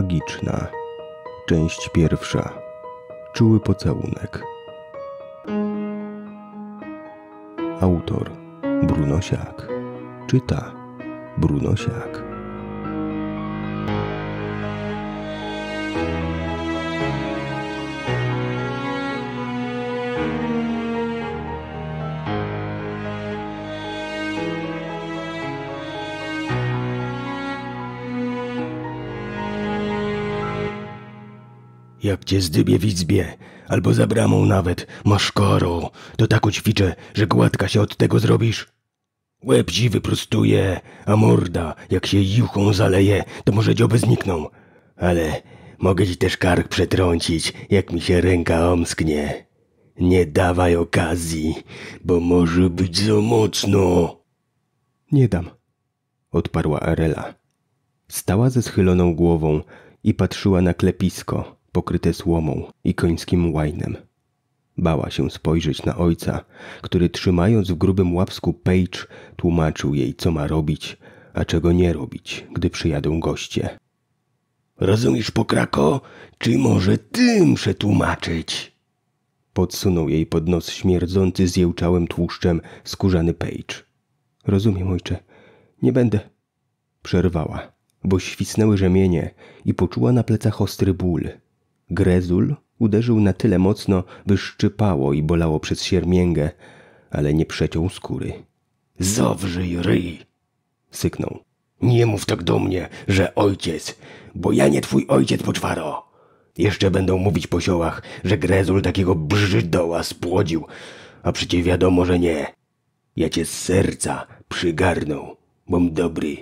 Magiczna. Część pierwsza. Czuły pocałunek. Autor Bruno Siak. Czyta Bruno Siak. Jak cię zdybie w izbie, albo za bramą nawet, masz koro, to tak ućwiczę, że gładka się od tego zrobisz. Łeb ci wyprostuje, a morda, jak się juchą zaleje, to może dzioby znikną. Ale mogę ci też kark przetrącić, jak mi się ręka omsknie. Nie dawaj okazji, bo może być za mocno. Nie dam, odparła Arela. Stała ze schyloną głową i patrzyła na klepisko, pokryte słomą i końskim łajnem. Bała się spojrzeć na ojca, który trzymając w grubym łapsku Page tłumaczył jej, co ma robić, a czego nie robić, gdy przyjadą goście. Rozumiesz, po Krako? Czy może tym przetłumaczyć? Podsunął jej pod nos śmierdzący zjełczałym tłuszczem skórzany Page. Rozumiem, ojcze. Nie będę. Przerwała, bo świsnęły rzemienie i poczuła na plecach ostry ból, Grezul uderzył na tyle mocno, by szczypało i bolało przez siermięgę, ale nie przeciął skóry. Zawrzyj ryj! syknął. Nie mów tak do mnie, że ojciec, bo ja nie twój ojciec, poczwaro. Jeszcze będą mówić po siołach, że Grezul takiego brzydoła spłodził, a przecie wiadomo, że nie. Ja cię z serca przygarnął, bom dobry.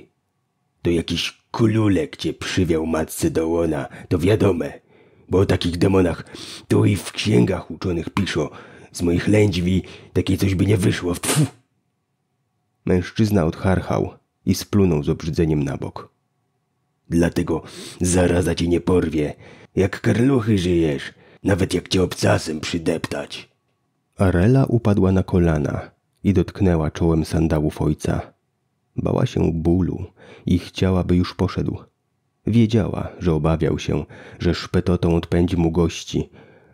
To jakiś kululek cię przywiał matce do łona, to wiadome bo o takich demonach to i w księgach uczonych piszą. Z moich lędźwi takie coś by nie wyszło. Tfu! Mężczyzna odcharchał i splunął z obrzydzeniem na bok. Dlatego zaraza cię nie porwie. Jak karluchy żyjesz, nawet jak cię obcasem przydeptać. Arela upadła na kolana i dotknęła czołem sandałów ojca. Bała się bólu i chciała, by już poszedł, Wiedziała, że obawiał się, że szpetotą odpędzi mu gości,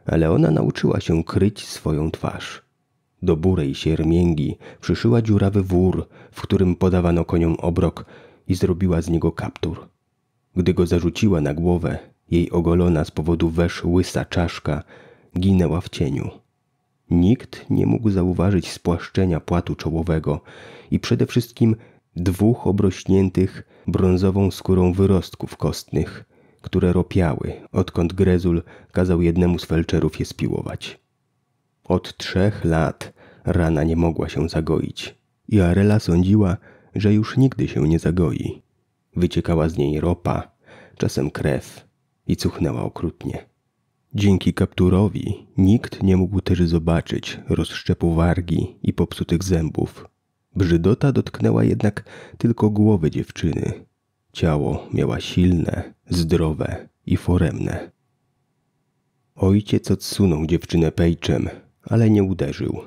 ale ona nauczyła się kryć swoją twarz. Do burej siermięgi przyszyła dziurawy wór, w którym podawano koniom obrok i zrobiła z niego kaptur. Gdy go zarzuciła na głowę, jej ogolona z powodu wesz łysa czaszka ginęła w cieniu. Nikt nie mógł zauważyć spłaszczenia płatu czołowego i przede wszystkim dwóch obrośniętych brązową skórą wyrostków kostnych, które ropiały, odkąd Grezul kazał jednemu z felczerów je spiłować. Od trzech lat rana nie mogła się zagoić i Arela sądziła, że już nigdy się nie zagoi. Wyciekała z niej ropa, czasem krew i cuchnęła okrutnie. Dzięki kapturowi nikt nie mógł też zobaczyć rozszczepu wargi i popsutych zębów, Brzydota dotknęła jednak tylko głowy dziewczyny. Ciało miała silne, zdrowe i foremne. Ojciec odsunął dziewczynę pejczem, ale nie uderzył.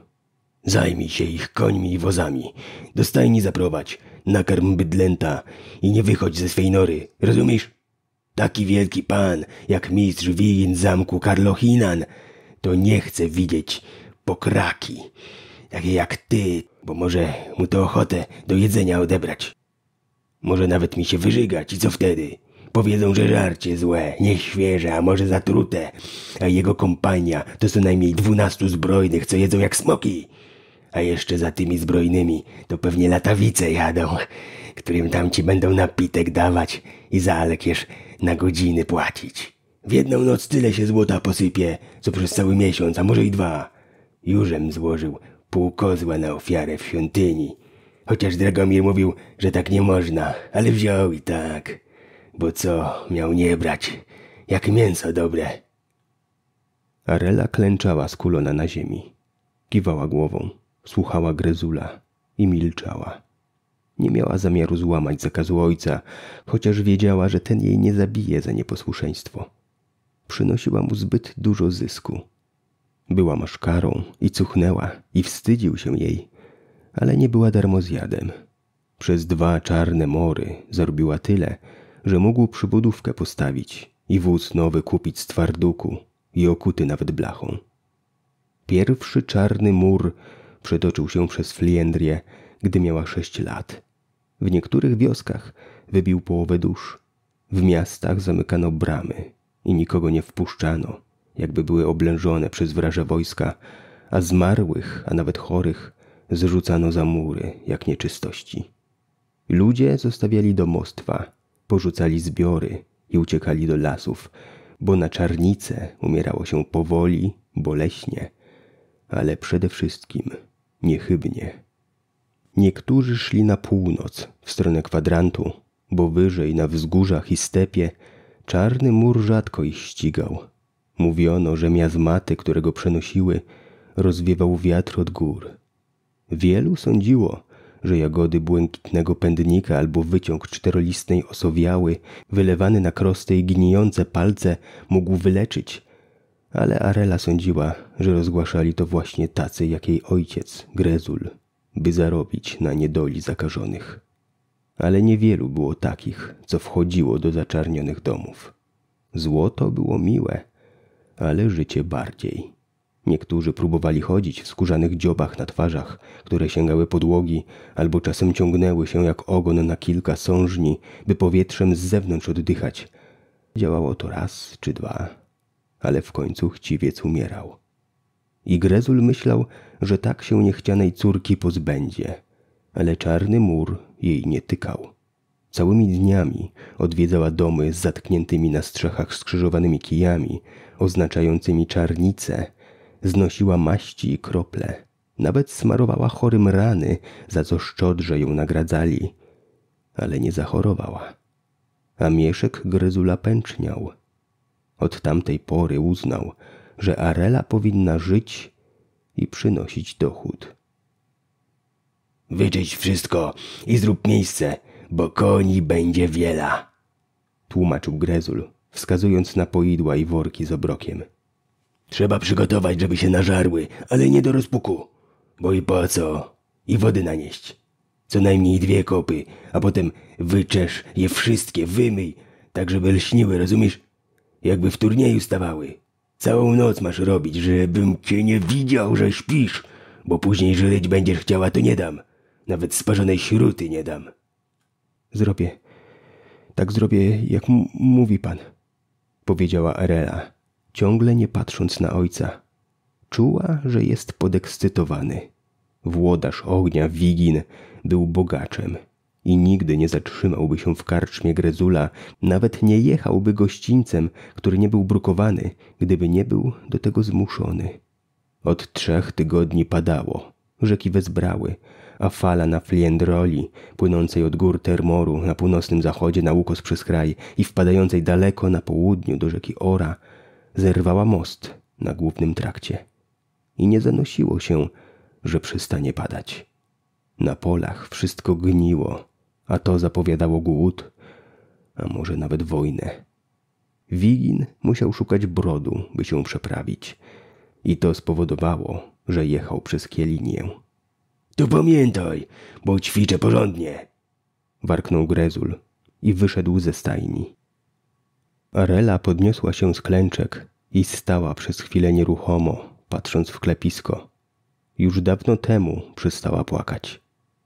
Zajmij się ich końmi i wozami. Dostajni zaprowadź, nakarm bydlęta i nie wychodź ze swej nory, rozumiesz? Taki wielki pan, jak mistrz win zamku Karlochinan, to nie chce widzieć pokraki, takie jak ty, bo może mu to ochotę do jedzenia odebrać. Może nawet mi się wyżygać i co wtedy? Powiedzą, że żarcie złe, nieświeże, a może zatrute, a jego kompania to co najmniej dwunastu zbrojnych, co jedzą jak smoki. A jeszcze za tymi zbrojnymi to pewnie latawice jadą, którym tamci będą napitek dawać i za alekierz na godziny płacić. W jedną noc tyle się złota posypie, co przez cały miesiąc, a może i dwa. Jurzem złożył pół kozła na ofiarę w świątyni. Chociaż Dragomir mówił, że tak nie można, ale wziął i tak. Bo co miał nie brać? Jak mięso dobre. Arela klęczała skulona na ziemi. Kiwała głową, słuchała Grezula i milczała. Nie miała zamiaru złamać zakazu ojca, chociaż wiedziała, że ten jej nie zabije za nieposłuszeństwo. Przynosiła mu zbyt dużo zysku. Była maszkarą i cuchnęła i wstydził się jej, ale nie była darmozjadem. Przez dwa czarne mory zarobiła tyle, że mógł przybudówkę postawić i wóz nowy kupić z twarduku i okuty nawet blachą. Pierwszy czarny mur przetoczył się przez Fliendrię, gdy miała sześć lat. W niektórych wioskach wybił połowę dusz. W miastach zamykano bramy i nikogo nie wpuszczano jakby były oblężone przez wraże wojska, a zmarłych, a nawet chorych, zrzucano za mury jak nieczystości. Ludzie zostawiali domostwa, porzucali zbiory i uciekali do lasów, bo na czarnice umierało się powoli, boleśnie, ale przede wszystkim niechybnie. Niektórzy szli na północ, w stronę kwadrantu, bo wyżej na wzgórzach i stepie czarny mur rzadko ich ścigał, Mówiono, że miazmaty, które go przenosiły, rozwiewał wiatr od gór. Wielu sądziło, że jagody błękitnego pędnika albo wyciąg czterolistnej osowiały, wylewany na kroste i gnijące palce, mógł wyleczyć. Ale Arela sądziła, że rozgłaszali to właśnie tacy jak jej ojciec, Grezul, by zarobić na niedoli zakażonych. Ale niewielu było takich, co wchodziło do zaczarnionych domów. Złoto było miłe, ale życie bardziej. Niektórzy próbowali chodzić w skórzanych dziobach na twarzach, które sięgały podłogi, albo czasem ciągnęły się jak ogon na kilka sążni, by powietrzem z zewnątrz oddychać. Działało to raz czy dwa, ale w końcu chciwiec umierał. I Grezul myślał, że tak się niechcianej córki pozbędzie, ale czarny mur jej nie tykał. Całymi dniami odwiedzała domy z zatkniętymi na strzechach skrzyżowanymi kijami, oznaczającymi czarnice, znosiła maści i krople, nawet smarowała chorym rany, za co szczodrze ją nagradzali, ale nie zachorowała. A mieszek gryzula pęczniał. Od tamtej pory uznał, że Arela powinna żyć i przynosić dochód. Wyczyść wszystko i zrób miejsce, bo koni będzie wiela, tłumaczył Grezul wskazując na poidła i worki z obrokiem. Trzeba przygotować, żeby się nażarły, ale nie do rozpuku. Bo i po co? I wody nanieść. Co najmniej dwie kopy, a potem wyczesz je wszystkie, wymyj, tak żeby lśniły, rozumiesz? Jakby w turnieju stawały. Całą noc masz robić, żebym cię nie widział, że śpisz, bo później żyć będziesz chciała, to nie dam. Nawet sparzonej śruty nie dam. Zrobię. Tak zrobię, jak mówi pan powiedziała Arela, ciągle nie patrząc na ojca. Czuła, że jest podekscytowany. Włodarz ognia Wigin był bogaczem i nigdy nie zatrzymałby się w karczmie Grezula, nawet nie jechałby gościńcem, który nie był brukowany, gdyby nie był do tego zmuszony. Od trzech tygodni padało, rzeki wezbrały, a fala na Fliendroli, płynącej od gór Termoru na północnym zachodzie na Łukos przez kraj i wpadającej daleko na południu do rzeki Ora, zerwała most na głównym trakcie. I nie zanosiło się, że przestanie padać. Na polach wszystko gniło, a to zapowiadało głód, a może nawet wojnę. Wigin musiał szukać brodu, by się przeprawić. I to spowodowało, że jechał przez Kielinię. To pamiętaj, bo ćwiczę porządnie. Warknął Grezul i wyszedł ze stajni. Arela podniosła się z klęczek i stała przez chwilę nieruchomo, patrząc w klepisko. Już dawno temu przestała płakać.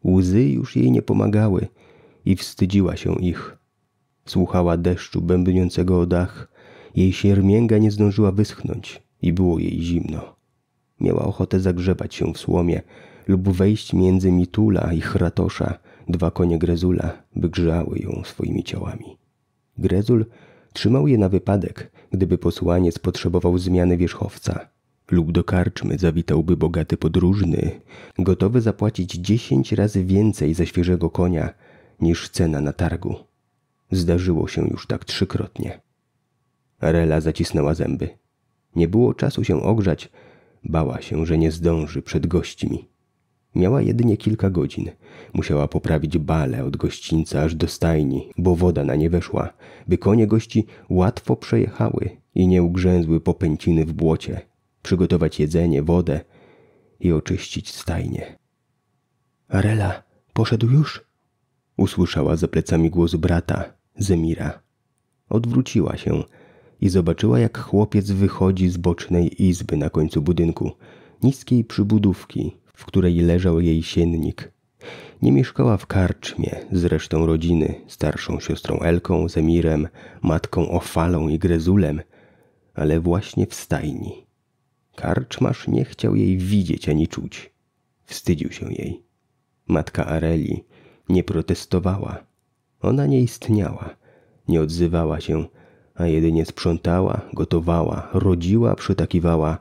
Łzy już jej nie pomagały i wstydziła się ich. Słuchała deszczu bębniącego o dach, jej siermięga nie zdążyła wyschnąć i było jej zimno. Miała ochotę zagrzebać się w słomie, lub wejść między Mitula i Hratosza, dwa konie Grezula, by grzały ją swoimi ciałami. Grezul trzymał je na wypadek, gdyby posłaniec potrzebował zmiany wierzchowca, lub do karczmy zawitałby bogaty podróżny, gotowy zapłacić dziesięć razy więcej za świeżego konia niż cena na targu. Zdarzyło się już tak trzykrotnie. Rela zacisnęła zęby. Nie było czasu się ogrzać, bała się, że nie zdąży przed gośćmi. Miała jedynie kilka godzin. Musiała poprawić bale od gościńca aż do stajni, bo woda na nie weszła, by konie gości łatwo przejechały i nie ugrzęzły popęciny w błocie, przygotować jedzenie, wodę i oczyścić stajnie. Arela, poszedł już? Usłyszała za plecami głos brata, Zemira. Odwróciła się i zobaczyła, jak chłopiec wychodzi z bocznej izby na końcu budynku, niskiej przybudówki, w której leżał jej siennik. Nie mieszkała w karczmie z resztą rodziny, starszą siostrą Elką, Zemirem, matką Ofalą i Grezulem, ale właśnie w stajni. Karczmasz nie chciał jej widzieć ani czuć. Wstydził się jej. Matka Areli nie protestowała. Ona nie istniała, nie odzywała się, a jedynie sprzątała, gotowała, rodziła, przytakiwała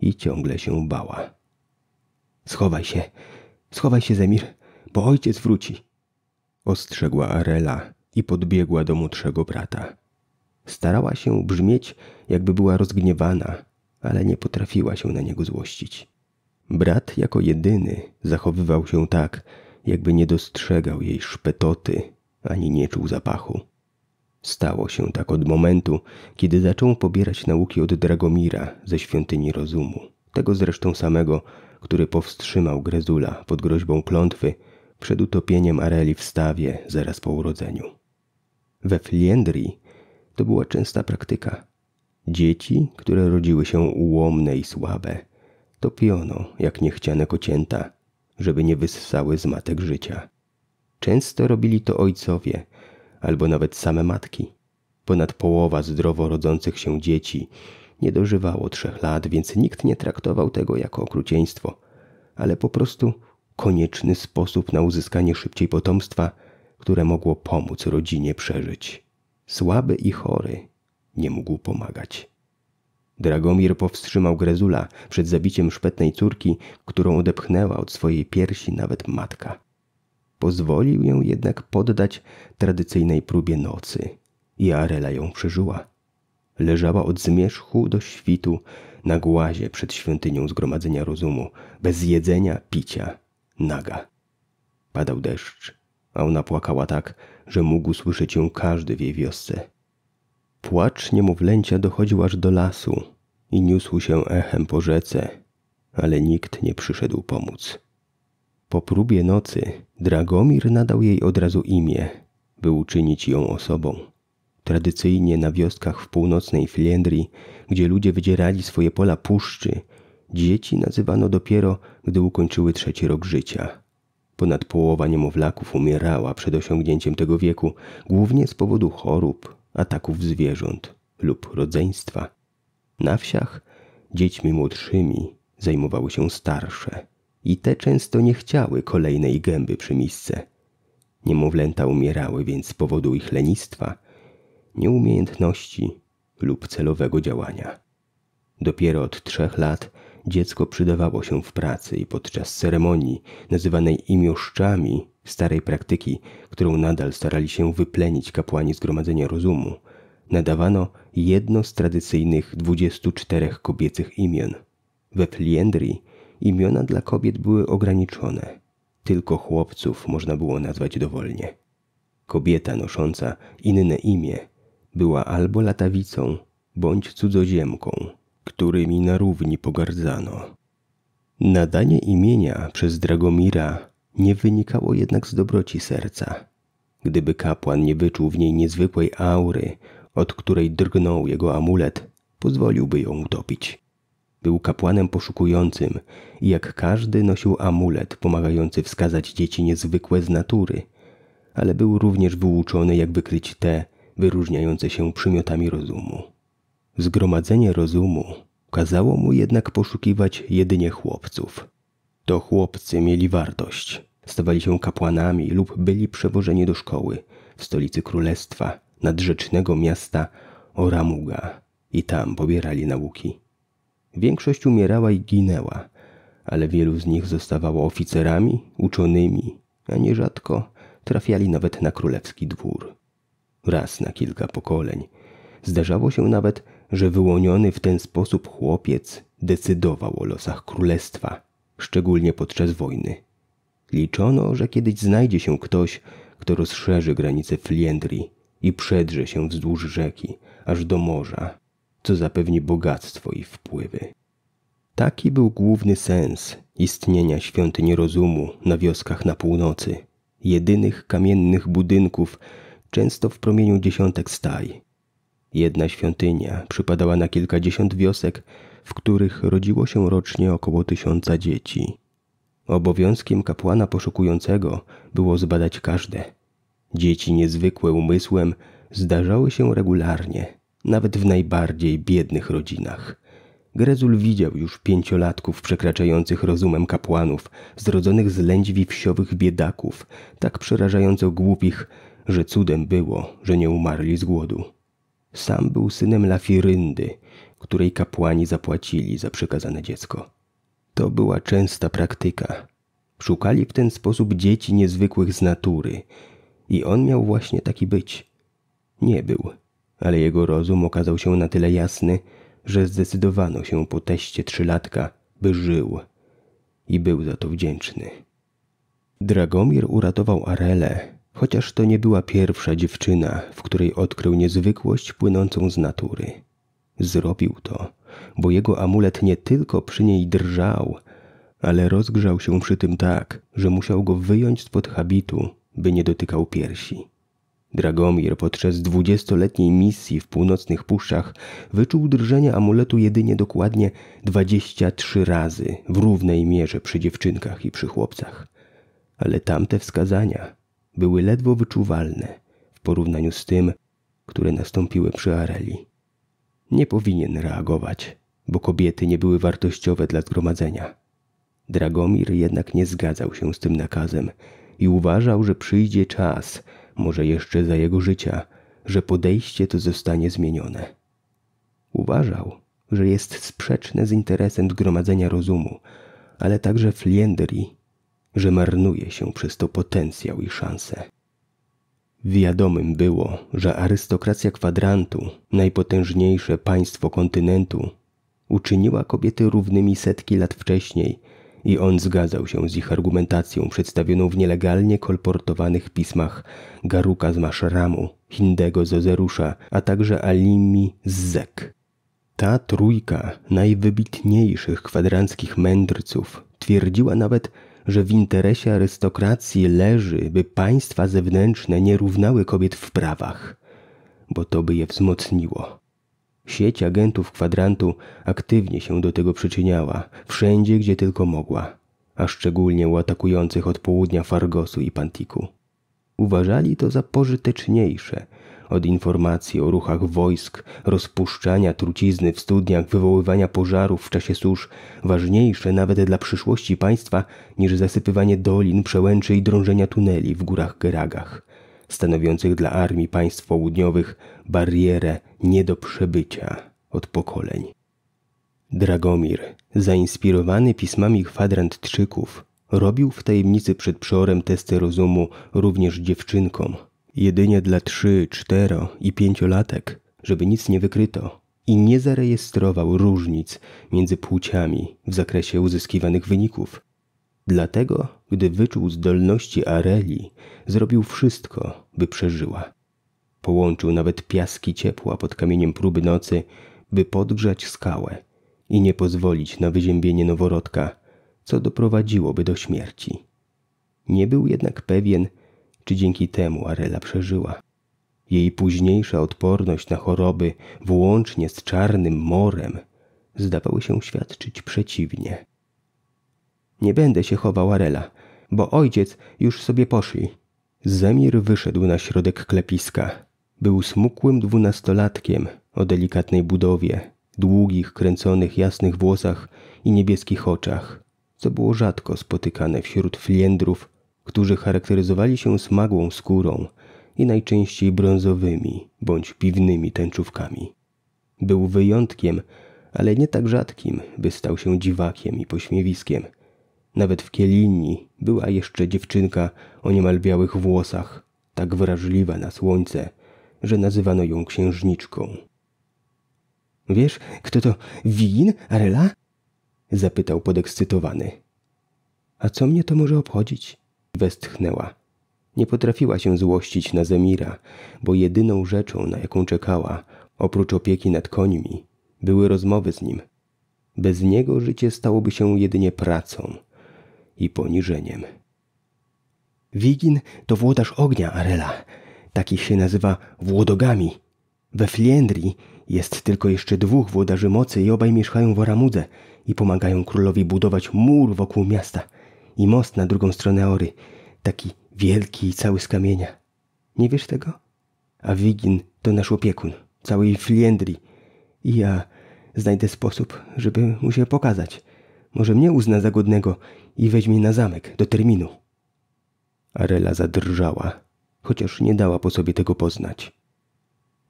i ciągle się bała. Schowaj się, schowaj się, Zemir, bo ojciec wróci. Ostrzegła Arela i podbiegła do młodszego brata. Starała się brzmieć, jakby była rozgniewana, ale nie potrafiła się na niego złościć. Brat jako jedyny zachowywał się tak, jakby nie dostrzegał jej szpetoty ani nie czuł zapachu. Stało się tak od momentu, kiedy zaczął pobierać nauki od Dragomira ze świątyni rozumu, tego zresztą samego, który powstrzymał Grezula pod groźbą klątwy przed utopieniem Areli w stawie zaraz po urodzeniu. We Fliendrii to była częsta praktyka. Dzieci, które rodziły się ułomne i słabe, topiono jak niechciane kocięta, żeby nie wyssały z matek życia. Często robili to ojcowie albo nawet same matki. Ponad połowa zdrowo rodzących się dzieci nie dożywało trzech lat, więc nikt nie traktował tego jako okrucieństwo, ale po prostu konieczny sposób na uzyskanie szybciej potomstwa, które mogło pomóc rodzinie przeżyć. Słaby i chory nie mógł pomagać. Dragomir powstrzymał Grezula przed zabiciem szpetnej córki, którą odepchnęła od swojej piersi nawet matka. Pozwolił ją jednak poddać tradycyjnej próbie nocy i Arela ją przeżyła leżała od zmierzchu do świtu na głazie przed świątynią zgromadzenia rozumu, bez jedzenia, picia, naga. Padał deszcz, a ona płakała tak, że mógł słyszeć ją każdy w jej wiosce. Płacz niemowlęcia dochodził aż do lasu i niósł się echem po rzece, ale nikt nie przyszedł pomóc. Po próbie nocy Dragomir nadał jej od razu imię, by uczynić ją osobą Tradycyjnie na wioskach w północnej Flandrii, gdzie ludzie wydzierali swoje pola puszczy, dzieci nazywano dopiero, gdy ukończyły trzeci rok życia. Ponad połowa niemowlaków umierała przed osiągnięciem tego wieku, głównie z powodu chorób, ataków zwierząt lub rodzeństwa. Na wsiach dziećmi młodszymi zajmowały się starsze i te często nie chciały kolejnej gęby przy misce. Niemowlęta umierały więc z powodu ich lenistwa nieumiejętności lub celowego działania. Dopiero od trzech lat dziecko przydawało się w pracy i podczas ceremonii nazywanej imioszczami starej praktyki, którą nadal starali się wyplenić kapłani Zgromadzenia Rozumu, nadawano jedno z tradycyjnych 24 kobiecych imion. We Fliendrii imiona dla kobiet były ograniczone. Tylko chłopców można było nazwać dowolnie. Kobieta nosząca inne imię była albo latawicą, bądź cudzoziemką, którymi na równi pogardzano. Nadanie imienia przez Dragomira nie wynikało jednak z dobroci serca. Gdyby kapłan nie wyczuł w niej niezwykłej aury, od której drgnął jego amulet, pozwoliłby ją utopić. Był kapłanem poszukującym i jak każdy nosił amulet pomagający wskazać dzieci niezwykłe z natury, ale był również wyuczony, jak wykryć te, wyróżniające się przymiotami rozumu. Zgromadzenie rozumu kazało mu jednak poszukiwać jedynie chłopców. To chłopcy mieli wartość. Stawali się kapłanami lub byli przewożeni do szkoły w stolicy królestwa, nadrzecznego miasta Oramuga i tam pobierali nauki. Większość umierała i ginęła, ale wielu z nich zostawało oficerami, uczonymi, a nierzadko trafiali nawet na królewski dwór raz na kilka pokoleń. Zdarzało się nawet, że wyłoniony w ten sposób chłopiec decydował o losach królestwa, szczególnie podczas wojny. Liczono, że kiedyś znajdzie się ktoś, kto rozszerzy granice Fliendrii i przedrze się wzdłuż rzeki, aż do morza, co zapewni bogactwo i wpływy. Taki był główny sens istnienia świątyni rozumu na wioskach na północy, jedynych kamiennych budynków, często w promieniu dziesiątek staj. Jedna świątynia przypadała na kilkadziesiąt wiosek, w których rodziło się rocznie około tysiąca dzieci. Obowiązkiem kapłana poszukującego było zbadać każde. Dzieci niezwykłe umysłem zdarzały się regularnie, nawet w najbardziej biednych rodzinach. Grezul widział już pięciolatków przekraczających rozumem kapłanów, zrodzonych z lędźwi wsiowych biedaków, tak przerażająco głupich, że cudem było, że nie umarli z głodu. Sam był synem Lafiryndy, której kapłani zapłacili za przekazane dziecko. To była częsta praktyka. Szukali w ten sposób dzieci niezwykłych z natury i on miał właśnie taki być. Nie był, ale jego rozum okazał się na tyle jasny, że zdecydowano się po teście trzylatka, by żył. I był za to wdzięczny. Dragomir uratował Arelę, Chociaż to nie była pierwsza dziewczyna, w której odkrył niezwykłość płynącą z natury. Zrobił to, bo jego amulet nie tylko przy niej drżał, ale rozgrzał się przy tym tak, że musiał go wyjąć spod habitu, by nie dotykał piersi. Dragomir podczas dwudziestoletniej misji w północnych puszczach wyczuł drżenie amuletu jedynie dokładnie 23 razy w równej mierze przy dziewczynkach i przy chłopcach. Ale tamte wskazania były ledwo wyczuwalne w porównaniu z tym, które nastąpiły przy Areli. Nie powinien reagować, bo kobiety nie były wartościowe dla zgromadzenia. Dragomir jednak nie zgadzał się z tym nakazem i uważał, że przyjdzie czas, może jeszcze za jego życia, że podejście to zostanie zmienione. Uważał, że jest sprzeczne z interesem zgromadzenia rozumu, ale także Fliendri że marnuje się przez to potencjał i szanse. Wiadomym było, że arystokracja kwadrantu, najpotężniejsze państwo kontynentu, uczyniła kobiety równymi setki lat wcześniej i on zgadzał się z ich argumentacją przedstawioną w nielegalnie kolportowanych pismach Garuka z Maszramu, Hindego z Ozerusza, a także Alimi z Zek. Ta trójka najwybitniejszych kwadranckich mędrców twierdziła nawet, że w interesie arystokracji leży, by państwa zewnętrzne nie równały kobiet w prawach, bo to by je wzmocniło. Sieć agentów kwadrantu aktywnie się do tego przyczyniała, wszędzie gdzie tylko mogła, a szczególnie u atakujących od południa Fargosu i Pantiku. Uważali to za pożyteczniejsze – od informacji o ruchach wojsk, rozpuszczania trucizny w studniach, wywoływania pożarów w czasie susz, ważniejsze nawet dla przyszłości państwa niż zasypywanie dolin, przełęczy i drążenia tuneli w górach Geragach, stanowiących dla armii państw południowych barierę nie do przebycia od pokoleń. Dragomir, zainspirowany pismami kwadrantczyków, robił w tajemnicy przed przeorem testy rozumu również dziewczynkom – Jedynie dla 3, 4 i 5-latek, żeby nic nie wykryto i nie zarejestrował różnic między płciami w zakresie uzyskiwanych wyników. Dlatego, gdy wyczuł zdolności Areli, zrobił wszystko, by przeżyła. Połączył nawet piaski ciepła pod kamieniem próby nocy, by podgrzać skałę i nie pozwolić na wyziębienie noworodka, co doprowadziłoby do śmierci. Nie był jednak pewien, czy dzięki temu Arela przeżyła? Jej późniejsza odporność na choroby, włącznie z czarnym morem, zdawały się świadczyć przeciwnie. Nie będę się chował Arela, bo ojciec już sobie poszli. Zemir wyszedł na środek klepiska. Był smukłym dwunastolatkiem o delikatnej budowie, długich, kręconych, jasnych włosach i niebieskich oczach, co było rzadko spotykane wśród fliendrów którzy charakteryzowali się smagłą skórą i najczęściej brązowymi bądź piwnymi tęczówkami. Był wyjątkiem, ale nie tak rzadkim, by stał się dziwakiem i pośmiewiskiem. Nawet w Kielinii była jeszcze dziewczynka o niemal białych włosach, tak wrażliwa na słońce, że nazywano ją księżniczką. Wiesz, kto to Win, Arela? zapytał podekscytowany. A co mnie to może obchodzić? Westchnęła. Nie potrafiła się złościć na Zemira, bo jedyną rzeczą, na jaką czekała, oprócz opieki nad końmi, były rozmowy z nim. Bez niego życie stałoby się jedynie pracą i poniżeniem. Wigin to włodarz ognia, Arela. Takich się nazywa włodogami. We Fliendrii jest tylko jeszcze dwóch włodarzy mocy i obaj mieszkają w Oramudze i pomagają królowi budować mur wokół miasta – i most na drugą stronę Ory, taki wielki i cały z kamienia. Nie wiesz tego? A Wigin to nasz opiekun, całej Fliendrii. I ja znajdę sposób, żeby mu się pokazać. Może mnie uzna za godnego i weźmie na zamek do terminu. Arela zadrżała, chociaż nie dała po sobie tego poznać.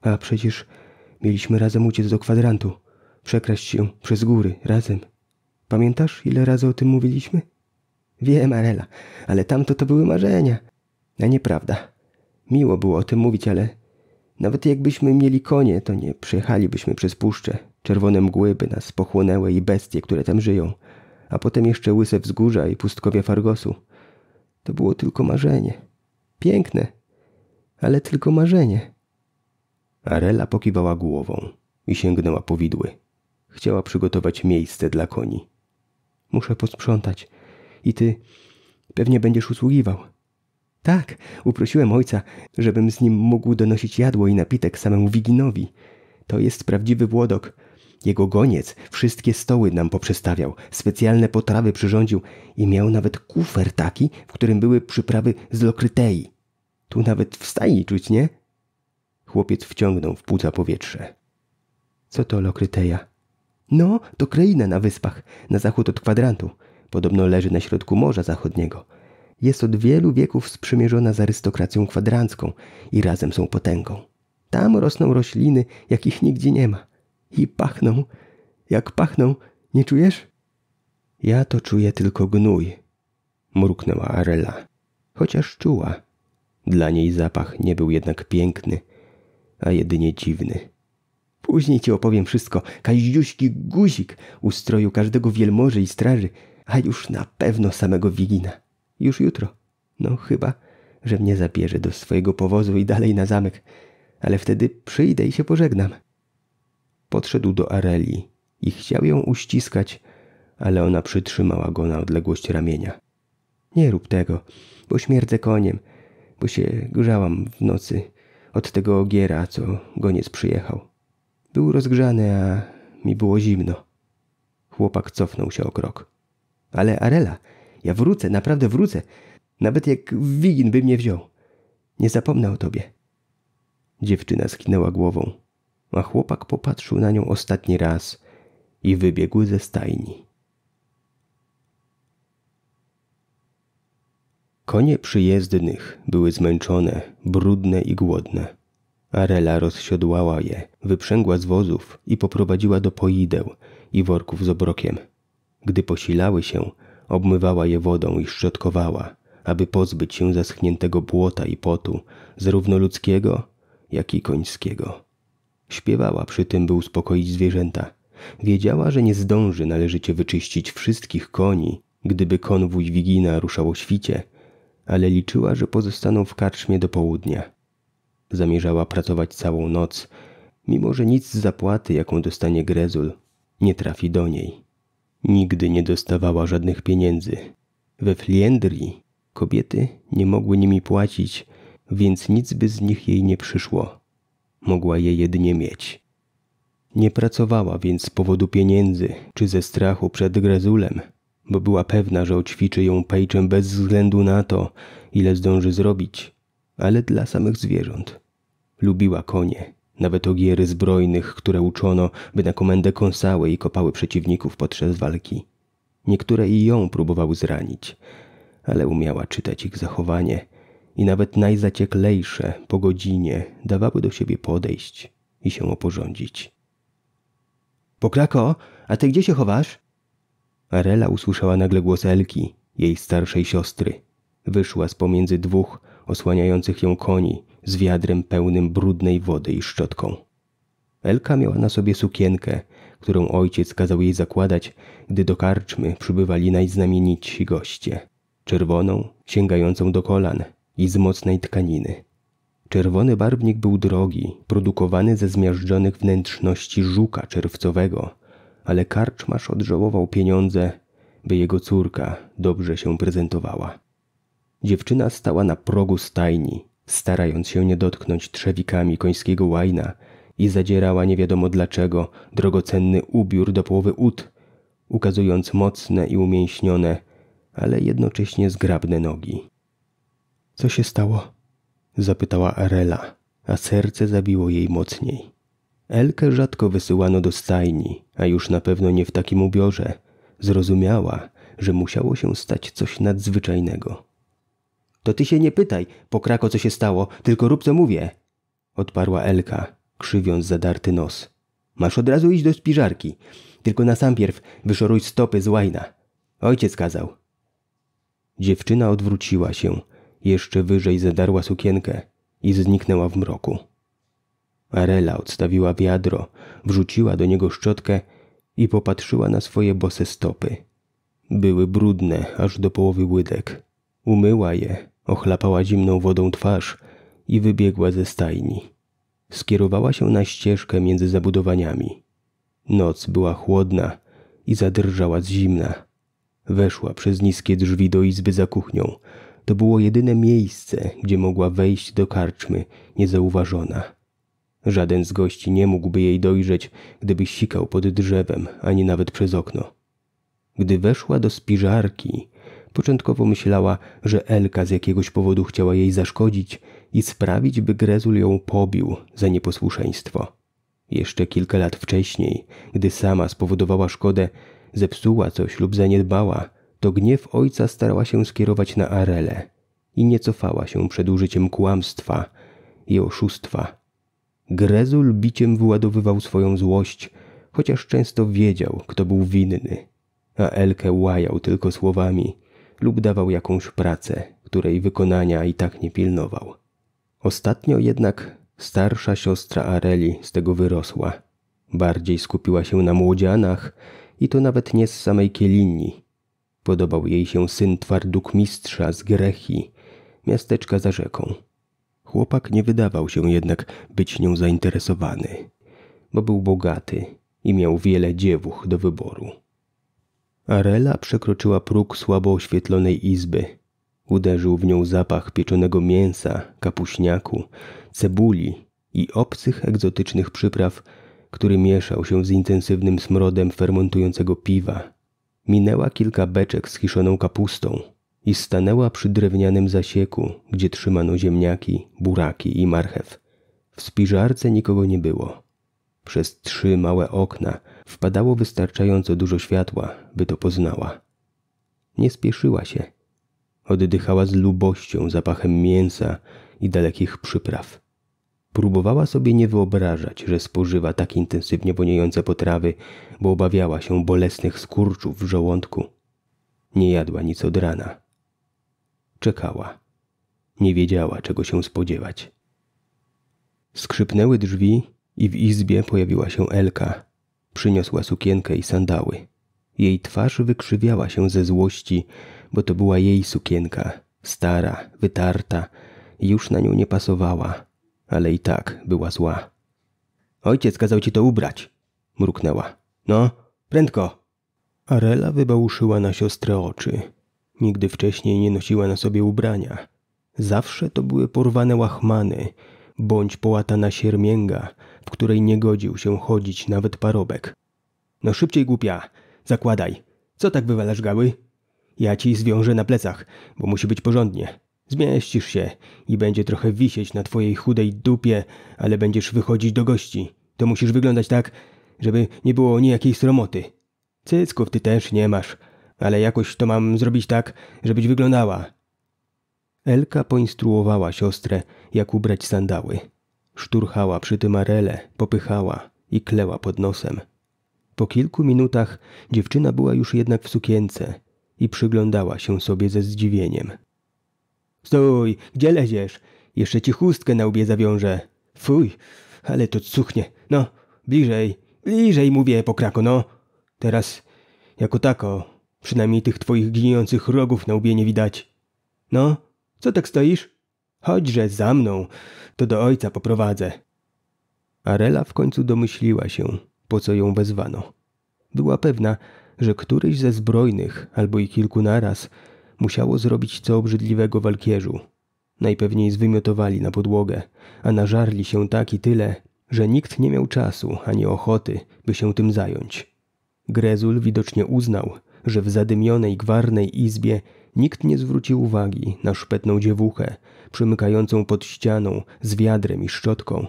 A przecież mieliśmy razem uciec do kwadrantu, przekraść się przez góry razem. Pamiętasz, ile razy o tym mówiliśmy? Wiem, Arela, ale tamto to były marzenia. A nieprawda. Miło było o tym mówić, ale nawet jakbyśmy mieli konie, to nie przejechalibyśmy przez puszczę. Czerwone mgły by nas pochłonęły i bestie, które tam żyją. A potem jeszcze łyse wzgórza i pustkowie Fargosu. To było tylko marzenie. Piękne, ale tylko marzenie. Arela pokiwała głową i sięgnęła po widły. Chciała przygotować miejsce dla koni. Muszę posprzątać i ty pewnie będziesz usługiwał. Tak, uprosiłem ojca, żebym z nim mógł donosić jadło i napitek samemu Wiginowi. To jest prawdziwy włodok. Jego goniec wszystkie stoły nam poprzestawiał, specjalne potrawy przyrządził i miał nawet kufer taki, w którym były przyprawy z lokrytei. Tu nawet w stajni czuć, nie? Chłopiec wciągnął w płuca powietrze. Co to lokryteja? No, to kraina na wyspach, na zachód od kwadrantu. Podobno leży na środku Morza Zachodniego. Jest od wielu wieków sprzymierzona z arystokracją kwadrancką i razem są potęgą. Tam rosną rośliny, jakich nigdzie nie ma. I pachną. Jak pachną, nie czujesz? Ja to czuję tylko gnój, mruknęła Arela, chociaż czuła. Dla niej zapach nie był jednak piękny, a jedynie dziwny. Później ci opowiem wszystko. Kaziuśki guzik ustroju każdego wielmoży i straży a już na pewno samego Wigina. Już jutro. No chyba, że mnie zabierze do swojego powozu i dalej na zamek, ale wtedy przyjdę i się pożegnam. Podszedł do Areli i chciał ją uściskać, ale ona przytrzymała go na odległość ramienia. Nie rób tego, bo śmierdzę koniem, bo się grzałam w nocy od tego ogiera, co goniec przyjechał. Był rozgrzany, a mi było zimno. Chłopak cofnął się o krok. Ale Arela, ja wrócę, naprawdę wrócę. Nawet jak Wigin by mnie wziął. Nie zapomnę o tobie. Dziewczyna skinęła głową, a chłopak popatrzył na nią ostatni raz i wybiegł ze stajni. Konie przyjezdnych były zmęczone, brudne i głodne. Arela rozsiodłała je, wyprzęgła z wozów i poprowadziła do poideł i worków z obrokiem – gdy posilały się, obmywała je wodą i szczotkowała, aby pozbyć się zaschniętego błota i potu, zarówno ludzkiego, jak i końskiego. Śpiewała przy tym, by uspokoić zwierzęta. Wiedziała, że nie zdąży należycie wyczyścić wszystkich koni, gdyby konwój Wigina ruszał o świcie, ale liczyła, że pozostaną w karczmie do południa. Zamierzała pracować całą noc, mimo że nic z zapłaty, jaką dostanie Grezul, nie trafi do niej. Nigdy nie dostawała żadnych pieniędzy. We Fliendrii kobiety nie mogły nimi płacić, więc nic by z nich jej nie przyszło. Mogła je jedynie mieć. Nie pracowała więc z powodu pieniędzy czy ze strachu przed Grezulem, bo była pewna, że oćwiczy ją Pejczem bez względu na to, ile zdąży zrobić, ale dla samych zwierząt. Lubiła konie nawet ogiery zbrojnych, które uczono, by na komendę kąsały i kopały przeciwników podczas walki. Niektóre i ją próbowały zranić, ale umiała czytać ich zachowanie i nawet najzacieklejsze po godzinie dawały do siebie podejść i się oporządzić. Pokrako, a ty gdzie się chowasz? Arela usłyszała nagle głos Elki, jej starszej siostry. Wyszła z pomiędzy dwóch osłaniających ją koni z wiadrem pełnym brudnej wody i szczotką. Elka miała na sobie sukienkę, którą ojciec kazał jej zakładać, gdy do karczmy przybywali najznamienitsi goście. Czerwoną, sięgającą do kolan i z mocnej tkaniny. Czerwony barwnik był drogi, produkowany ze zmiażdżonych wnętrzności żuka czerwcowego, ale karczmarz odżałował pieniądze, by jego córka dobrze się prezentowała. Dziewczyna stała na progu stajni, starając się nie dotknąć trzewikami końskiego łajna i zadzierała nie wiadomo dlaczego drogocenny ubiór do połowy ud, ukazując mocne i umięśnione, ale jednocześnie zgrabne nogi. Co się stało? zapytała Arela, a serce zabiło jej mocniej. Elkę rzadko wysyłano do stajni, a już na pewno nie w takim ubiorze. Zrozumiała, że musiało się stać coś nadzwyczajnego. To ty się nie pytaj, pokrako co się stało, tylko rób co mówię. Odparła Elka, krzywiąc zadarty nos. Masz od razu iść do spiżarki. Tylko na sam pierw wyszoruj stopy z łajna. Ojciec kazał. Dziewczyna odwróciła się, jeszcze wyżej zadarła sukienkę i zniknęła w mroku. Arela odstawiła wiadro, wrzuciła do niego szczotkę i popatrzyła na swoje bose stopy. Były brudne aż do połowy łydek. Umyła je Ochlapała zimną wodą twarz i wybiegła ze stajni. Skierowała się na ścieżkę między zabudowaniami. Noc była chłodna i zadrżała z zimna. Weszła przez niskie drzwi do izby za kuchnią. To było jedyne miejsce, gdzie mogła wejść do karczmy, niezauważona. Żaden z gości nie mógłby jej dojrzeć, gdyby sikał pod drzewem, ani nawet przez okno. Gdy weszła do spiżarki, Początkowo myślała, że Elka z jakiegoś powodu chciała jej zaszkodzić i sprawić, by Grezul ją pobił za nieposłuszeństwo. Jeszcze kilka lat wcześniej, gdy sama spowodowała szkodę, zepsuła coś lub zaniedbała, to gniew ojca starała się skierować na Arele i nie cofała się przed użyciem kłamstwa i oszustwa. Grezul biciem wyładowywał swoją złość, chociaż często wiedział, kto był winny, a Elkę łajał tylko słowami – lub dawał jakąś pracę, której wykonania i tak nie pilnował. Ostatnio jednak starsza siostra Areli z tego wyrosła. Bardziej skupiła się na młodzianach i to nawet nie z samej Kielinii. Podobał jej się syn mistrza z Grechi, miasteczka za rzeką. Chłopak nie wydawał się jednak być nią zainteresowany, bo był bogaty i miał wiele dziewuch do wyboru. Arela przekroczyła próg słabo oświetlonej izby. Uderzył w nią zapach pieczonego mięsa, kapuśniaku, cebuli i obcych egzotycznych przypraw, który mieszał się z intensywnym smrodem fermentującego piwa. Minęła kilka beczek z kiszoną kapustą i stanęła przy drewnianym zasieku, gdzie trzymano ziemniaki, buraki i marchew. W spiżarce nikogo nie było. Przez trzy małe okna – wpadało wystarczająco dużo światła, by to poznała. Nie spieszyła się. Oddychała z lubością zapachem mięsa i dalekich przypraw. Próbowała sobie nie wyobrażać, że spożywa tak intensywnie woniejące potrawy, bo obawiała się bolesnych skurczów w żołądku. Nie jadła nic od rana. Czekała. Nie wiedziała, czego się spodziewać. Skrzypnęły drzwi i w izbie pojawiła się Elka, Przyniosła sukienkę i sandały. Jej twarz wykrzywiała się ze złości, bo to była jej sukienka, stara, wytarta, już na nią nie pasowała, ale i tak była zła. Ojciec kazał ci to ubrać, mruknęła. No, prędko! Arela wybałuszyła na siostrę oczy. Nigdy wcześniej nie nosiła na sobie ubrania. Zawsze to były porwane łachmany, bądź połatana siermięga, w której nie godził się chodzić nawet parobek. No szybciej głupia, zakładaj. Co tak wywalasz gały? Ja ci zwiążę na plecach, bo musi być porządnie. Zmieścisz się i będzie trochę wisieć na twojej chudej dupie, ale będziesz wychodzić do gości. To musisz wyglądać tak, żeby nie było niejakiej sromoty. Cycków ty też nie masz, ale jakoś to mam zrobić tak, żebyś wyglądała. Elka poinstruowała siostrę, jak ubrać sandały. Szturchała przy tym arele, popychała i kleła pod nosem. Po kilku minutach dziewczyna była już jednak w sukience i przyglądała się sobie ze zdziwieniem. Stój, gdzie leziesz? Jeszcze ci chustkę na łbie zawiążę. Fuj, ale to cuchnie. No, bliżej, bliżej mówię, pokrako, no. Teraz, jako tako, przynajmniej tych twoich gnijących rogów na łbie nie widać. No, co tak stoisz? Chodźże za mną, to do ojca poprowadzę. Arela w końcu domyśliła się, po co ją wezwano. Była pewna, że któryś ze zbrojnych, albo i kilku naraz, musiało zrobić co obrzydliwego walkierzu. Najpewniej zwymiotowali na podłogę, a nażarli się tak i tyle, że nikt nie miał czasu ani ochoty, by się tym zająć. Grezul widocznie uznał, że w zadymionej, gwarnej izbie nikt nie zwrócił uwagi na szpetną dziewuchę, przymykającą pod ścianą z wiadrem i szczotką.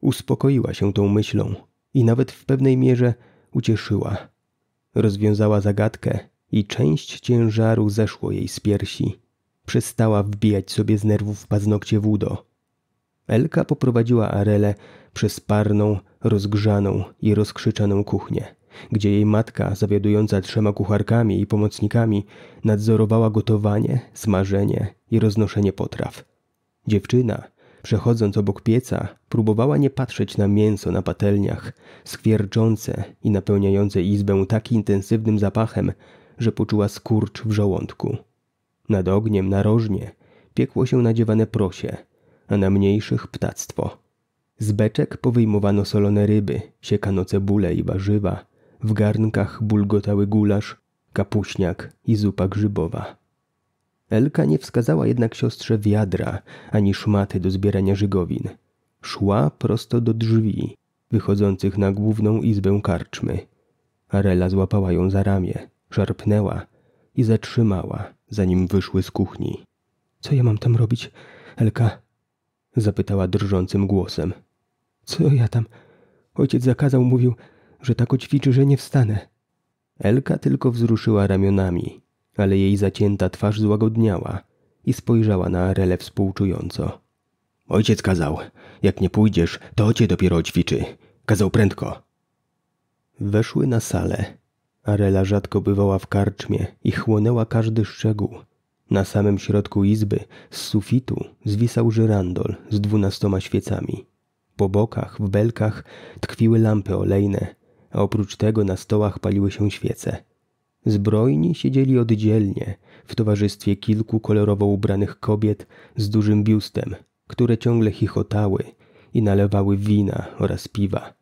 Uspokoiła się tą myślą i nawet w pewnej mierze ucieszyła. Rozwiązała zagadkę i część ciężaru zeszło jej z piersi. Przestała wbijać sobie z nerwów paznokcie wudo. Elka poprowadziła Arelę przez parną, rozgrzaną i rozkrzyczaną kuchnię gdzie jej matka, zawiadująca trzema kucharkami i pomocnikami, nadzorowała gotowanie, smażenie i roznoszenie potraw. Dziewczyna, przechodząc obok pieca, próbowała nie patrzeć na mięso na patelniach, skwierczące i napełniające izbę tak intensywnym zapachem, że poczuła skurcz w żołądku. Nad ogniem narożnie piekło się nadziewane prosie, a na mniejszych ptactwo. Z beczek powyjmowano solone ryby, siekano cebulę i warzywa, w garnkach bulgotały gulasz, kapuśniak i zupa grzybowa. Elka nie wskazała jednak siostrze wiadra ani szmaty do zbierania żygowin. Szła prosto do drzwi wychodzących na główną izbę karczmy. Arela złapała ją za ramię, szarpnęła i zatrzymała, zanim wyszły z kuchni. Co ja mam tam robić, Elka? zapytała drżącym głosem. Co ja tam? Ojciec zakazał, mówił, że tak oćwiczy, że nie wstanę. Elka tylko wzruszyła ramionami, ale jej zacięta twarz złagodniała i spojrzała na Arele współczująco. Ojciec kazał. Jak nie pójdziesz, to cię dopiero ćwiczy. Kazał prędko. Weszły na salę. Arela rzadko bywała w karczmie i chłonęła każdy szczegół. Na samym środku izby, z sufitu, zwisał żyrandol z dwunastoma świecami. Po bokach, w belkach tkwiły lampy olejne, a oprócz tego na stołach paliły się świece. Zbrojni siedzieli oddzielnie, w towarzystwie kilku kolorowo ubranych kobiet z dużym biustem, które ciągle chichotały i nalewały wina oraz piwa.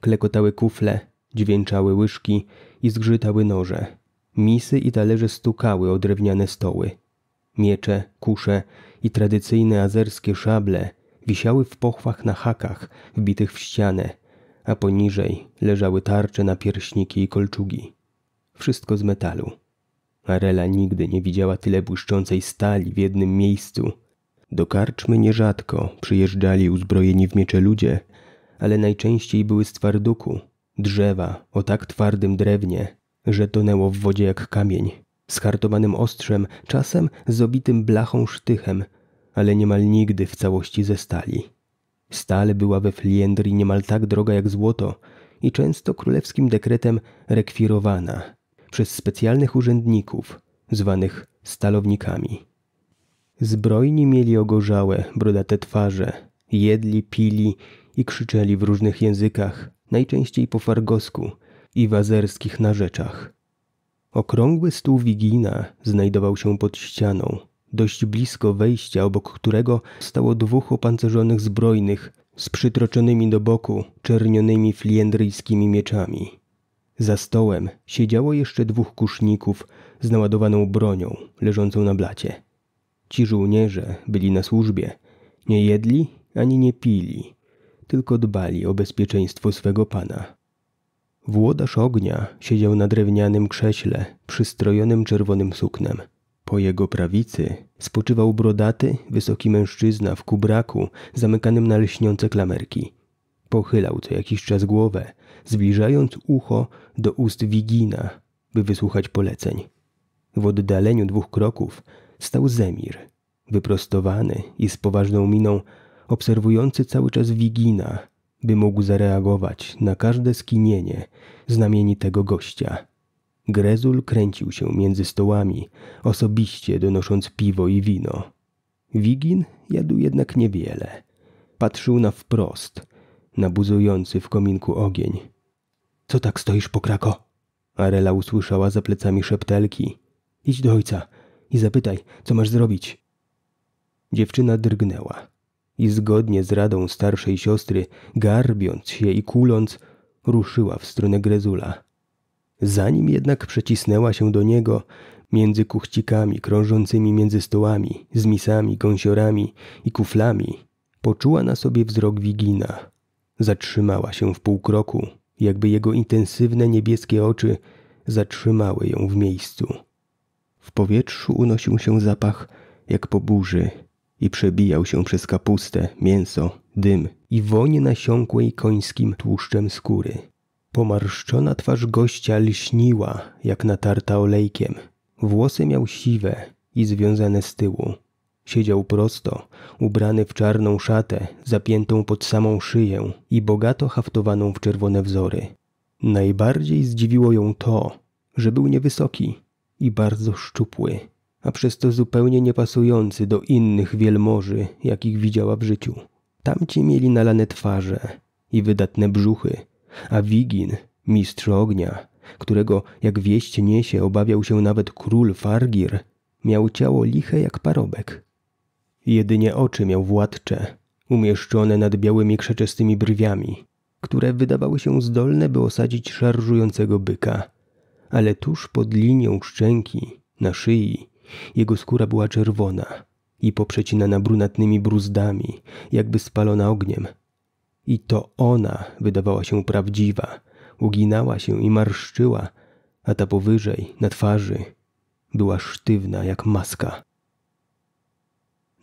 Klekotały kufle, dźwięczały łyżki i zgrzytały noże. Misy i talerze stukały o drewniane stoły. Miecze, kusze i tradycyjne azerskie szable wisiały w pochwach na hakach, wbitych w ścianę, a poniżej leżały tarcze, na pierśniki i kolczugi. Wszystko z metalu. Arela nigdy nie widziała tyle błyszczącej stali w jednym miejscu. Do karczmy nierzadko przyjeżdżali uzbrojeni w miecze ludzie, ale najczęściej były z twarduku, drzewa o tak twardym drewnie, że tonęło w wodzie jak kamień, z hartowanym ostrzem, czasem z obitym blachą sztychem, ale niemal nigdy w całości ze stali. Stal była we Fliendrii niemal tak droga jak złoto i często królewskim dekretem rekwirowana przez specjalnych urzędników, zwanych stalownikami. Zbrojni mieli ogorzałe, brodate twarze, jedli, pili i krzyczeli w różnych językach, najczęściej po fargosku i wazerskich narzeczach. Okrągły stół Wigina znajdował się pod ścianą, dość blisko wejścia, obok którego stało dwóch opancerzonych zbrojnych z przytroczonymi do boku czernionymi fliendryjskimi mieczami. Za stołem siedziało jeszcze dwóch kuszników z naładowaną bronią leżącą na blacie. Ci żołnierze byli na służbie. Nie jedli ani nie pili, tylko dbali o bezpieczeństwo swego pana. Włodarz ognia siedział na drewnianym krześle przystrojonym czerwonym suknem – po jego prawicy spoczywał brodaty, wysoki mężczyzna w kubraku, zamykanym na lśniące klamerki. Pochylał co jakiś czas głowę, zbliżając ucho do ust Wigina, by wysłuchać poleceń. W oddaleniu dwóch kroków stał Zemir, wyprostowany i z poważną miną, obserwujący cały czas Wigina, by mógł zareagować na każde skinienie znamienitego gościa. Grezul kręcił się między stołami, osobiście donosząc piwo i wino. Wigin jadł jednak niewiele. Patrzył na wprost, na buzujący w kominku ogień. Co tak stoisz, pokrako? Arela usłyszała za plecami szeptelki. Idź do ojca i zapytaj, co masz zrobić. Dziewczyna drgnęła i zgodnie z radą starszej siostry, garbiąc się i kuląc, ruszyła w stronę Grezula. Zanim jednak przecisnęła się do niego, między kuchcikami krążącymi między stołami, z misami, gąsiorami i kuflami, poczuła na sobie wzrok Wigina. Zatrzymała się w pół kroku, jakby jego intensywne niebieskie oczy zatrzymały ją w miejscu. W powietrzu unosił się zapach jak po burzy i przebijał się przez kapustę, mięso, dym i wonie nasiąkłej końskim tłuszczem skóry. Pomarszczona twarz gościa lśniła, jak natarta olejkiem. Włosy miał siwe i związane z tyłu. Siedział prosto, ubrany w czarną szatę, zapiętą pod samą szyję i bogato haftowaną w czerwone wzory. Najbardziej zdziwiło ją to, że był niewysoki i bardzo szczupły, a przez to zupełnie niepasujący do innych wielmoży, jakich widziała w życiu. Tamci mieli nalane twarze i wydatne brzuchy, a Wigin, mistrz ognia, którego, jak wieść niesie, obawiał się nawet król Fargir, miał ciało liche jak parobek. Jedynie oczy miał władcze, umieszczone nad białymi krzeczystymi brwiami, które wydawały się zdolne, by osadzić szarżującego byka. Ale tuż pod linią szczęki, na szyi, jego skóra była czerwona i poprzecinana brunatnymi bruzdami, jakby spalona ogniem – i to ona wydawała się prawdziwa, uginała się i marszczyła, a ta powyżej, na twarzy, była sztywna jak maska.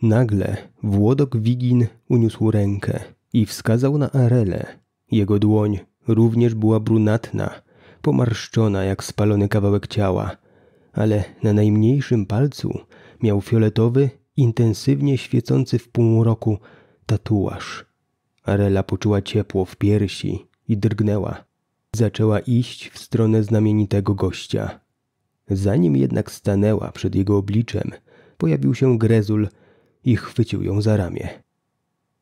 Nagle Włodok Wigin uniósł rękę i wskazał na Arele. Jego dłoń również była brunatna, pomarszczona jak spalony kawałek ciała, ale na najmniejszym palcu miał fioletowy, intensywnie świecący w półmroku tatuaż. Arela poczuła ciepło w piersi i drgnęła. Zaczęła iść w stronę znamienitego gościa. Zanim jednak stanęła przed jego obliczem, pojawił się Grezul i chwycił ją za ramię.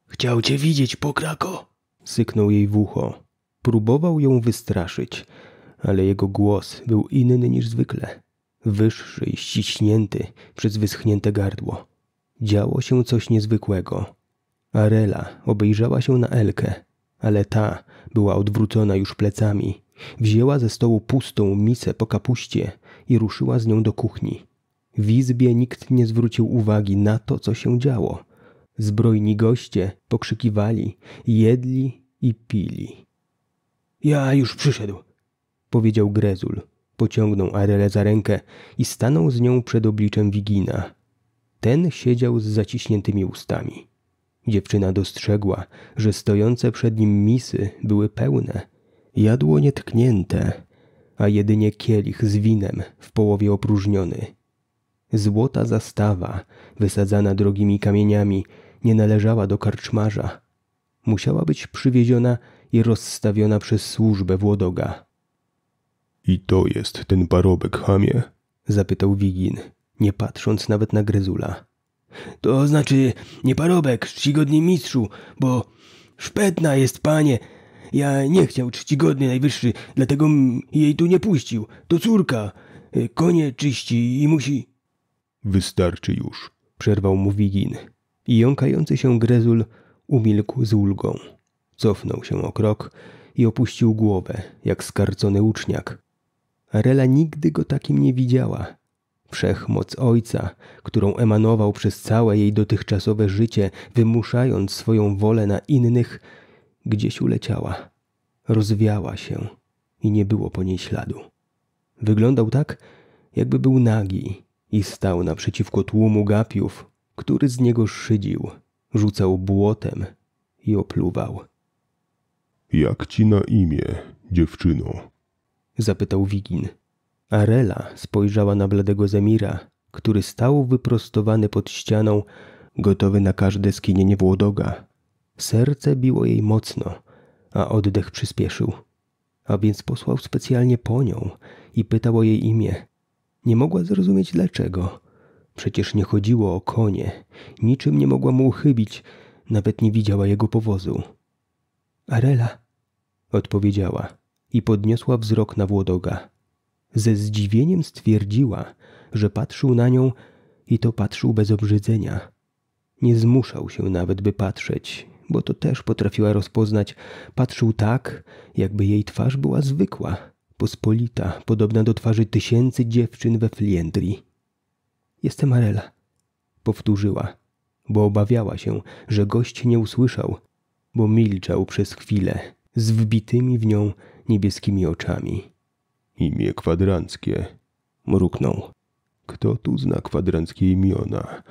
Chciał cię widzieć, pokrako! syknął jej w ucho. Próbował ją wystraszyć, ale jego głos był inny niż zwykle. Wyższy i ściśnięty przez wyschnięte gardło. Działo się coś niezwykłego. Arela obejrzała się na Elkę, ale ta była odwrócona już plecami. Wzięła ze stołu pustą misę po kapuście i ruszyła z nią do kuchni. W izbie nikt nie zwrócił uwagi na to, co się działo. Zbrojni goście pokrzykiwali, jedli i pili. Ja już przyszedł, powiedział Grezul. Pociągnął Arele za rękę i stanął z nią przed obliczem Wigina. Ten siedział z zaciśniętymi ustami. Dziewczyna dostrzegła, że stojące przed nim misy były pełne, jadło nietknięte, a jedynie kielich z winem w połowie opróżniony. Złota zastawa, wysadzana drogimi kamieniami, nie należała do karczmarza. Musiała być przywieziona i rozstawiona przez służbę Włodoga. I to jest ten parobek, chamie? zapytał Wigin, nie patrząc nawet na Gryzula. To znaczy nie parobek, czcigodny mistrzu, bo szpetna jest, panie. Ja nie chciał czcigodny najwyższy, dlatego jej tu nie puścił. To córka. Y, konie czyści i musi... Wystarczy już, przerwał mu Wigin. I jąkający się Grezul umilkł z ulgą. Cofnął się o krok i opuścił głowę, jak skarcony uczniak. Arela nigdy go takim nie widziała. Wszechmoc Ojca, którą emanował przez całe jej dotychczasowe życie, wymuszając swoją wolę na innych, gdzieś uleciała, rozwiała się i nie było po niej śladu. Wyglądał tak, jakby był nagi i stał naprzeciwko tłumu gapiów, który z niego szydził, rzucał błotem i opluwał. Jak ci na imię, dziewczyno? zapytał Wigin. Arela spojrzała na bladego Zemira, który stał wyprostowany pod ścianą, gotowy na każde skinienie włodoga. Serce biło jej mocno, a oddech przyspieszył. A więc posłał specjalnie po nią i pytał o jej imię. Nie mogła zrozumieć dlaczego. Przecież nie chodziło o konie, niczym nie mogła mu uchybić, nawet nie widziała jego powozu. Arela, odpowiedziała i podniosła wzrok na Włodoga. Ze zdziwieniem stwierdziła, że patrzył na nią i to patrzył bez obrzydzenia. Nie zmuszał się nawet, by patrzeć, bo to też potrafiła rozpoznać. Patrzył tak, jakby jej twarz była zwykła, pospolita, podobna do twarzy tysięcy dziewczyn we Fliendrii. Jestem Arela, powtórzyła, bo obawiała się, że gość nie usłyszał, bo milczał przez chwilę z wbitymi w nią niebieskimi oczami. Imię kwadranckie. Mruknął. Kto tu zna kwadranckie imiona,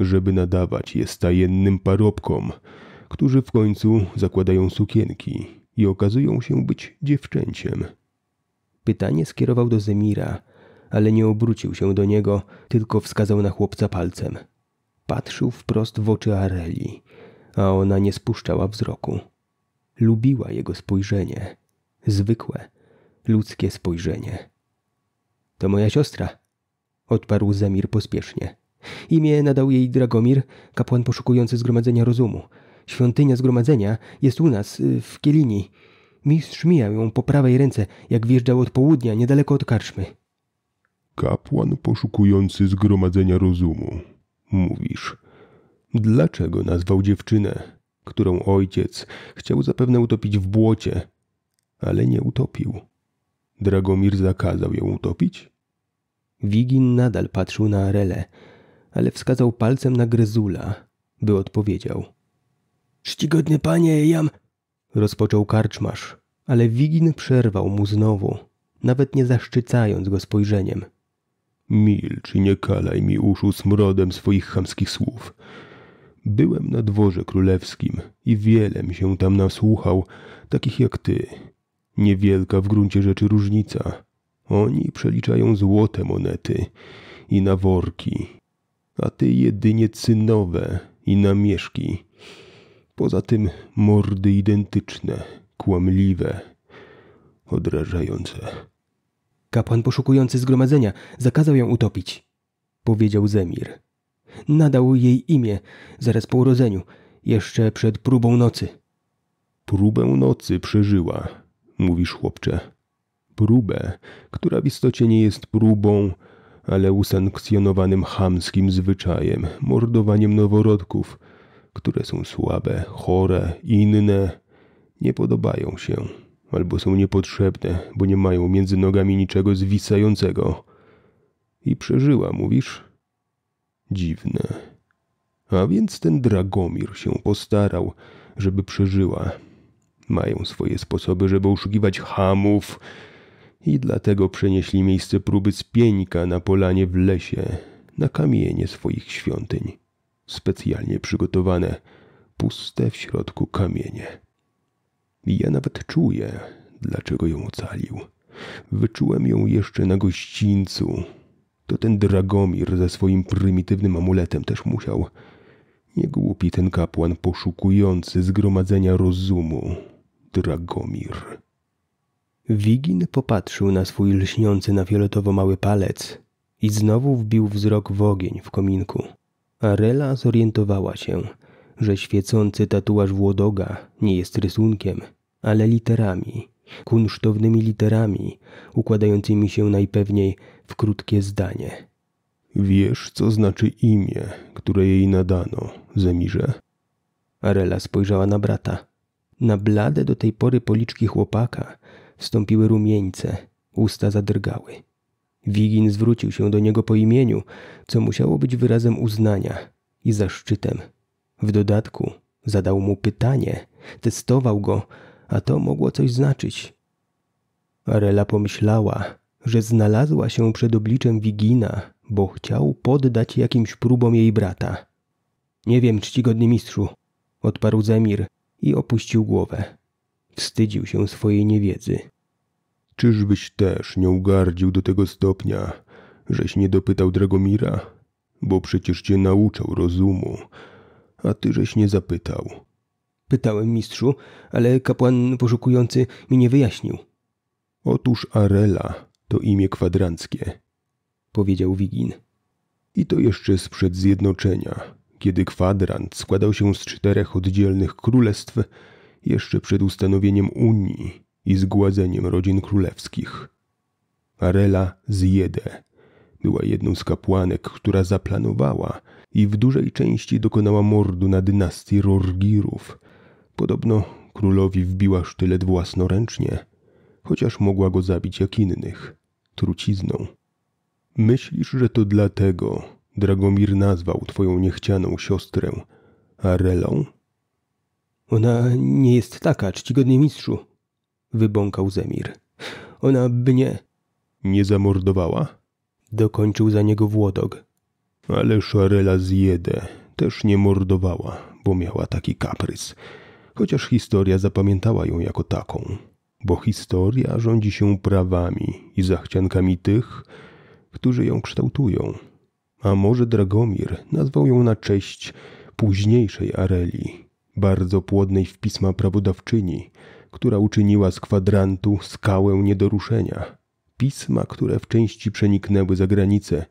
żeby nadawać je stajennym parobkom, którzy w końcu zakładają sukienki i okazują się być dziewczęciem? Pytanie skierował do Zemira, ale nie obrócił się do niego, tylko wskazał na chłopca palcem. Patrzył wprost w oczy Areli, a ona nie spuszczała wzroku. Lubiła jego spojrzenie, zwykłe, ludzkie spojrzenie. To moja siostra, odparł Zamir pospiesznie. Imię nadał jej Dragomir, kapłan poszukujący zgromadzenia rozumu. Świątynia zgromadzenia jest u nas, y, w Kielini. Mistrz mijał ją po prawej ręce, jak wjeżdżał od południa, niedaleko od karczmy. Kapłan poszukujący zgromadzenia rozumu, mówisz. Dlaczego nazwał dziewczynę, którą ojciec chciał zapewne utopić w błocie, ale nie utopił? Dragomir zakazał ją utopić? Wigin nadal patrzył na Arele, ale wskazał palcem na Grezula, by odpowiedział. Czcigodny panie, jam... Rozpoczął karczmarz, ale Wigin przerwał mu znowu, nawet nie zaszczycając go spojrzeniem. Milcz i nie kalaj mi uszu smrodem swoich chamskich słów. Byłem na dworze królewskim i wielem się tam nasłuchał, takich jak ty, Niewielka w gruncie rzeczy różnica. Oni przeliczają złote monety i na worki, a ty jedynie cynowe i na mieszki. Poza tym mordy identyczne, kłamliwe, odrażające. Kapłan poszukujący zgromadzenia zakazał ją utopić, powiedział Zemir. Nadał jej imię zaraz po urodzeniu, jeszcze przed próbą nocy. Próbę nocy przeżyła, mówisz, chłopcze. Próbę, która w istocie nie jest próbą, ale usankcjonowanym chamskim zwyczajem, mordowaniem noworodków, które są słabe, chore, inne, nie podobają się albo są niepotrzebne, bo nie mają między nogami niczego zwisającego. I przeżyła, mówisz? Dziwne. A więc ten Dragomir się postarał, żeby przeżyła. Mają swoje sposoby, żeby oszukiwać hamów i dlatego przenieśli miejsce próby z pieńka na polanie w lesie, na kamienie swoich świątyń. Specjalnie przygotowane, puste w środku kamienie. I ja nawet czuję, dlaczego ją ocalił. Wyczułem ją jeszcze na gościńcu. To ten Dragomir ze swoim prymitywnym amuletem też musiał. Niegłupi ten kapłan poszukujący zgromadzenia rozumu, Dragomir. Wigin popatrzył na swój lśniący na fioletowo mały palec i znowu wbił wzrok w ogień w kominku. Arela zorientowała się, że świecący tatuaż Włodoga nie jest rysunkiem, ale literami, kunsztownymi literami, układającymi się najpewniej w krótkie zdanie. Wiesz, co znaczy imię, które jej nadano, Zemirze? Arela spojrzała na brata. Na blade do tej pory policzki chłopaka wstąpiły rumieńce, usta zadrgały. Wigin zwrócił się do niego po imieniu, co musiało być wyrazem uznania i zaszczytem. W dodatku zadał mu pytanie, testował go, a to mogło coś znaczyć. Arela pomyślała, że znalazła się przed obliczem Wigina, bo chciał poddać jakimś próbom jej brata. Nie wiem, czcigodny mistrzu, odparł Zemir, i opuścił głowę. Wstydził się swojej niewiedzy. Czyżbyś też nie ugardził do tego stopnia, żeś nie dopytał Dragomira? Bo przecież cię nauczał rozumu, a ty żeś nie zapytał. Pytałem mistrzu, ale kapłan poszukujący mi nie wyjaśnił. Otóż Arela to imię kwadranckie, powiedział Wigin. I to jeszcze sprzed zjednoczenia, kiedy kwadrant składał się z czterech oddzielnych królestw, jeszcze przed ustanowieniem Unii i zgładzeniem rodzin królewskich. Arela Jede była jedną z kapłanek, która zaplanowała i w dużej części dokonała mordu na dynastii Rorgirów. Podobno królowi wbiła sztylet własnoręcznie, chociaż mogła go zabić jak innych trucizną. Myślisz, że to dlatego, Dragomir nazwał twoją niechcianą siostrę Arelą? Ona nie jest taka, czcigodny mistrzu, wybąkał Zemir. Ona by nie. Nie zamordowała? Dokończył za niego Włodog. Ale Arela zjedę też nie mordowała, bo miała taki kaprys. Chociaż historia zapamiętała ją jako taką. Bo historia rządzi się prawami i zachciankami tych, którzy ją kształtują a może Dragomir nazwał ją na cześć późniejszej Areli, bardzo płodnej w pisma prawodawczyni, która uczyniła z kwadrantu skałę niedoruszenia. Pisma, które w części przeniknęły za granicę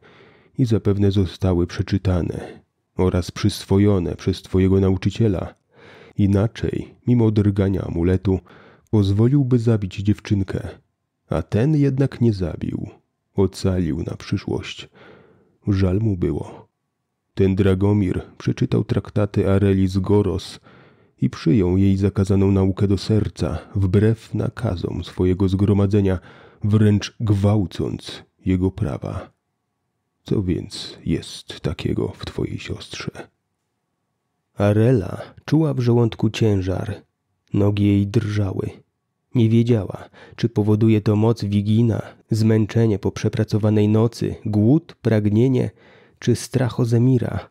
i zapewne zostały przeczytane oraz przyswojone przez twojego nauczyciela. Inaczej, mimo drgania amuletu, pozwoliłby zabić dziewczynkę, a ten jednak nie zabił. Ocalił na przyszłość – Żal mu było. Ten Dragomir przeczytał traktaty Areli z Goros i przyjął jej zakazaną naukę do serca, wbrew nakazom swojego zgromadzenia, wręcz gwałcąc jego prawa. Co więc jest takiego w twojej siostrze? Arela czuła w żołądku ciężar. Nogi jej drżały. Nie wiedziała, czy powoduje to moc wigina, zmęczenie po przepracowanej nocy, głód, pragnienie, czy strach o Zemira.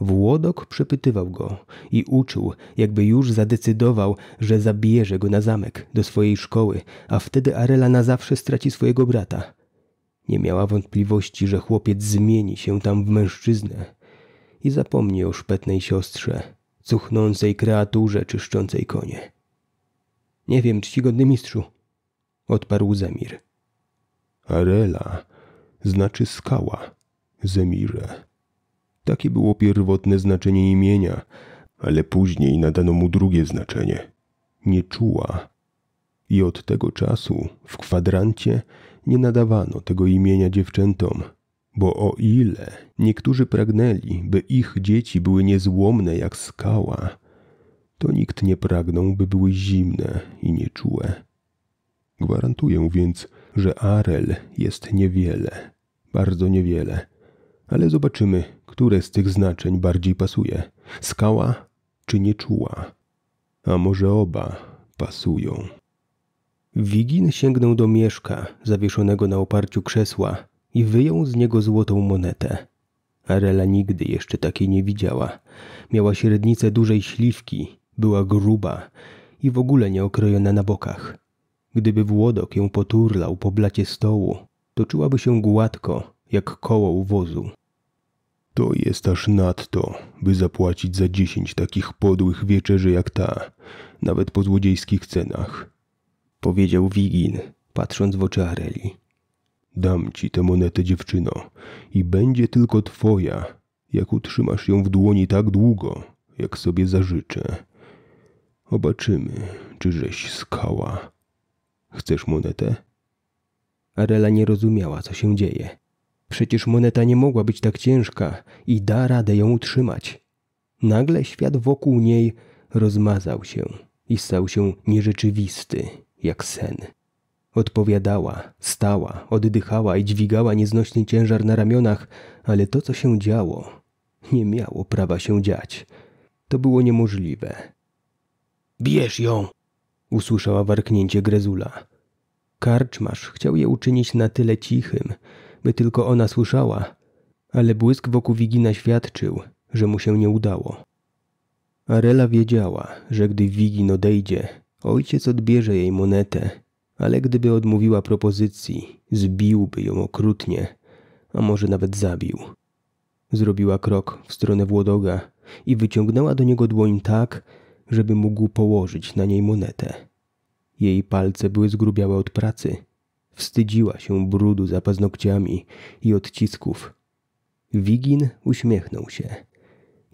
Włodok przepytywał go i uczył, jakby już zadecydował, że zabierze go na zamek, do swojej szkoły, a wtedy Arela na zawsze straci swojego brata. Nie miała wątpliwości, że chłopiec zmieni się tam w mężczyznę i zapomni o szpetnej siostrze, cuchnącej kreaturze czyszczącej konie. Nie wiem, czcigodny mistrzu, odparł Zemir. Arela znaczy skała, Zemirze. Takie było pierwotne znaczenie imienia, ale później nadano mu drugie znaczenie nie czuła. I od tego czasu w kwadrancie nie nadawano tego imienia dziewczętom, bo o ile niektórzy pragnęli, by ich dzieci były niezłomne jak skała, to nikt nie pragnął, by były zimne i nieczułe. Gwarantuję więc, że Arel jest niewiele, bardzo niewiele, ale zobaczymy, które z tych znaczeń bardziej pasuje: skała czy nieczuła. A może oba pasują. Wigin sięgnął do mieszka zawieszonego na oparciu krzesła i wyjął z niego złotą monetę. Arela nigdy jeszcze takiej nie widziała. Miała średnicę dużej śliwki była gruba i w ogóle nieokrojona na bokach. Gdyby Włodok ją poturlał po blacie stołu, toczyłaby się gładko, jak koło u wozu. To jest aż nadto, by zapłacić za dziesięć takich podłych wieczerzy jak ta, nawet po złodziejskich cenach. Powiedział Wigin, patrząc w oczy Areli. Dam ci tę monetę, dziewczyno, i będzie tylko twoja, jak utrzymasz ją w dłoni tak długo, jak sobie zażyczę. Obaczymy, czyżeś skała. Chcesz monetę? Arela nie rozumiała, co się dzieje. Przecież moneta nie mogła być tak ciężka i da radę ją utrzymać. Nagle świat wokół niej rozmazał się i stał się nierzeczywisty, jak sen. Odpowiadała, stała, oddychała i dźwigała nieznośny ciężar na ramionach, ale to, co się działo, nie miało prawa się dziać. To było niemożliwe. Bierz ją! usłyszała warknięcie Grezula. Karczmasz chciał je uczynić na tyle cichym, by tylko ona słyszała, ale błysk wokół Wigina świadczył, że mu się nie udało. Arela wiedziała, że gdy Wigin odejdzie, ojciec odbierze jej monetę, ale gdyby odmówiła propozycji, zbiłby ją okrutnie, a może nawet zabił. Zrobiła krok w stronę Włodoga i wyciągnęła do niego dłoń tak, żeby mógł położyć na niej monetę. Jej palce były zgrubiałe od pracy. Wstydziła się brudu za paznokciami i odcisków. Wigin uśmiechnął się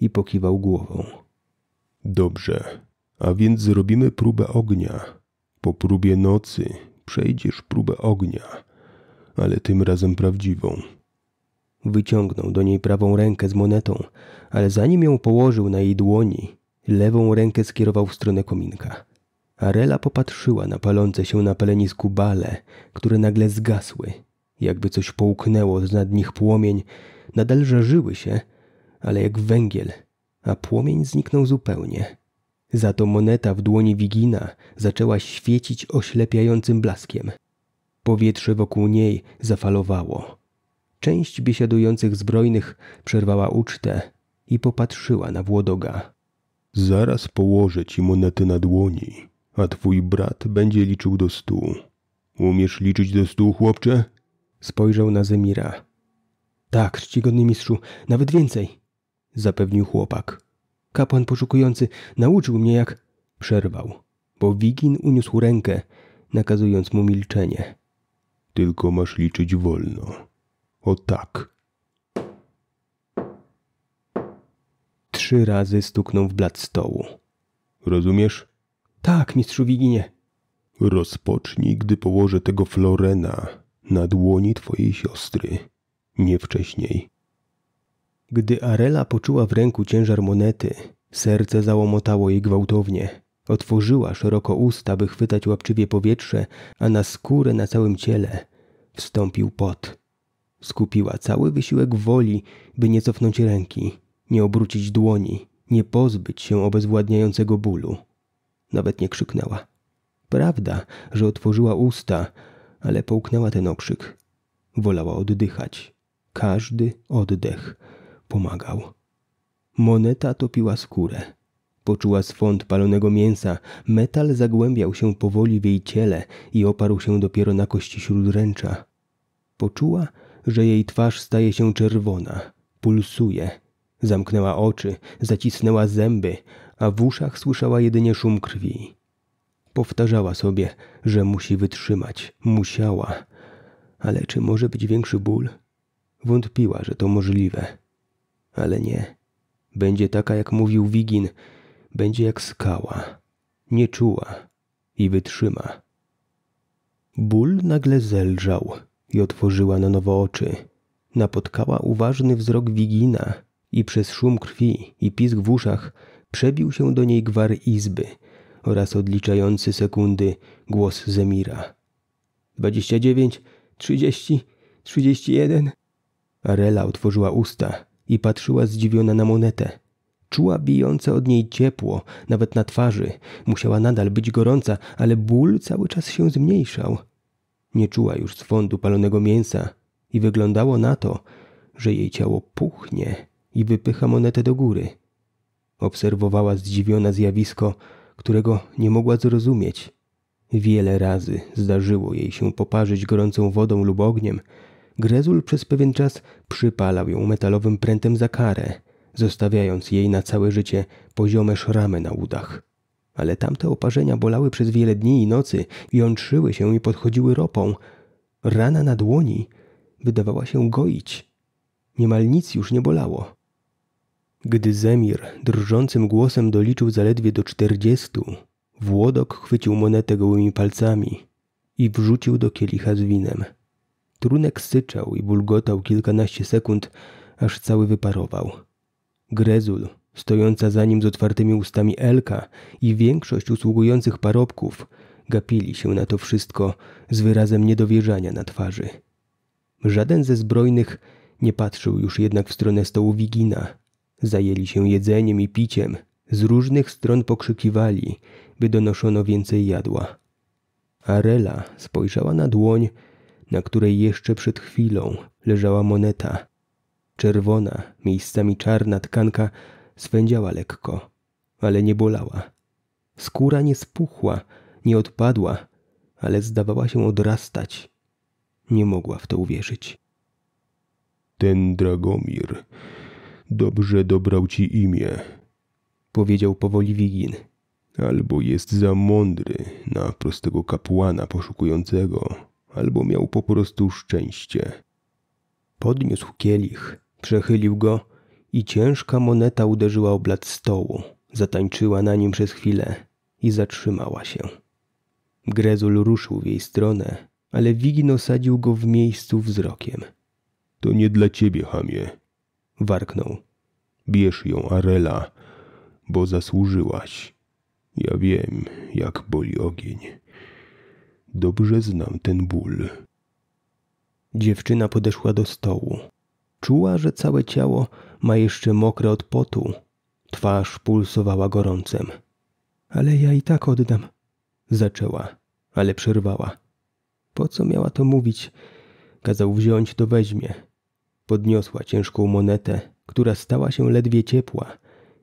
i pokiwał głową. Dobrze, a więc zrobimy próbę ognia. Po próbie nocy przejdziesz próbę ognia, ale tym razem prawdziwą. Wyciągnął do niej prawą rękę z monetą, ale zanim ją położył na jej dłoni, Lewą rękę skierował w stronę kominka. Arela popatrzyła na palące się na palenisku bale, które nagle zgasły, jakby coś połknęło z nad nich płomień, nadal żarzyły się, ale jak węgiel, a płomień zniknął zupełnie. Za to moneta w dłoni Wigina zaczęła świecić oślepiającym blaskiem. Powietrze wokół niej zafalowało. Część biesiadujących zbrojnych przerwała ucztę i popatrzyła na Włodoga. Zaraz położę ci monety na dłoni, a twój brat będzie liczył do stu. Umiesz liczyć do stu, chłopcze? Spojrzał na Zemira. Tak, czcigodny mistrzu, nawet więcej, zapewnił chłopak. Kapłan poszukujący nauczył mnie jak... Przerwał, bo Wigin uniósł rękę, nakazując mu milczenie. Tylko masz liczyć wolno. O tak, trzy razy stuknął w blat stołu. Rozumiesz? Tak, mistrzu Wiginie. Rozpocznij, gdy położę tego Florena na dłoni twojej siostry. Nie wcześniej. Gdy Arela poczuła w ręku ciężar monety, serce załomotało jej gwałtownie. Otworzyła szeroko usta, by chwytać łapczywie powietrze, a na skórę na całym ciele wstąpił pot. Skupiła cały wysiłek woli, by nie cofnąć ręki nie obrócić dłoni, nie pozbyć się obezwładniającego bólu. Nawet nie krzyknęła. Prawda, że otworzyła usta, ale połknęła ten okrzyk. Wolała oddychać. Każdy oddech pomagał. Moneta topiła skórę. Poczuła swąd palonego mięsa, metal zagłębiał się powoli w jej ciele i oparł się dopiero na kości śródręcza. Poczuła, że jej twarz staje się czerwona, pulsuje, Zamknęła oczy, zacisnęła zęby, a w uszach słyszała jedynie szum krwi. Powtarzała sobie, że musi wytrzymać, musiała. Ale czy może być większy ból? Wątpiła, że to możliwe. Ale nie. Będzie taka, jak mówił Wigin. Będzie jak skała. Nie czuła. I wytrzyma. Ból nagle zelżał i otworzyła na nowo oczy. Napotkała uważny wzrok Wigina, i przez szum krwi i pisk w uszach przebił się do niej gwar izby oraz odliczający sekundy głos Zemira. Dwadzieścia dziewięć, trzydzieści, trzydzieści jeden. Arela otworzyła usta i patrzyła zdziwiona na monetę. Czuła bijące od niej ciepło, nawet na twarzy. Musiała nadal być gorąca, ale ból cały czas się zmniejszał. Nie czuła już swądu palonego mięsa i wyglądało na to, że jej ciało puchnie i wypycha monetę do góry. Obserwowała zdziwiona zjawisko, którego nie mogła zrozumieć. Wiele razy zdarzyło jej się poparzyć gorącą wodą lub ogniem. Grezul przez pewien czas przypalał ją metalowym prętem za karę, zostawiając jej na całe życie poziome szramy na udach. Ale tamte oparzenia bolały przez wiele dni i nocy, jątrzyły się i podchodziły ropą. Rana na dłoni wydawała się goić. Niemal nic już nie bolało. Gdy Zemir drżącym głosem doliczył zaledwie do czterdziestu, Włodok chwycił monetę gołymi palcami i wrzucił do kielicha z winem. Trunek syczał i bulgotał kilkanaście sekund, aż cały wyparował. Grezul, stojąca za nim z otwartymi ustami Elka i większość usługujących parobków, gapili się na to wszystko z wyrazem niedowierzania na twarzy. Żaden ze zbrojnych nie patrzył już jednak w stronę stołu Wigina – Zajęli się jedzeniem i piciem, z różnych stron pokrzykiwali, by donoszono więcej jadła. Arela spojrzała na dłoń, na której jeszcze przed chwilą leżała moneta. Czerwona, miejscami czarna tkanka swędziała lekko, ale nie bolała. Skóra nie spuchła, nie odpadła, ale zdawała się odrastać. Nie mogła w to uwierzyć. Ten Dragomir Dobrze dobrał ci imię, powiedział powoli Wigin. Albo jest za mądry na prostego kapłana poszukującego, albo miał po prostu szczęście. Podniósł kielich, przechylił go i ciężka moneta uderzyła o blat stołu. Zatańczyła na nim przez chwilę i zatrzymała się. Grezul ruszył w jej stronę, ale Wigin osadził go w miejscu wzrokiem. To nie dla ciebie, Hamie, warknął. Bierz ją, Arela, bo zasłużyłaś. Ja wiem, jak boli ogień. Dobrze znam ten ból. Dziewczyna podeszła do stołu. Czuła, że całe ciało ma jeszcze mokre od potu. Twarz pulsowała gorącem. Ale ja i tak oddam. Zaczęła, ale przerwała. Po co miała to mówić? Kazał wziąć, to weźmie. Podniosła ciężką monetę, która stała się ledwie ciepła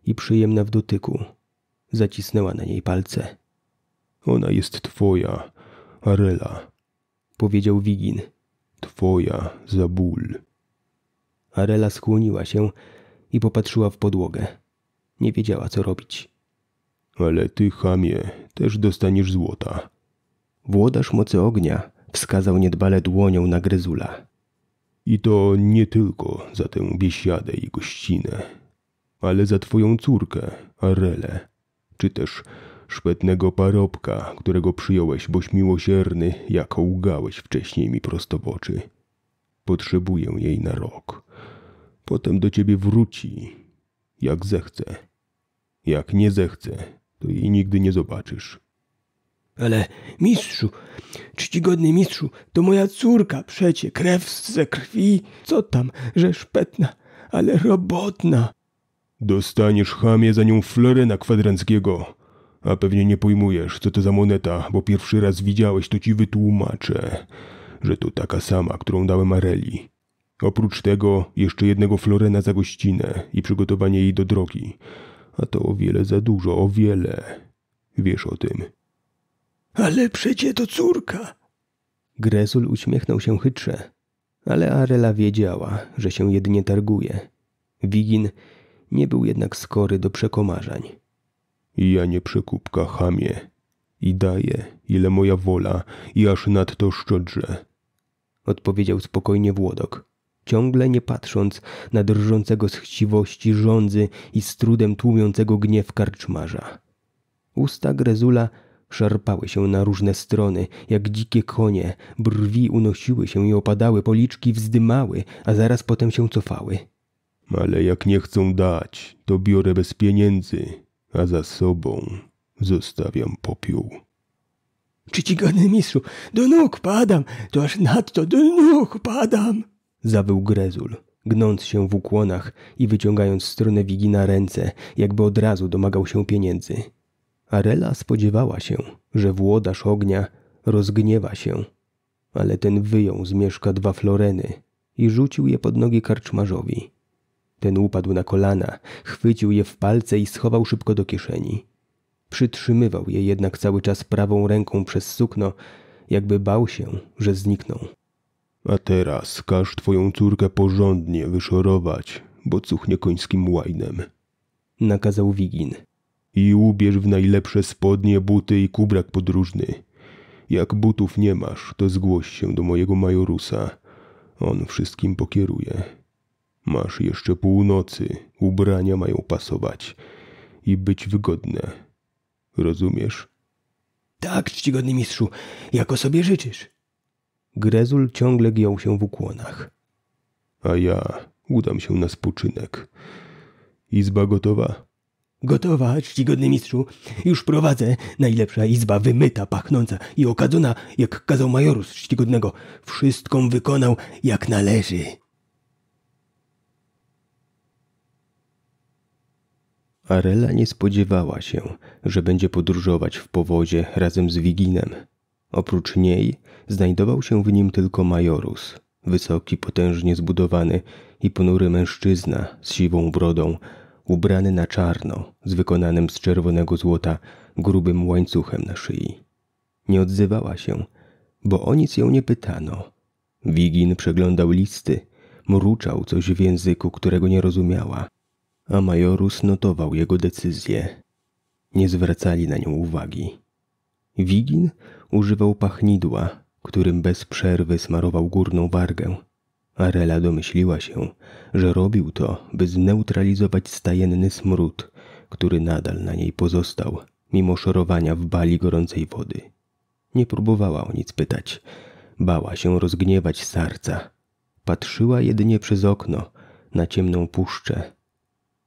i przyjemna w dotyku. Zacisnęła na niej palce. Ona jest twoja, Arela, powiedział Wigin. Twoja za ból. Arela skłoniła się i popatrzyła w podłogę. Nie wiedziała, co robić. Ale ty, chamie, też dostaniesz złota. Włodarz mocy ognia wskazał niedbale dłonią na gryzula. I to nie tylko za tę biesiadę i gościnę, ale za twoją córkę, Arelę, czy też szpetnego parobka, którego przyjąłeś, boś miłosierny, jak łgałeś wcześniej mi prosto w oczy. Potrzebuję jej na rok. Potem do ciebie wróci, jak zechce. Jak nie zechce, to jej nigdy nie zobaczysz. Ale mistrzu, czcigodny mistrzu, to moja córka przecie, krew ze krwi, co tam, że szpetna, ale robotna. Dostaniesz chamie za nią florena kwadranckiego. A pewnie nie pojmujesz, co to za moneta, bo pierwszy raz widziałeś, to ci wytłumaczę, że to taka sama, którą dałem Areli. Oprócz tego jeszcze jednego florena za gościnę i przygotowanie jej do drogi. A to o wiele za dużo, o wiele. Wiesz o tym. Ale przecie to córka. Grezul uśmiechnął się chytrze, ale Arela wiedziała, że się jedynie targuje. Wigin nie był jednak skory do przekomarzań. Ja nie przekupka chamie i daję, ile moja wola i aż nadto szczodrze. Odpowiedział spokojnie Włodok, ciągle nie patrząc na drżącego z chciwości żądzy i z trudem tłumiącego gniew karczmarza. Usta Grezula Szarpały się na różne strony, jak dzikie konie, brwi unosiły się i opadały, policzki wzdymały, a zaraz potem się cofały. Ale jak nie chcą dać, to biorę bez pieniędzy, a za sobą zostawiam popiół. Przycigany mistrzu, do nóg padam, to aż nadto do nóg padam, zawył Grezul, gnąc się w ukłonach i wyciągając w stronę Wigina ręce, jakby od razu domagał się pieniędzy. Arela spodziewała się, że włodarz ognia rozgniewa się, ale ten wyjął z mieszka dwa floreny i rzucił je pod nogi karczmarzowi. Ten upadł na kolana, chwycił je w palce i schował szybko do kieszeni. Przytrzymywał je jednak cały czas prawą ręką przez sukno, jakby bał się, że znikną. A teraz każ twoją córkę porządnie wyszorować, bo cuchnie końskim łajnem. Nakazał Wigin i ubierz w najlepsze spodnie, buty i kubrak podróżny. Jak butów nie masz, to zgłoś się do mojego majorusa. On wszystkim pokieruje. Masz jeszcze północy, ubrania mają pasować i być wygodne. Rozumiesz? Tak, czcigodny mistrzu, jako sobie życzysz. Grezul ciągle giął się w ukłonach. A ja udam się na spoczynek. Izba gotowa? Gotowa, czcigodny mistrzu. Już prowadzę. Najlepsza izba wymyta, pachnąca i okadzona, jak kazał majorus czcigodnego. Wszystką wykonał, jak należy. Arela nie spodziewała się, że będzie podróżować w powozie razem z Wiginem. Oprócz niej znajdował się w nim tylko Majorus, wysoki, potężnie zbudowany i ponury mężczyzna z siwą brodą, ubrany na czarno, z wykonanym z czerwonego złota grubym łańcuchem na szyi. Nie odzywała się, bo o nic ją nie pytano. Wigin przeglądał listy, mruczał coś w języku, którego nie rozumiała, a Majorus notował jego decyzję. Nie zwracali na nią uwagi. Wigin używał pachnidła, którym bez przerwy smarował górną wargę – Arela domyśliła się, że robił to, by zneutralizować stajenny smród, który nadal na niej pozostał, mimo szorowania w bali gorącej wody. Nie próbowała o nic pytać. Bała się rozgniewać sarca. Patrzyła jedynie przez okno na ciemną puszczę.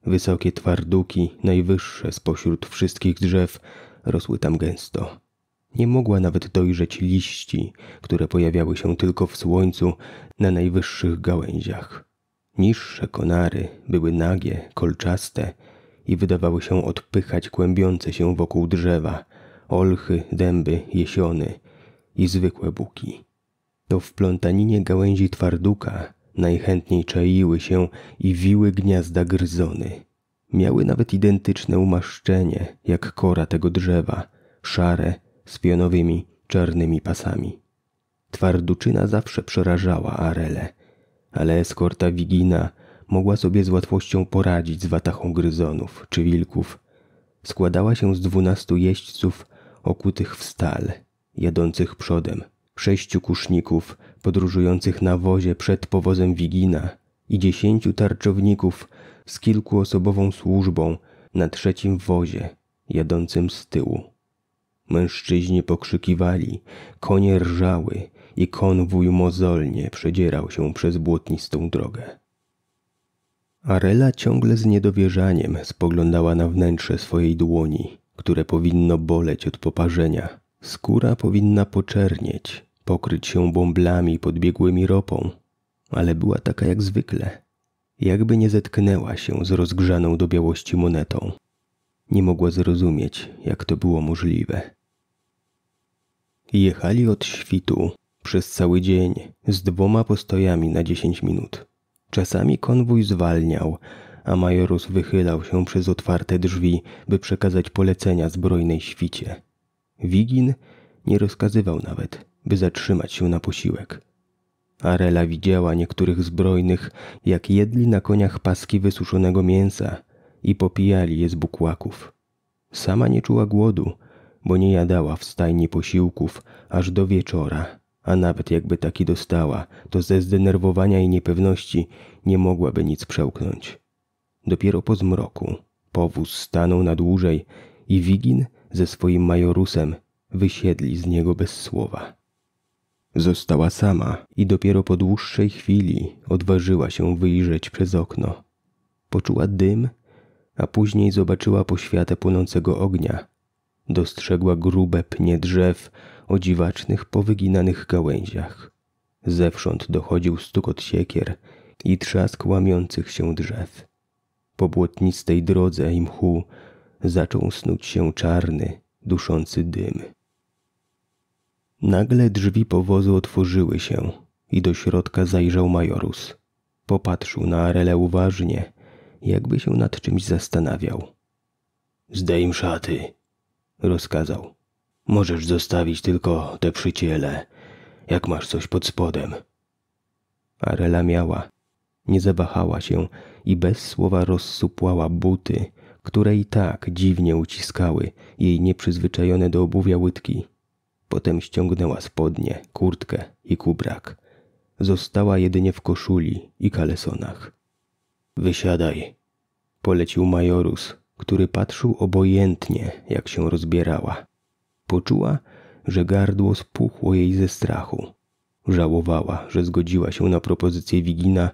Wysokie twarduki, najwyższe spośród wszystkich drzew, rosły tam gęsto. Nie mogła nawet dojrzeć liści, które pojawiały się tylko w słońcu na najwyższych gałęziach. Niższe konary były nagie, kolczaste i wydawały się odpychać kłębiące się wokół drzewa, olchy, dęby, jesiony i zwykłe buki. To w plątaninie gałęzi twarduka najchętniej czaiły się i wiły gniazda gryzony. Miały nawet identyczne umaszczenie jak kora tego drzewa, szare z pionowymi, czarnymi pasami. Twarduczyna zawsze przerażała Arele, ale eskorta Wigina mogła sobie z łatwością poradzić z watachą gryzonów czy wilków. Składała się z dwunastu jeźdźców okutych w stal, jadących przodem, sześciu kuszników podróżujących na wozie przed powozem Wigina i dziesięciu tarczowników z kilkuosobową służbą na trzecim wozie jadącym z tyłu. Mężczyźni pokrzykiwali, konie rżały i konwój mozolnie przedzierał się przez błotnistą drogę. Arela ciągle z niedowierzaniem spoglądała na wnętrze swojej dłoni, które powinno boleć od poparzenia. Skóra powinna poczernieć, pokryć się bąblami podbiegłymi ropą, ale była taka jak zwykle, jakby nie zetknęła się z rozgrzaną do białości monetą. Nie mogła zrozumieć, jak to było możliwe. Jechali od świtu przez cały dzień z dwoma postojami na dziesięć minut. Czasami konwój zwalniał, a majorus wychylał się przez otwarte drzwi, by przekazać polecenia zbrojnej świcie. Wigin nie rozkazywał nawet, by zatrzymać się na posiłek. Arela widziała niektórych zbrojnych, jak jedli na koniach paski wysuszonego mięsa, i popijali je z bukłaków. Sama nie czuła głodu, bo nie jadała w stajni posiłków aż do wieczora, a nawet jakby taki dostała, to ze zdenerwowania i niepewności nie mogłaby nic przełknąć. Dopiero po zmroku powóz stanął na dłużej i Wigin ze swoim majorusem wysiedli z niego bez słowa. Została sama i dopiero po dłuższej chwili odważyła się wyjrzeć przez okno. Poczuła dym a później zobaczyła poświatę płonącego ognia. Dostrzegła grube pnie drzew o dziwacznych, powyginanych gałęziach. Zewsząd dochodził stukot siekier i trzask łamiących się drzew. Po błotnistej drodze i mchu zaczął snuć się czarny, duszący dym. Nagle drzwi powozu otworzyły się i do środka zajrzał Majorus. Popatrzył na Arele uważnie, jakby się nad czymś zastanawiał. Zdejm szaty, rozkazał. Możesz zostawić tylko te przyciele, jak masz coś pod spodem. Arela miała. Nie zawahała się i bez słowa rozsupłała buty, które i tak dziwnie uciskały jej nieprzyzwyczajone do obuwia łydki. Potem ściągnęła spodnie, kurtkę i kubrak. Została jedynie w koszuli i kalesonach. Wysiadaj, polecił Majorus, który patrzył obojętnie, jak się rozbierała. Poczuła, że gardło spuchło jej ze strachu. Żałowała, że zgodziła się na propozycję Wigina.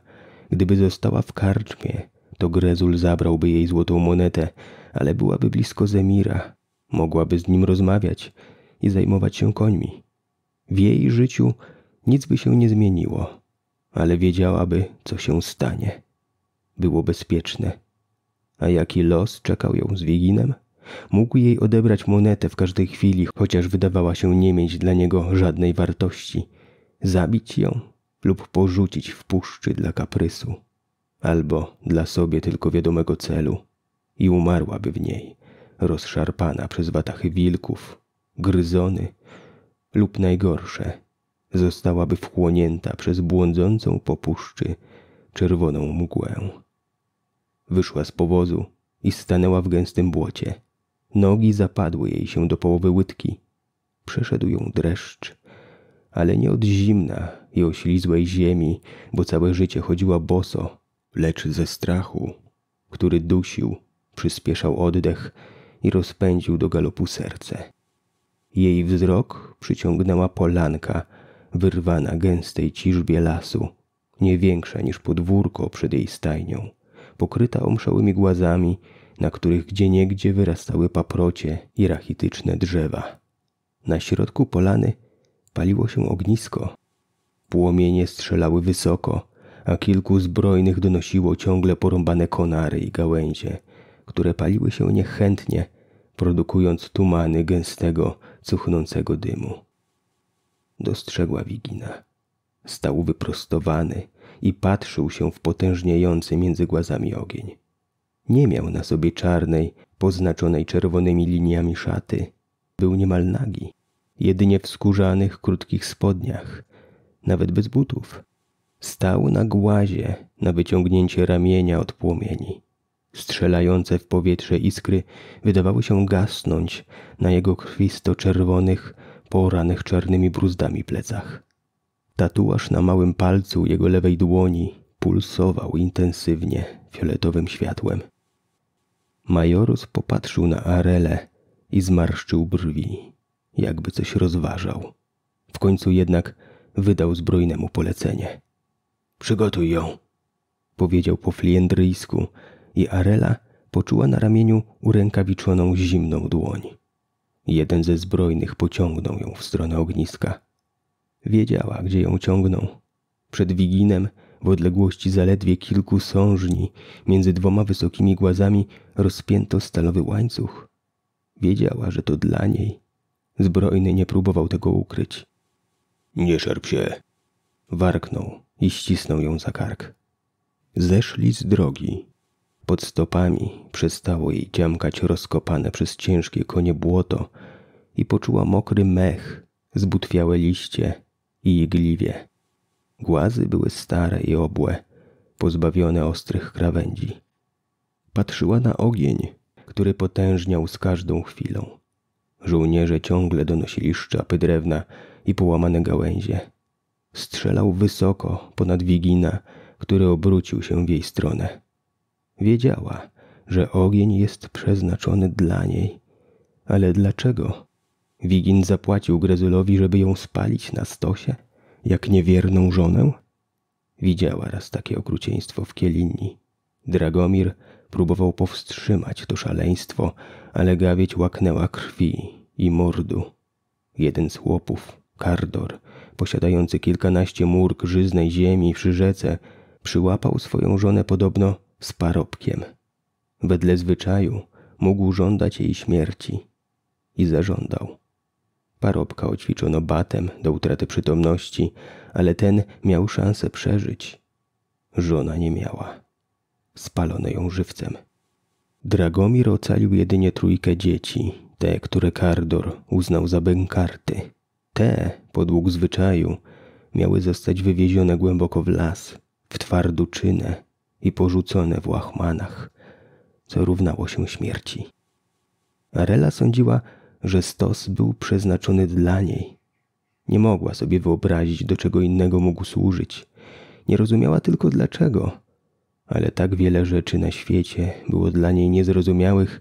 Gdyby została w karczmie, to Grezul zabrałby jej złotą monetę, ale byłaby blisko Zemira. Mogłaby z nim rozmawiać i zajmować się końmi. W jej życiu nic by się nie zmieniło, ale wiedziałaby, co się stanie było bezpieczne. A jaki los czekał ją z Wiginem? Mógł jej odebrać monetę w każdej chwili, chociaż wydawała się nie mieć dla niego żadnej wartości. Zabić ją lub porzucić w puszczy dla kaprysu, albo dla sobie tylko wiadomego celu i umarłaby w niej, rozszarpana przez watachy wilków, gryzony lub najgorsze, zostałaby wchłonięta przez błądzącą po puszczy czerwoną mgłę. Wyszła z powozu i stanęła w gęstym błocie. Nogi zapadły jej się do połowy łydki. Przeszedł ją dreszcz, ale nie od zimna i oślizłej ziemi, bo całe życie chodziła boso, lecz ze strachu, który dusił, przyspieszał oddech i rozpędził do galopu serce. Jej wzrok przyciągnęła polanka, wyrwana gęstej ciżbie lasu, nie większa niż podwórko przed jej stajnią pokryta omszałymi głazami, na których gdzieniegdzie wyrastały paprocie i rachityczne drzewa. Na środku polany paliło się ognisko. Płomienie strzelały wysoko, a kilku zbrojnych donosiło ciągle porąbane konary i gałęzie, które paliły się niechętnie, produkując tumany gęstego, cuchnącego dymu. Dostrzegła Wigina. Stał wyprostowany, i patrzył się w potężniejący między głazami ogień. Nie miał na sobie czarnej, poznaczonej czerwonymi liniami szaty. Był niemal nagi, jedynie w skórzanych, krótkich spodniach, nawet bez butów. Stał na głazie, na wyciągnięcie ramienia od płomieni. Strzelające w powietrze iskry wydawały się gasnąć na jego krwisto-czerwonych, poranych czarnymi bruzdami plecach. Tatuaż na małym palcu jego lewej dłoni pulsował intensywnie fioletowym światłem. Majoros popatrzył na Arelę i zmarszczył brwi, jakby coś rozważał. W końcu jednak wydał zbrojnemu polecenie. Przygotuj ją, powiedział po fliendryjsku i Arela poczuła na ramieniu urękawiczoną zimną dłoń. Jeden ze zbrojnych pociągnął ją w stronę ogniska. Wiedziała, gdzie ją ciągną. Przed Wiginem, w odległości zaledwie kilku sążni, między dwoma wysokimi głazami, rozpięto stalowy łańcuch. Wiedziała, że to dla niej. Zbrojny nie próbował tego ukryć. Nie szarp się! Warknął i ścisnął ją za kark. Zeszli z drogi. Pod stopami przestało jej ciamkać rozkopane przez ciężkie konie błoto i poczuła mokry mech, zbutwiałe liście, i igliwie. Głazy były stare i obłe, pozbawione ostrych krawędzi. Patrzyła na ogień, który potężniał z każdą chwilą. Żołnierze ciągle donosili szczapy drewna i połamane gałęzie. Strzelał wysoko, ponad Wigina, który obrócił się w jej stronę. Wiedziała, że ogień jest przeznaczony dla niej. Ale dlaczego? Wigin zapłacił Grezylowi, żeby ją spalić na stosie, jak niewierną żonę? Widziała raz takie okrucieństwo w Kielinii. Dragomir próbował powstrzymać to szaleństwo, ale gawieć łaknęła krwi i mordu. Jeden z chłopów, Kardor, posiadający kilkanaście murk żyznej ziemi przy rzece, przyłapał swoją żonę podobno z parobkiem. Wedle zwyczaju mógł żądać jej śmierci. I zażądał. Parobka oćwiczono batem do utraty przytomności, ale ten miał szansę przeżyć. Żona nie miała. Spalono ją żywcem. Dragomir ocalił jedynie trójkę dzieci, te, które Kardor uznał za bękarty. Te, podług zwyczaju, miały zostać wywiezione głęboko w las, w twardu czynę i porzucone w łachmanach, co równało się śmierci. Arela sądziła, że stos był przeznaczony dla niej. Nie mogła sobie wyobrazić, do czego innego mógł służyć. Nie rozumiała tylko dlaczego, ale tak wiele rzeczy na świecie było dla niej niezrozumiałych,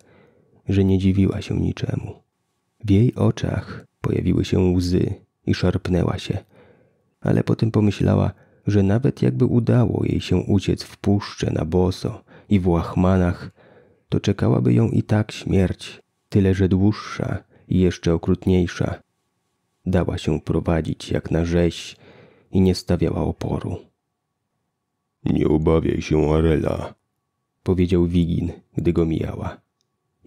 że nie dziwiła się niczemu. W jej oczach pojawiły się łzy i szarpnęła się, ale potem pomyślała, że nawet jakby udało jej się uciec w puszce na boso i w łachmanach, to czekałaby ją i tak śmierć, tyle że dłuższa jeszcze okrutniejsza. Dała się prowadzić jak na rzeź i nie stawiała oporu. Nie obawiaj się, Arela, powiedział Wigin, gdy go mijała.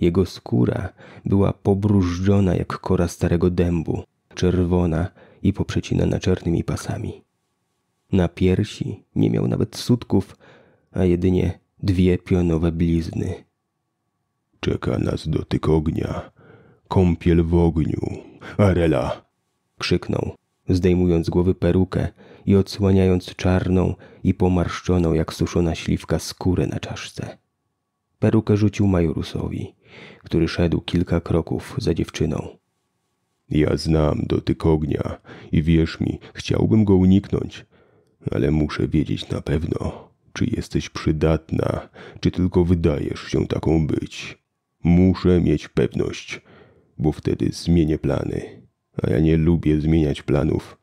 Jego skóra była pobrużdżona jak kora starego dębu, czerwona i poprzecinana czarnymi pasami. Na piersi nie miał nawet sutków, a jedynie dwie pionowe blizny. Czeka nas dotyk ognia, kąpiel w ogniu. Arela! krzyknął, zdejmując z głowy perukę i odsłaniając czarną i pomarszczoną jak suszona śliwka skórę na czaszce. Perukę rzucił majorusowi, który szedł kilka kroków za dziewczyną. Ja znam dotyk ognia i wierz mi, chciałbym go uniknąć, ale muszę wiedzieć na pewno, czy jesteś przydatna, czy tylko wydajesz się taką być. Muszę mieć pewność, bo wtedy zmienię plany. A ja nie lubię zmieniać planów.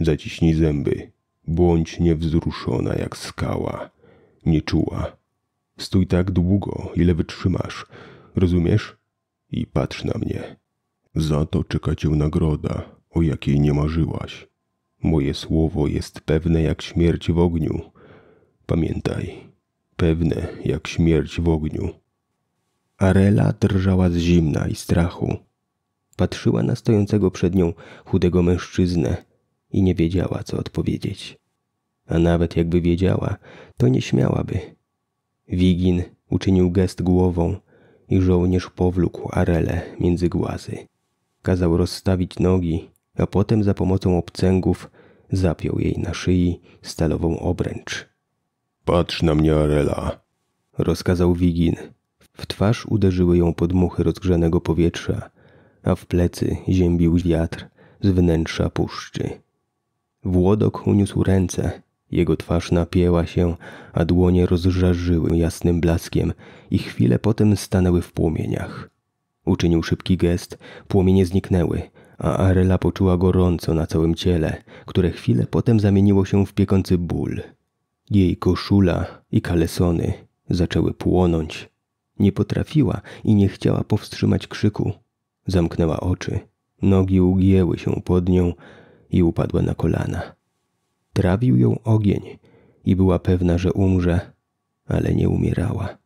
Zaciśnij zęby. Bądź niewzruszona jak skała. Nie czuła. Stój tak długo, ile wytrzymasz. Rozumiesz? I patrz na mnie. Za to czeka cię nagroda, o jakiej nie marzyłaś. Moje słowo jest pewne jak śmierć w ogniu. Pamiętaj, pewne jak śmierć w ogniu. Arela drżała z zimna i strachu. Patrzyła na stojącego przed nią chudego mężczyznę i nie wiedziała, co odpowiedzieć. A nawet jakby wiedziała, to nie śmiałaby. Wigin uczynił gest głową i żołnierz powlókł arelę między głazy. Kazał rozstawić nogi, a potem za pomocą obcęgów zapiął jej na szyi stalową obręcz. Patrz na mnie, Arela, rozkazał Wigin. W twarz uderzyły ją podmuchy rozgrzanego powietrza, a w plecy ziębił wiatr z wnętrza puszczy. Włodok uniósł ręce, jego twarz napięła się, a dłonie rozżarzyły jasnym blaskiem i chwilę potem stanęły w płomieniach. Uczynił szybki gest, płomienie zniknęły, a Arela poczuła gorąco na całym ciele, które chwilę potem zamieniło się w piekący ból. Jej koszula i kalesony zaczęły płonąć. Nie potrafiła i nie chciała powstrzymać krzyku, Zamknęła oczy, nogi ugięły się pod nią i upadła na kolana. Trawił ją ogień i była pewna, że umrze, ale nie umierała.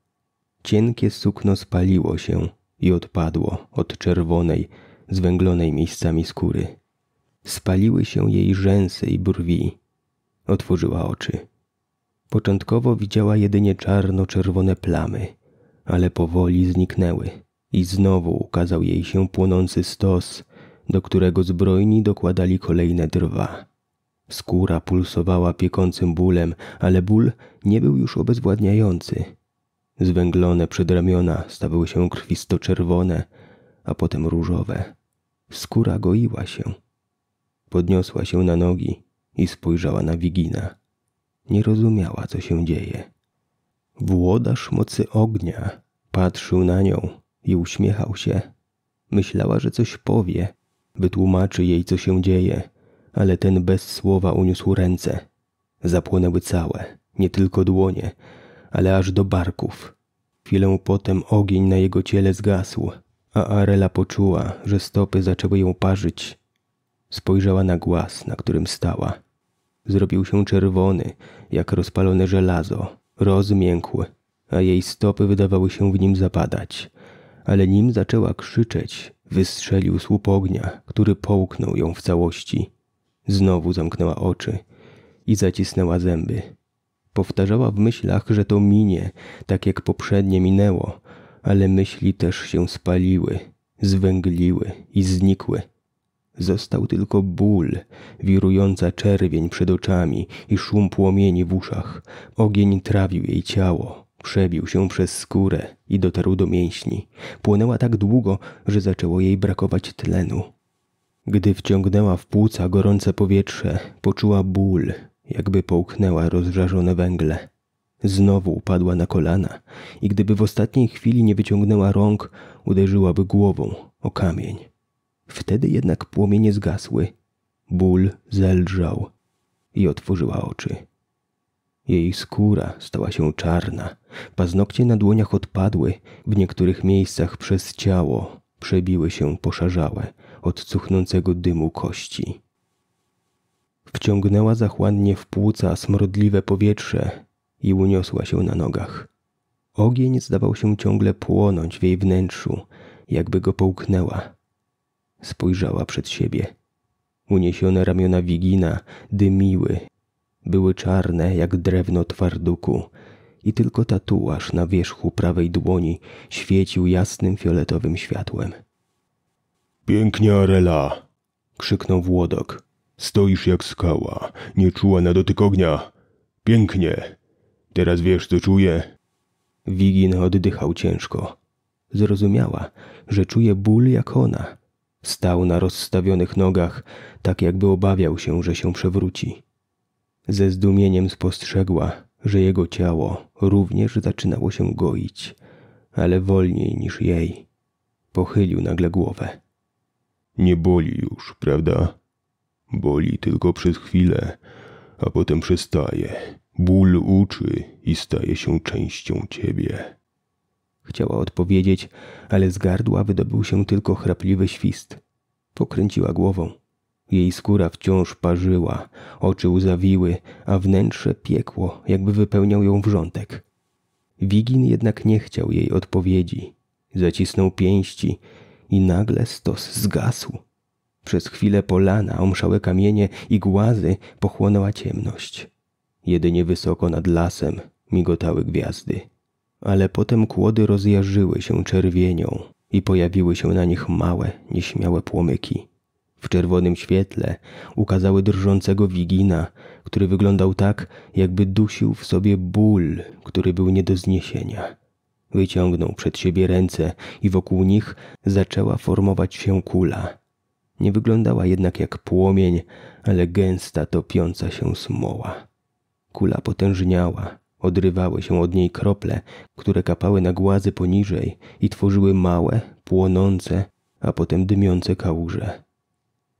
Cienkie sukno spaliło się i odpadło od czerwonej, zwęglonej miejscami skóry. Spaliły się jej rzęsy i brwi. Otworzyła oczy. Początkowo widziała jedynie czarno-czerwone plamy, ale powoli zniknęły i znowu ukazał jej się płonący stos, do którego zbrojni dokładali kolejne drwa. Skóra pulsowała piekącym bólem, ale ból nie był już obezwładniający. Zwęglone przedramiona stawały się krwisto-czerwone, a potem różowe. Skóra goiła się. Podniosła się na nogi i spojrzała na Wigina. Nie rozumiała, co się dzieje. Włodarz mocy ognia patrzył na nią i uśmiechał się. Myślała, że coś powie, wytłumaczy jej, co się dzieje, ale ten bez słowa uniósł ręce. Zapłonęły całe, nie tylko dłonie, ale aż do barków. Chwilę potem ogień na jego ciele zgasł, a Arela poczuła, że stopy zaczęły ją parzyć. Spojrzała na głaz, na którym stała. Zrobił się czerwony, jak rozpalone żelazo, rozmiękł, a jej stopy wydawały się w nim zapadać ale nim zaczęła krzyczeć, wystrzelił słup ognia, który połknął ją w całości. Znowu zamknęła oczy i zacisnęła zęby. Powtarzała w myślach, że to minie, tak jak poprzednie minęło, ale myśli też się spaliły, zwęgliły i znikły. Został tylko ból, wirująca czerwień przed oczami i szum płomieni w uszach. Ogień trawił jej ciało, Przebił się przez skórę i dotarł do mięśni. Płonęła tak długo, że zaczęło jej brakować tlenu. Gdy wciągnęła w płuca gorące powietrze, poczuła ból, jakby połknęła rozżarzone węgle. Znowu upadła na kolana i gdyby w ostatniej chwili nie wyciągnęła rąk, uderzyłaby głową o kamień. Wtedy jednak płomienie zgasły. Ból zelżał i otworzyła oczy. Jej skóra stała się czarna, paznokcie na dłoniach odpadły, w niektórych miejscach przez ciało przebiły się poszarzałe od cuchnącego dymu kości. Wciągnęła zachłannie w płuca smrodliwe powietrze i uniosła się na nogach. Ogień zdawał się ciągle płonąć w jej wnętrzu, jakby go połknęła. Spojrzała przed siebie. Uniesione ramiona Wigina dymiły były czarne jak drewno twarduku i tylko tatuaż na wierzchu prawej dłoni świecił jasnym fioletowym światłem. Pięknie, Arela! krzyknął Włodok. Stoisz jak skała, nie czuła na dotyk ognia. Pięknie! Teraz wiesz, co czuję? Wigin oddychał ciężko. Zrozumiała, że czuje ból jak ona. Stał na rozstawionych nogach, tak jakby obawiał się, że się przewróci. Ze zdumieniem spostrzegła, że jego ciało również zaczynało się goić, ale wolniej niż jej. Pochylił nagle głowę. Nie boli już, prawda? Boli tylko przez chwilę, a potem przestaje. Ból uczy i staje się częścią ciebie. Chciała odpowiedzieć, ale z gardła wydobył się tylko chrapliwy świst. Pokręciła głową. Jej skóra wciąż parzyła, oczy łzawiły, a wnętrze piekło, jakby wypełniał ją wrzątek. Wigin jednak nie chciał jej odpowiedzi. Zacisnął pięści i nagle stos zgasł. Przez chwilę polana, omszałe kamienie i głazy pochłonęła ciemność. Jedynie wysoko nad lasem migotały gwiazdy. Ale potem kłody rozjarzyły się czerwienią i pojawiły się na nich małe, nieśmiałe płomyki. W czerwonym świetle ukazały drżącego Wigina, który wyglądał tak, jakby dusił w sobie ból, który był nie do zniesienia. Wyciągnął przed siebie ręce i wokół nich zaczęła formować się kula. Nie wyglądała jednak jak płomień, ale gęsta, topiąca się smoła. Kula potężniała, odrywały się od niej krople, które kapały na głazy poniżej i tworzyły małe, płonące, a potem dymiące kałuże.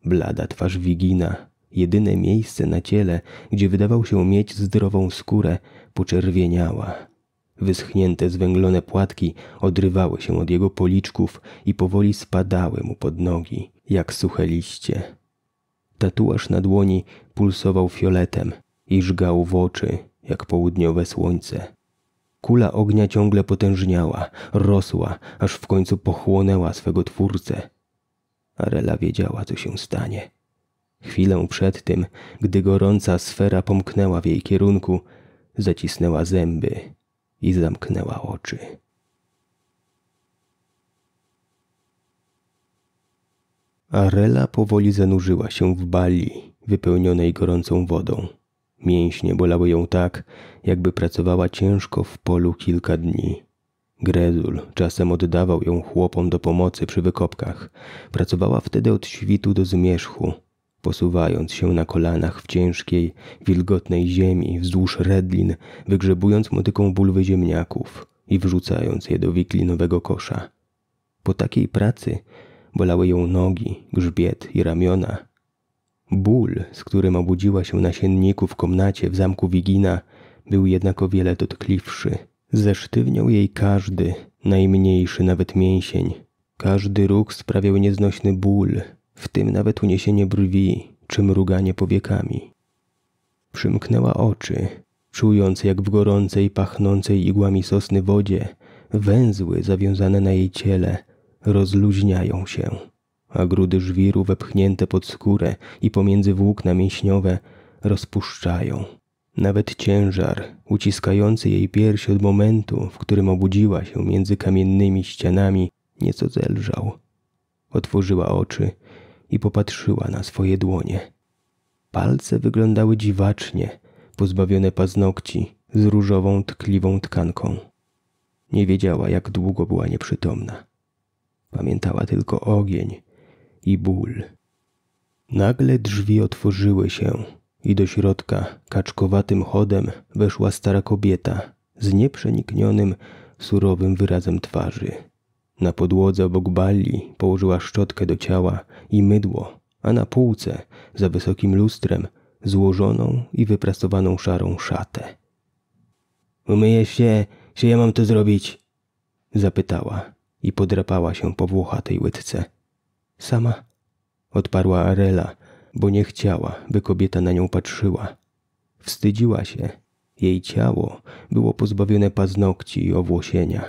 Blada twarz Wigina, jedyne miejsce na ciele, gdzie wydawał się mieć zdrową skórę, poczerwieniała. Wyschnięte, zwęglone płatki odrywały się od jego policzków i powoli spadały mu pod nogi, jak suche liście. Tatuaż na dłoni pulsował fioletem i żgał w oczy, jak południowe słońce. Kula ognia ciągle potężniała, rosła, aż w końcu pochłonęła swego twórcę – Arela wiedziała, co się stanie. Chwilę przed tym, gdy gorąca sfera pomknęła w jej kierunku, zacisnęła zęby i zamknęła oczy. Arela powoli zanurzyła się w bali wypełnionej gorącą wodą. Mięśnie bolały ją tak, jakby pracowała ciężko w polu kilka dni. Grezul czasem oddawał ją chłopom do pomocy przy wykopkach. Pracowała wtedy od świtu do zmierzchu, posuwając się na kolanach w ciężkiej, wilgotnej ziemi wzdłuż redlin, wygrzebując motyką bulwy ziemniaków i wrzucając je do wiklinowego kosza. Po takiej pracy bolały ją nogi, grzbiet i ramiona. Ból, z którym obudziła się na sienniku w komnacie w zamku Wigina, był jednak o wiele dotkliwszy – Zesztywniał jej każdy, najmniejszy nawet mięsień. Każdy ruch sprawiał nieznośny ból, w tym nawet uniesienie brwi czy mruganie powiekami. Przymknęła oczy, czując jak w gorącej, pachnącej igłami sosny wodzie węzły zawiązane na jej ciele rozluźniają się, a grudy żwiru wepchnięte pod skórę i pomiędzy włókna mięśniowe rozpuszczają, nawet ciężar uciskający jej piersi od momentu, w którym obudziła się między kamiennymi ścianami, nieco zelżał. Otworzyła oczy i popatrzyła na swoje dłonie. Palce wyglądały dziwacznie, pozbawione paznokci z różową tkliwą tkanką. Nie wiedziała, jak długo była nieprzytomna. Pamiętała tylko ogień i ból. Nagle drzwi otworzyły się i do środka kaczkowatym chodem weszła stara kobieta z nieprzeniknionym, surowym wyrazem twarzy. Na podłodze obok bali położyła szczotkę do ciała i mydło, a na półce, za wysokim lustrem, złożoną i wyprasowaną szarą szatę. Umyję się, czy ja mam to zrobić? Zapytała i podrapała się po włochatej łydce. Sama? Odparła Arela, bo nie chciała, by kobieta na nią patrzyła. Wstydziła się. Jej ciało było pozbawione paznokci i owłosienia.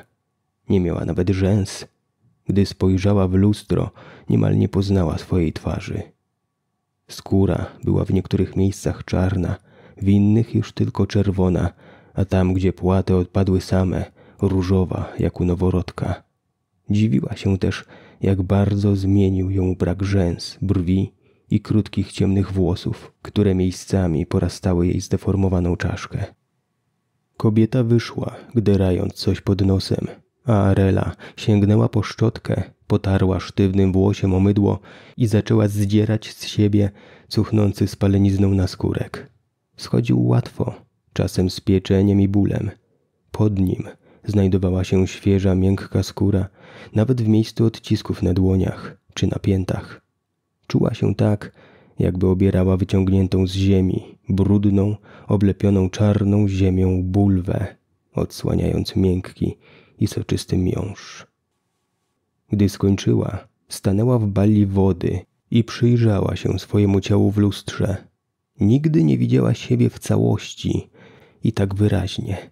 Nie miała nawet rzęs. Gdy spojrzała w lustro, niemal nie poznała swojej twarzy. Skóra była w niektórych miejscach czarna, w innych już tylko czerwona, a tam, gdzie płaty odpadły same, różowa jak u noworodka. Dziwiła się też, jak bardzo zmienił ją brak rzęs, brwi i krótkich ciemnych włosów, które miejscami porastały jej zdeformowaną czaszkę. Kobieta wyszła, gderając coś pod nosem, a Arela sięgnęła po szczotkę, potarła sztywnym włosiem o mydło i zaczęła zdzierać z siebie cuchnący spalenizną na skórek. Schodził łatwo, czasem z pieczeniem i bólem. Pod nim znajdowała się świeża, miękka skóra, nawet w miejscu odcisków na dłoniach czy na piętach. Czuła się tak, jakby obierała wyciągniętą z ziemi, brudną, oblepioną czarną ziemią bulwę, odsłaniając miękki i soczysty miąższ. Gdy skończyła, stanęła w bali wody i przyjrzała się swojemu ciału w lustrze. Nigdy nie widziała siebie w całości i tak wyraźnie.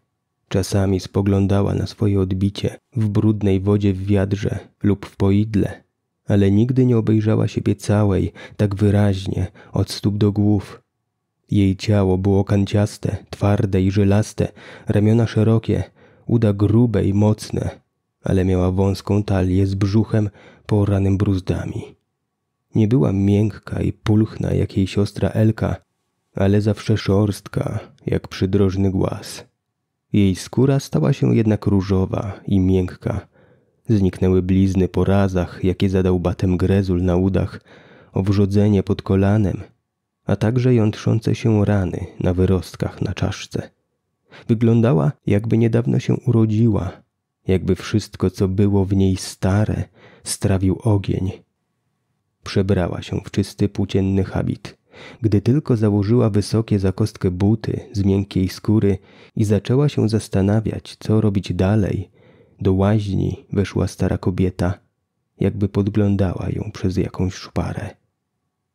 Czasami spoglądała na swoje odbicie w brudnej wodzie w wiadrze lub w poidle, ale nigdy nie obejrzała siebie całej, tak wyraźnie, od stóp do głów. Jej ciało było kanciaste, twarde i żylaste, ramiona szerokie, uda grube i mocne, ale miała wąską talię z brzuchem poranym bruzdami. Nie była miękka i pulchna jak jej siostra Elka, ale zawsze szorstka, jak przydrożny głaz. Jej skóra stała się jednak różowa i miękka, Zniknęły blizny po razach, jakie zadał batem grezul na udach, owrzodzenie pod kolanem, a także jątrzące się rany na wyrostkach na czaszce. Wyglądała, jakby niedawno się urodziła, jakby wszystko, co było w niej stare, strawił ogień. Przebrała się w czysty, płócienny habit. Gdy tylko założyła wysokie zakostkę buty z miękkiej skóry i zaczęła się zastanawiać, co robić dalej, do łaźni weszła stara kobieta, jakby podglądała ją przez jakąś szparę.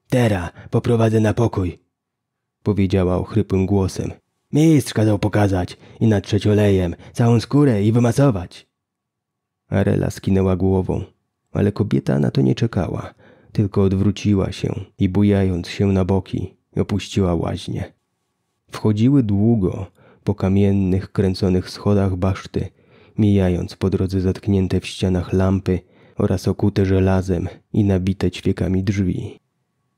Tera, poprowadzę na pokój, powiedziała ochrypłym głosem. Mistrz kazał pokazać i natrzeć olejem, całą skórę i wymasować. Arela skinęła głową, ale kobieta na to nie czekała, tylko odwróciła się i bujając się na boki, opuściła łaźnię. Wchodziły długo po kamiennych, kręconych schodach baszty – mijając po drodze zatknięte w ścianach lampy oraz okute żelazem i nabite ćwiekami drzwi.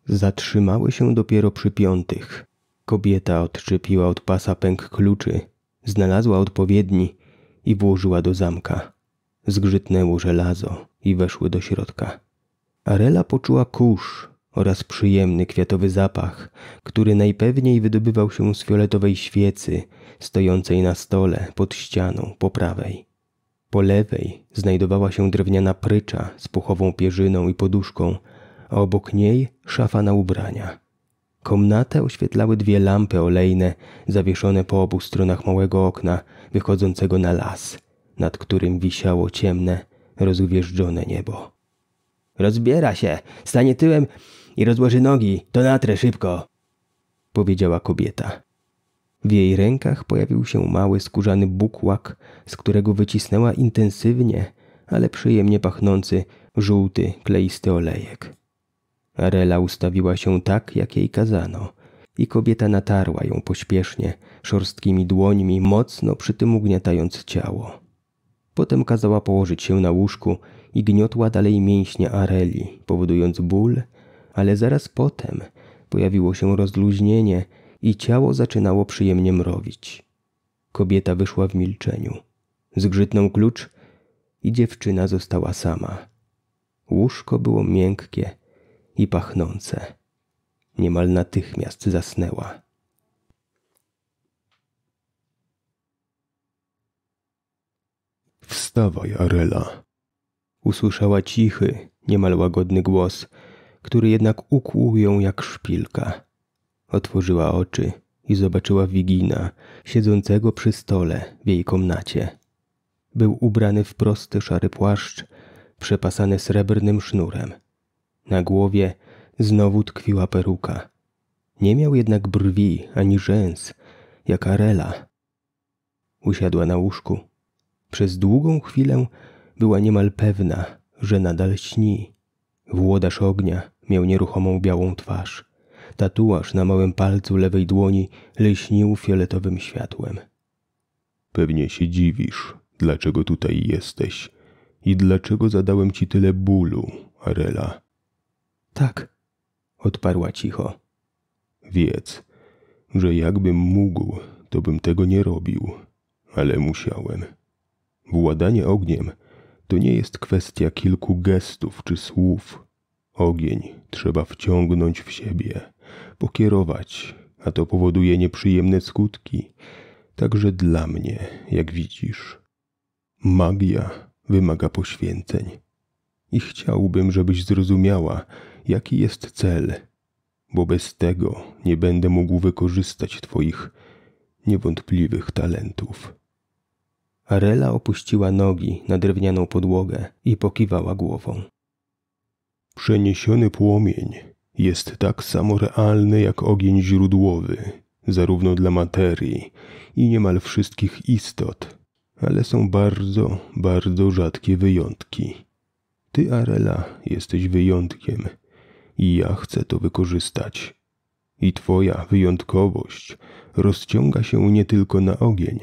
Zatrzymały się dopiero przy piątych. Kobieta odczepiła od pasa pęk kluczy, znalazła odpowiedni i włożyła do zamka. Zgrzytnęło żelazo i weszły do środka. Arela poczuła kurz oraz przyjemny kwiatowy zapach, który najpewniej wydobywał się z fioletowej świecy stojącej na stole pod ścianą po prawej. Po lewej znajdowała się drewniana prycza z puchową pierzyną i poduszką, a obok niej szafa na ubrania. Komnatę oświetlały dwie lampy olejne zawieszone po obu stronach małego okna wychodzącego na las, nad którym wisiało ciemne, rozgwieżdżone niebo. Rozbiera się, stanie tyłem i rozłoży nogi, to natrę szybko, powiedziała kobieta. W jej rękach pojawił się mały skórzany bukłak, z którego wycisnęła intensywnie, ale przyjemnie pachnący, żółty, kleisty olejek. Arela ustawiła się tak, jak jej kazano, i kobieta natarła ją pośpiesznie, szorstkimi dłońmi, mocno przy tym ugniatając ciało. Potem kazała położyć się na łóżku i gniotła dalej mięśnie Areli, powodując ból, ale zaraz potem pojawiło się rozluźnienie – i ciało zaczynało przyjemnie mrowić. Kobieta wyszła w milczeniu. Zgrzytnął klucz i dziewczyna została sama. Łóżko było miękkie i pachnące. Niemal natychmiast zasnęła. Wstawaj, Arela. Usłyszała cichy, niemal łagodny głos, który jednak ukłuł ją jak szpilka. Otworzyła oczy i zobaczyła Wigina, siedzącego przy stole w jej komnacie. Był ubrany w prosty szary płaszcz, przepasany srebrnym sznurem. Na głowie znowu tkwiła peruka. Nie miał jednak brwi ani rzęs, jak Arela. Usiadła na łóżku. Przez długą chwilę była niemal pewna, że nadal śni. Włodarz ognia miał nieruchomą białą twarz. Tatuaż na małym palcu lewej dłoni lśnił fioletowym światłem. Pewnie się dziwisz, dlaczego tutaj jesteś i dlaczego zadałem ci tyle bólu, Arela. Tak, odparła cicho. Wiedz, że jakbym mógł, to bym tego nie robił, ale musiałem. Władanie ogniem to nie jest kwestia kilku gestów czy słów. Ogień trzeba wciągnąć w siebie pokierować, a to powoduje nieprzyjemne skutki, także dla mnie, jak widzisz. Magia wymaga poświęceń i chciałbym, żebyś zrozumiała, jaki jest cel, bo bez tego nie będę mógł wykorzystać Twoich niewątpliwych talentów. Arela opuściła nogi na drewnianą podłogę i pokiwała głową. Przeniesiony płomień jest tak samo realny jak ogień źródłowy, zarówno dla materii i niemal wszystkich istot, ale są bardzo, bardzo rzadkie wyjątki. Ty, Arela, jesteś wyjątkiem i ja chcę to wykorzystać. I twoja wyjątkowość rozciąga się nie tylko na ogień,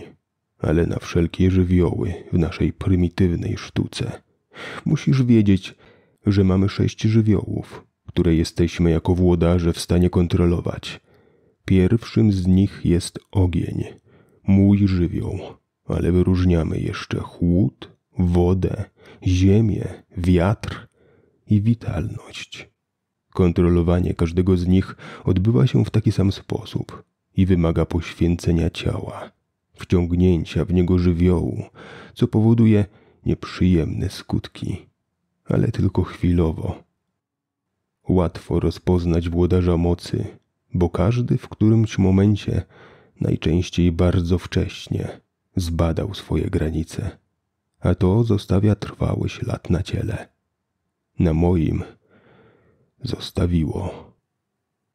ale na wszelkie żywioły w naszej prymitywnej sztuce. Musisz wiedzieć, że mamy sześć żywiołów – które jesteśmy jako włodarze w stanie kontrolować. Pierwszym z nich jest ogień, mój żywioł, ale wyróżniamy jeszcze chłód, wodę, ziemię, wiatr i witalność. Kontrolowanie każdego z nich odbywa się w taki sam sposób i wymaga poświęcenia ciała, wciągnięcia w niego żywiołu, co powoduje nieprzyjemne skutki, ale tylko chwilowo Łatwo rozpoznać włodarza mocy, bo każdy w którymś momencie, najczęściej bardzo wcześnie, zbadał swoje granice, a to zostawia trwały ślad na ciele. Na moim zostawiło.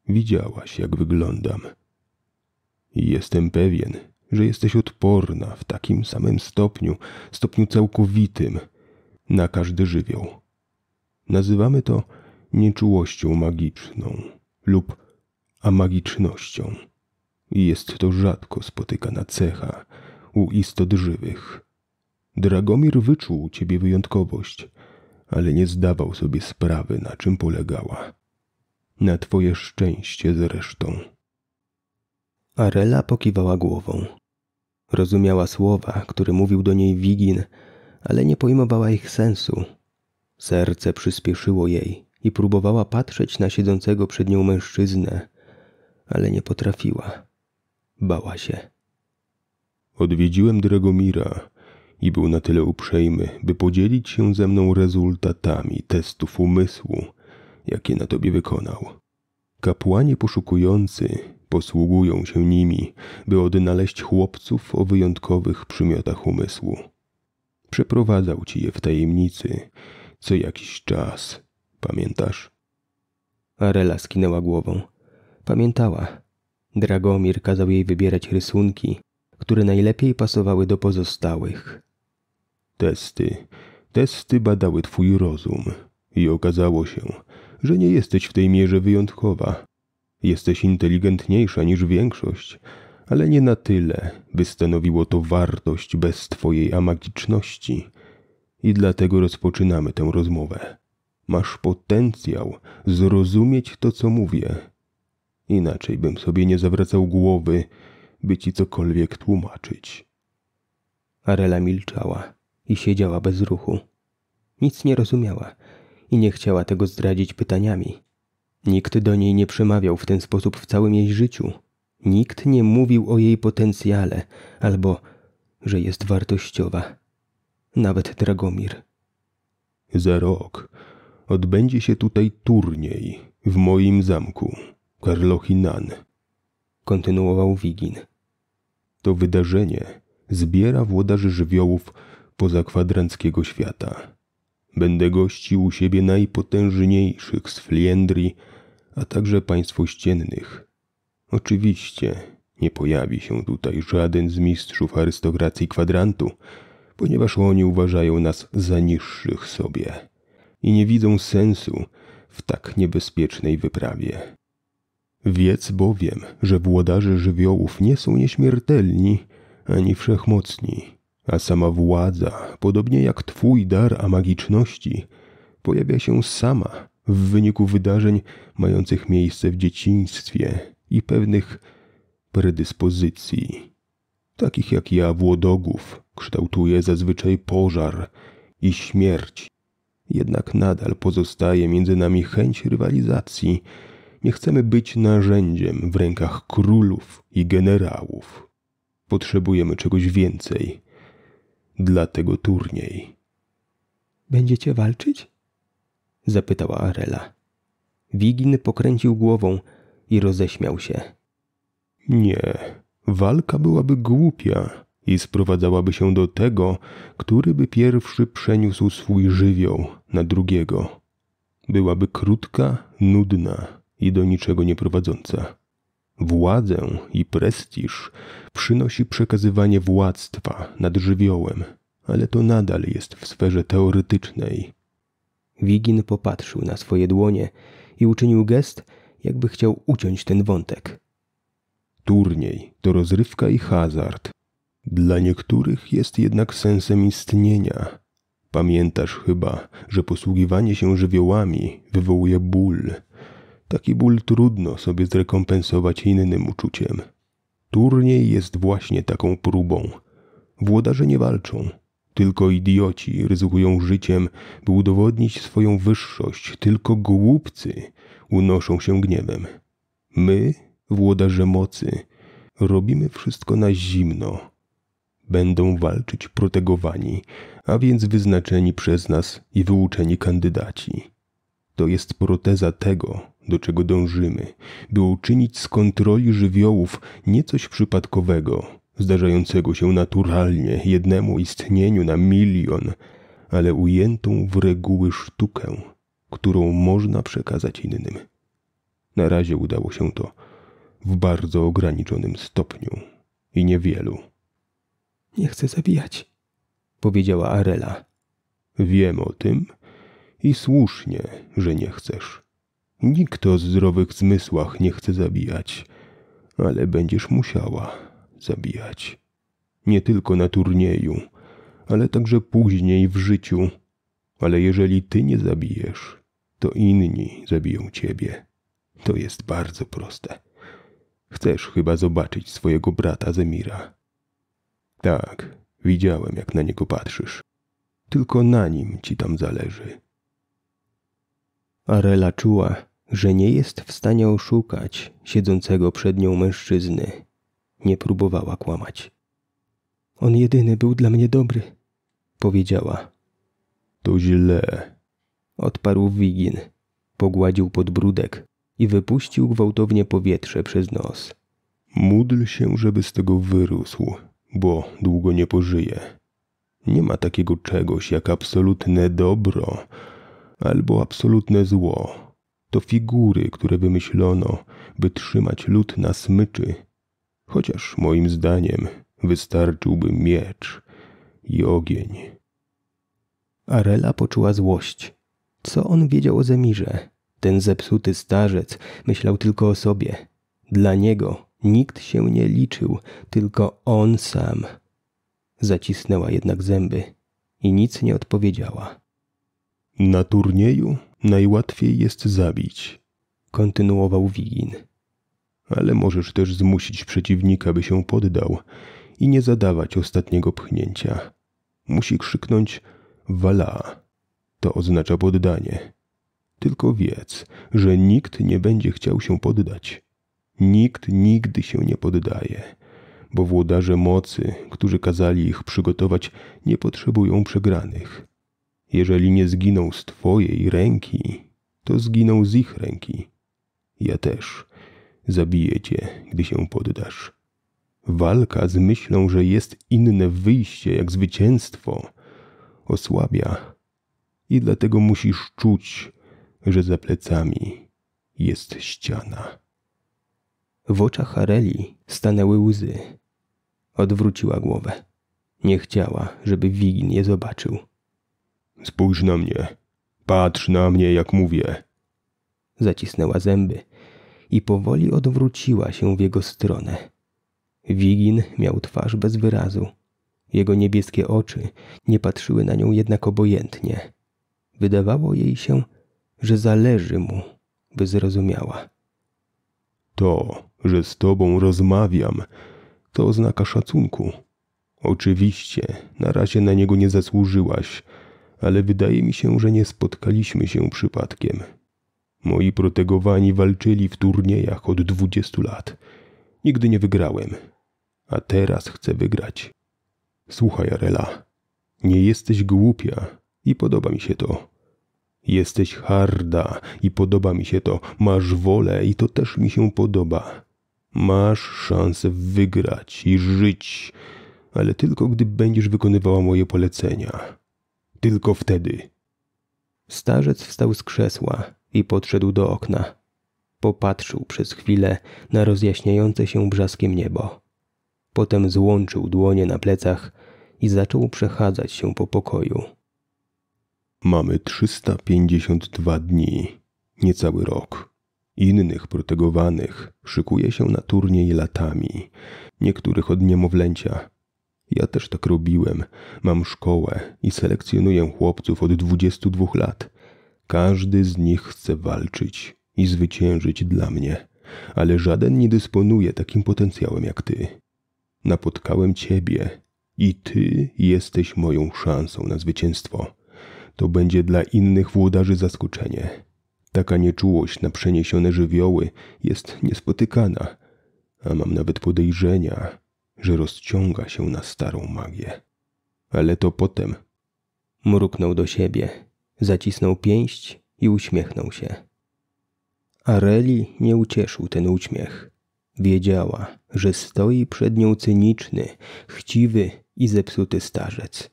Widziałaś, jak wyglądam. I jestem pewien, że jesteś odporna w takim samym stopniu, stopniu całkowitym, na każdy żywioł. Nazywamy to nieczułością magiczną lub amagicznością. Jest to rzadko spotykana cecha u istot żywych. Dragomir wyczuł u ciebie wyjątkowość, ale nie zdawał sobie sprawy, na czym polegała. Na twoje szczęście zresztą. Arela pokiwała głową. Rozumiała słowa, które mówił do niej Wigin, ale nie pojmowała ich sensu. Serce przyspieszyło jej, i próbowała patrzeć na siedzącego przed nią mężczyznę, ale nie potrafiła. Bała się. Odwiedziłem Dragomira i był na tyle uprzejmy, by podzielić się ze mną rezultatami testów umysłu, jakie na tobie wykonał. Kapłani poszukujący posługują się nimi, by odnaleźć chłopców o wyjątkowych przymiotach umysłu. Przeprowadzał ci je w tajemnicy co jakiś czas, Pamiętasz? Arela skinęła głową. Pamiętała. Dragomir kazał jej wybierać rysunki, które najlepiej pasowały do pozostałych. Testy. Testy badały twój rozum. I okazało się, że nie jesteś w tej mierze wyjątkowa. Jesteś inteligentniejsza niż większość, ale nie na tyle, by stanowiło to wartość bez twojej amagiczności. I dlatego rozpoczynamy tę rozmowę. Masz potencjał zrozumieć to, co mówię. Inaczej bym sobie nie zawracał głowy, by ci cokolwiek tłumaczyć. Arela milczała i siedziała bez ruchu. Nic nie rozumiała i nie chciała tego zdradzić pytaniami. Nikt do niej nie przemawiał w ten sposób w całym jej życiu. Nikt nie mówił o jej potencjale albo że jest wartościowa. Nawet Dragomir. Za rok odbędzie się tutaj turniej w moim zamku, Karlochinan. Kontynuował Wigin. To wydarzenie zbiera włodarzy żywiołów poza kwadranckiego świata. Będę gościł u siebie najpotężniejszych z Fliendrii, a także państw ościennych. Oczywiście nie pojawi się tutaj żaden z mistrzów arystokracji kwadrantu, ponieważ oni uważają nas za niższych sobie i nie widzą sensu w tak niebezpiecznej wyprawie. Wiedz bowiem, że włodarze żywiołów nie są nieśmiertelni ani wszechmocni, a sama władza, podobnie jak twój dar a magiczności, pojawia się sama w wyniku wydarzeń mających miejsce w dzieciństwie i pewnych predyspozycji. Takich jak ja, włodogów, kształtuje zazwyczaj pożar i śmierć jednak nadal pozostaje między nami chęć rywalizacji. Nie chcemy być narzędziem w rękach królów i generałów. Potrzebujemy czegoś więcej. Dlatego turniej. Będziecie walczyć? zapytała Arela. Wigin pokręcił głową i roześmiał się. Nie, walka byłaby głupia i sprowadzałaby się do tego, który by pierwszy przeniósł swój żywioł na drugiego. Byłaby krótka, nudna i do niczego nie prowadząca. Władzę i prestiż przynosi przekazywanie władztwa nad żywiołem, ale to nadal jest w sferze teoretycznej. Wigin popatrzył na swoje dłonie i uczynił gest, jakby chciał uciąć ten wątek. Turniej to rozrywka i hazard. Dla niektórych jest jednak sensem istnienia, Pamiętasz chyba, że posługiwanie się żywiołami wywołuje ból. Taki ból trudno sobie zrekompensować innym uczuciem. Turniej jest właśnie taką próbą. Włodarze nie walczą. Tylko idioci ryzykują życiem, by udowodnić swoją wyższość. Tylko głupcy unoszą się gniewem. My, włodarze mocy, robimy wszystko na zimno będą walczyć protegowani, a więc wyznaczeni przez nas i wyuczeni kandydaci. To jest proteza tego, do czego dążymy, by uczynić z kontroli żywiołów nie coś przypadkowego, zdarzającego się naturalnie jednemu istnieniu na milion, ale ujętą w reguły sztukę, którą można przekazać innym. Na razie udało się to w bardzo ograniczonym stopniu i niewielu. Nie chcę zabijać, powiedziała Arela. Wiem o tym i słusznie, że nie chcesz. Nikt o zdrowych zmysłach nie chce zabijać, ale będziesz musiała zabijać. Nie tylko na turnieju, ale także później w życiu. Ale jeżeli ty nie zabijesz, to inni zabiją ciebie. To jest bardzo proste. Chcesz chyba zobaczyć swojego brata Zemira. Tak, widziałem, jak na niego patrzysz. Tylko na nim ci tam zależy. Arela czuła, że nie jest w stanie oszukać siedzącego przed nią mężczyzny. Nie próbowała kłamać. On jedyny był dla mnie dobry, powiedziała. To źle, odparł Wigin. Pogładził podbródek i wypuścił gwałtownie powietrze przez nos. Módl się, żeby z tego wyrósł bo długo nie pożyje. Nie ma takiego czegoś jak absolutne dobro albo absolutne zło. To figury, które wymyślono, by trzymać lud na smyczy. Chociaż moim zdaniem wystarczyłby miecz i ogień. Arela poczuła złość. Co on wiedział o Zemirze? Ten zepsuty starzec myślał tylko o sobie. Dla niego Nikt się nie liczył, tylko on sam. Zacisnęła jednak zęby i nic nie odpowiedziała. Na turnieju najłatwiej jest zabić, kontynuował Wigin. Ale możesz też zmusić przeciwnika, by się poddał i nie zadawać ostatniego pchnięcia. Musi krzyknąć wala. To oznacza poddanie. Tylko wiedz, że nikt nie będzie chciał się poddać. Nikt nigdy się nie poddaje, bo włodarze mocy, którzy kazali ich przygotować, nie potrzebują przegranych. Jeżeli nie zginą z Twojej ręki, to zginą z ich ręki. Ja też. Zabiję cię, gdy się poddasz. Walka z myślą, że jest inne wyjście jak zwycięstwo, osłabia. I dlatego musisz czuć, że za plecami jest ściana. W oczach Hareli stanęły łzy. Odwróciła głowę. Nie chciała, żeby Wigin je zobaczył. Spójrz na mnie. Patrz na mnie, jak mówię. Zacisnęła zęby i powoli odwróciła się w jego stronę. Wigin miał twarz bez wyrazu. Jego niebieskie oczy nie patrzyły na nią jednak obojętnie. Wydawało jej się, że zależy mu, by zrozumiała. To że z tobą rozmawiam, to oznaka szacunku. Oczywiście, na razie na niego nie zasłużyłaś, ale wydaje mi się, że nie spotkaliśmy się przypadkiem. Moi protegowani walczyli w turniejach od dwudziestu lat. Nigdy nie wygrałem, a teraz chcę wygrać. Słuchaj, Arela, nie jesteś głupia i podoba mi się to. Jesteś harda i podoba mi się to. Masz wolę i to też mi się podoba. Masz szansę wygrać i żyć, ale tylko gdy będziesz wykonywała moje polecenia. Tylko wtedy. Starzec wstał z krzesła i podszedł do okna. Popatrzył przez chwilę na rozjaśniające się brzaskiem niebo. Potem złączył dłonie na plecach i zaczął przechadzać się po pokoju. Mamy 352 dni, niecały rok. Innych protegowanych szykuje się na turniej latami, niektórych od niemowlęcia. Ja też tak robiłem. Mam szkołę i selekcjonuję chłopców od 22 lat. Każdy z nich chce walczyć i zwyciężyć dla mnie, ale żaden nie dysponuje takim potencjałem jak ty. Napotkałem ciebie i ty jesteś moją szansą na zwycięstwo. To będzie dla innych włodarzy zaskoczenie. Taka nieczułość na przeniesione żywioły jest niespotykana, a mam nawet podejrzenia, że rozciąga się na starą magię. Ale to potem. Mruknął do siebie, zacisnął pięść i uśmiechnął się. Areli nie ucieszył ten uśmiech. Wiedziała, że stoi przed nią cyniczny, chciwy i zepsuty starzec.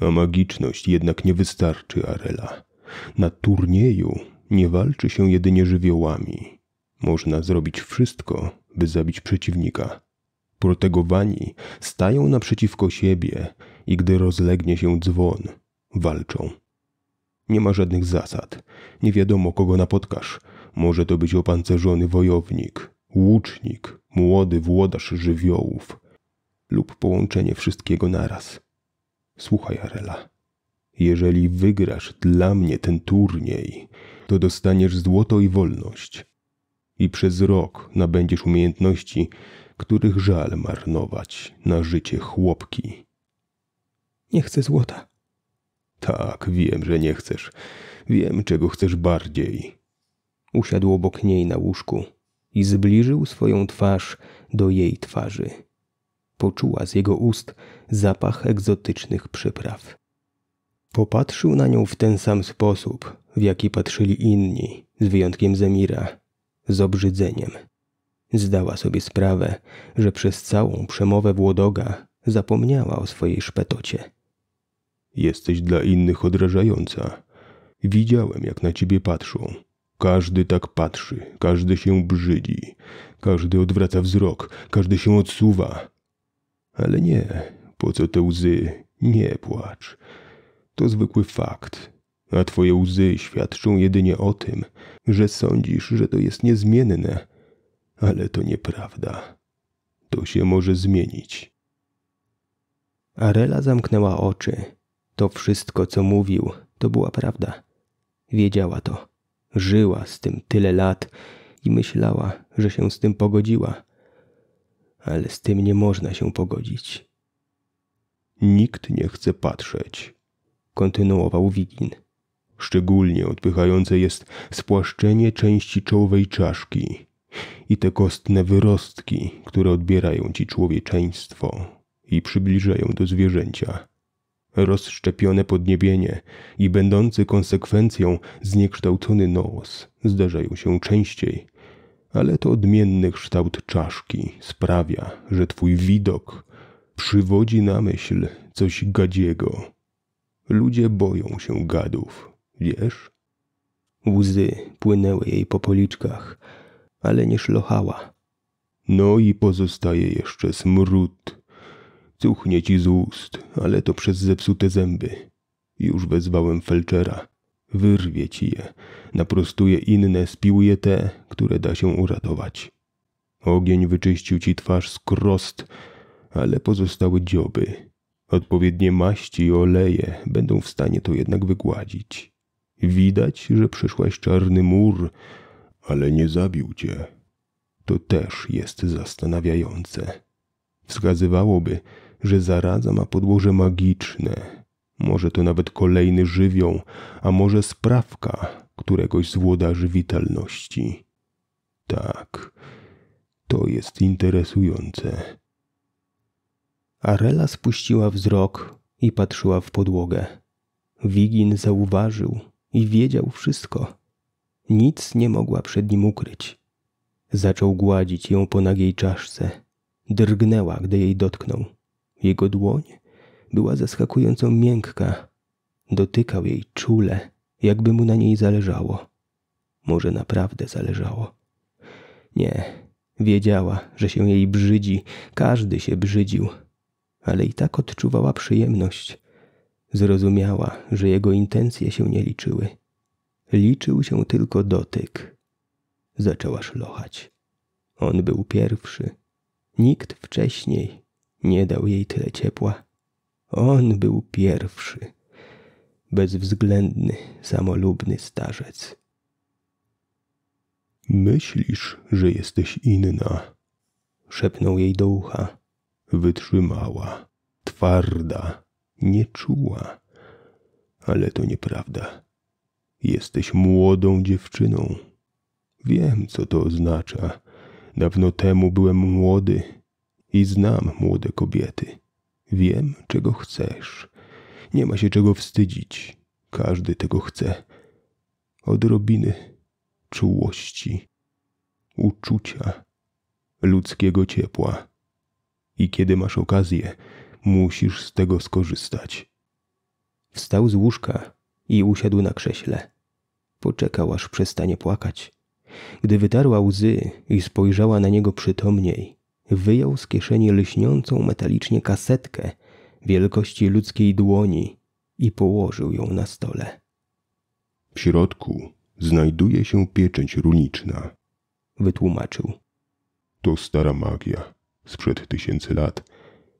A magiczność jednak nie wystarczy, Arela. Na turnieju nie walczy się jedynie żywiołami. Można zrobić wszystko, by zabić przeciwnika. Protegowani stają naprzeciwko siebie i gdy rozlegnie się dzwon, walczą. Nie ma żadnych zasad. Nie wiadomo, kogo napotkasz. Może to być opancerzony wojownik, łucznik, młody włodarz żywiołów lub połączenie wszystkiego naraz. Słuchaj, Arela. Jeżeli wygrasz dla mnie ten turniej, to dostaniesz złoto i wolność. I przez rok nabędziesz umiejętności, których żal marnować na życie chłopki. Nie chcę złota. Tak, wiem, że nie chcesz. Wiem, czego chcesz bardziej. Usiadł obok niej na łóżku i zbliżył swoją twarz do jej twarzy. Poczuła z jego ust zapach egzotycznych przypraw. Popatrzył na nią w ten sam sposób, w jaki patrzyli inni, z wyjątkiem Zemira, z obrzydzeniem. Zdała sobie sprawę, że przez całą przemowę Włodoga zapomniała o swojej szpetocie. Jesteś dla innych odrażająca. Widziałem, jak na ciebie patrzą. Każdy tak patrzy, każdy się brzydzi, każdy odwraca wzrok, każdy się odsuwa. Ale nie, po co te łzy? Nie płacz. To zwykły fakt, a twoje łzy świadczą jedynie o tym, że sądzisz, że to jest niezmienne. Ale to nieprawda. To się może zmienić. Arela zamknęła oczy. To wszystko, co mówił, to była prawda. Wiedziała to. Żyła z tym tyle lat i myślała, że się z tym pogodziła. Ale z tym nie można się pogodzić. Nikt nie chce patrzeć, kontynuował Wigin. Szczególnie odpychające jest spłaszczenie części czołowej czaszki i te kostne wyrostki, które odbierają ci człowieczeństwo i przybliżają do zwierzęcia. Rozszczepione podniebienie i będący konsekwencją zniekształcony nos zdarzają się częściej, ale to odmienny kształt czaszki sprawia, że twój widok przywodzi na myśl coś gadziego. Ludzie boją się gadów. Wiesz? Łzy płynęły jej po policzkach, ale nie szlochała. No i pozostaje jeszcze smród. Cuchnie ci z ust, ale to przez zepsute zęby. Już wezwałem felczera. Wyrwie ci je, naprostuje inne, spiłuje te, które da się uratować. Ogień wyczyścił ci twarz z krost, ale pozostały dzioby. Odpowiednie maści i oleje będą w stanie to jednak wygładzić. Widać, że przeszłaś czarny mur, ale nie zabił cię. To też jest zastanawiające. Wskazywałoby, że zaraza ma podłoże magiczne. Może to nawet kolejny żywioł, a może sprawka któregoś z włodarzy witalności. Tak, to jest interesujące. Arela spuściła wzrok i patrzyła w podłogę. Wigin zauważył, i wiedział wszystko. Nic nie mogła przed nim ukryć. Zaczął gładzić ją po nagiej czaszce. Drgnęła, gdy jej dotknął. Jego dłoń była zaskakująco miękka. Dotykał jej czule, jakby mu na niej zależało. Może naprawdę zależało. Nie, wiedziała, że się jej brzydzi, każdy się brzydził, ale i tak odczuwała przyjemność. Zrozumiała, że jego intencje się nie liczyły. Liczył się tylko dotyk. Zaczęła szlochać. On był pierwszy. Nikt wcześniej nie dał jej tyle ciepła. On był pierwszy. Bezwzględny, samolubny starzec. Myślisz, że jesteś inna, szepnął jej do ucha. Wytrzymała, twarda, nie czuła. Ale to nieprawda. Jesteś młodą dziewczyną. Wiem, co to oznacza. Dawno temu byłem młody i znam młode kobiety. Wiem, czego chcesz. Nie ma się czego wstydzić. Każdy tego chce. Odrobiny czułości, uczucia, ludzkiego ciepła. I kiedy masz okazję, Musisz z tego skorzystać. Wstał z łóżka i usiadł na krześle. Poczekał, aż przestanie płakać. Gdy wytarła łzy i spojrzała na niego przytomniej, wyjął z kieszeni lśniącą metalicznie kasetkę wielkości ludzkiej dłoni i położył ją na stole. W środku znajduje się pieczęć runiczna, wytłumaczył. To stara magia, sprzed tysięcy lat,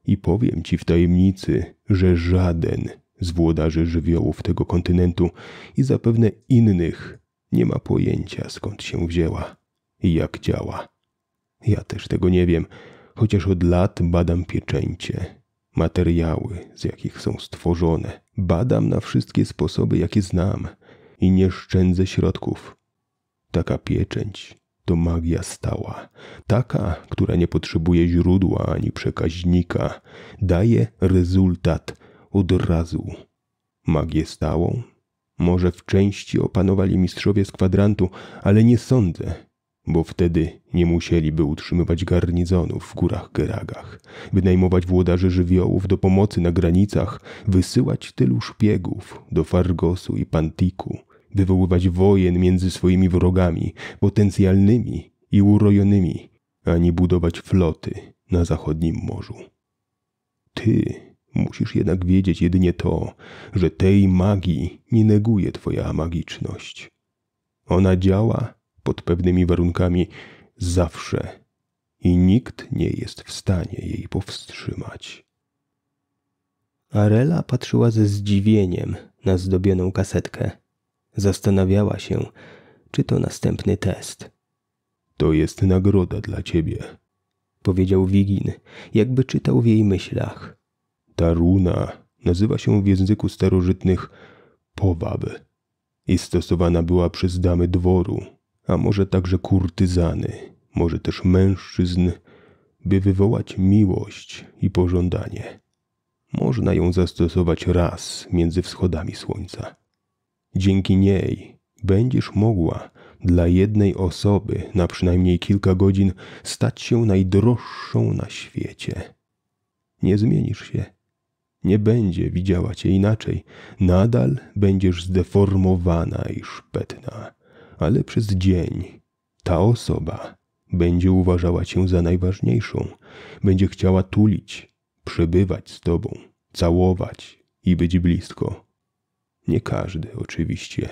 i powiem ci w tajemnicy, że żaden z włodarzy żywiołów tego kontynentu i zapewne innych nie ma pojęcia skąd się wzięła i jak działa. Ja też tego nie wiem, chociaż od lat badam pieczęcie, materiały, z jakich są stworzone. Badam na wszystkie sposoby, jakie znam i nie szczędzę środków. Taka pieczęć to magia stała, taka, która nie potrzebuje źródła ani przekaźnika, daje rezultat od razu. Magię stałą? Może w części opanowali mistrzowie z kwadrantu, ale nie sądzę, bo wtedy nie musieliby utrzymywać garnizonów w górach Geragach, wynajmować włodarzy żywiołów do pomocy na granicach, wysyłać tylu szpiegów do Fargosu i Pantiku – wywoływać wojen między swoimi wrogami, potencjalnymi i urojonymi, ani budować floty na zachodnim morzu. Ty musisz jednak wiedzieć jedynie to, że tej magii nie neguje twoja magiczność. Ona działa pod pewnymi warunkami zawsze i nikt nie jest w stanie jej powstrzymać. Arela patrzyła ze zdziwieniem na zdobioną kasetkę. Zastanawiała się, czy to następny test. To jest nagroda dla ciebie, powiedział Wigin, jakby czytał w jej myślach. Ta runa nazywa się w języku starożytnych powab i stosowana była przez damy dworu, a może także kurtyzany, może też mężczyzn, by wywołać miłość i pożądanie. Można ją zastosować raz między wschodami słońca. Dzięki niej będziesz mogła dla jednej osoby na przynajmniej kilka godzin stać się najdroższą na świecie. Nie zmienisz się. Nie będzie widziała cię inaczej. Nadal będziesz zdeformowana i szpetna, ale przez dzień ta osoba będzie uważała cię za najważniejszą, będzie chciała tulić, przebywać z tobą, całować i być blisko. Nie każdy, oczywiście.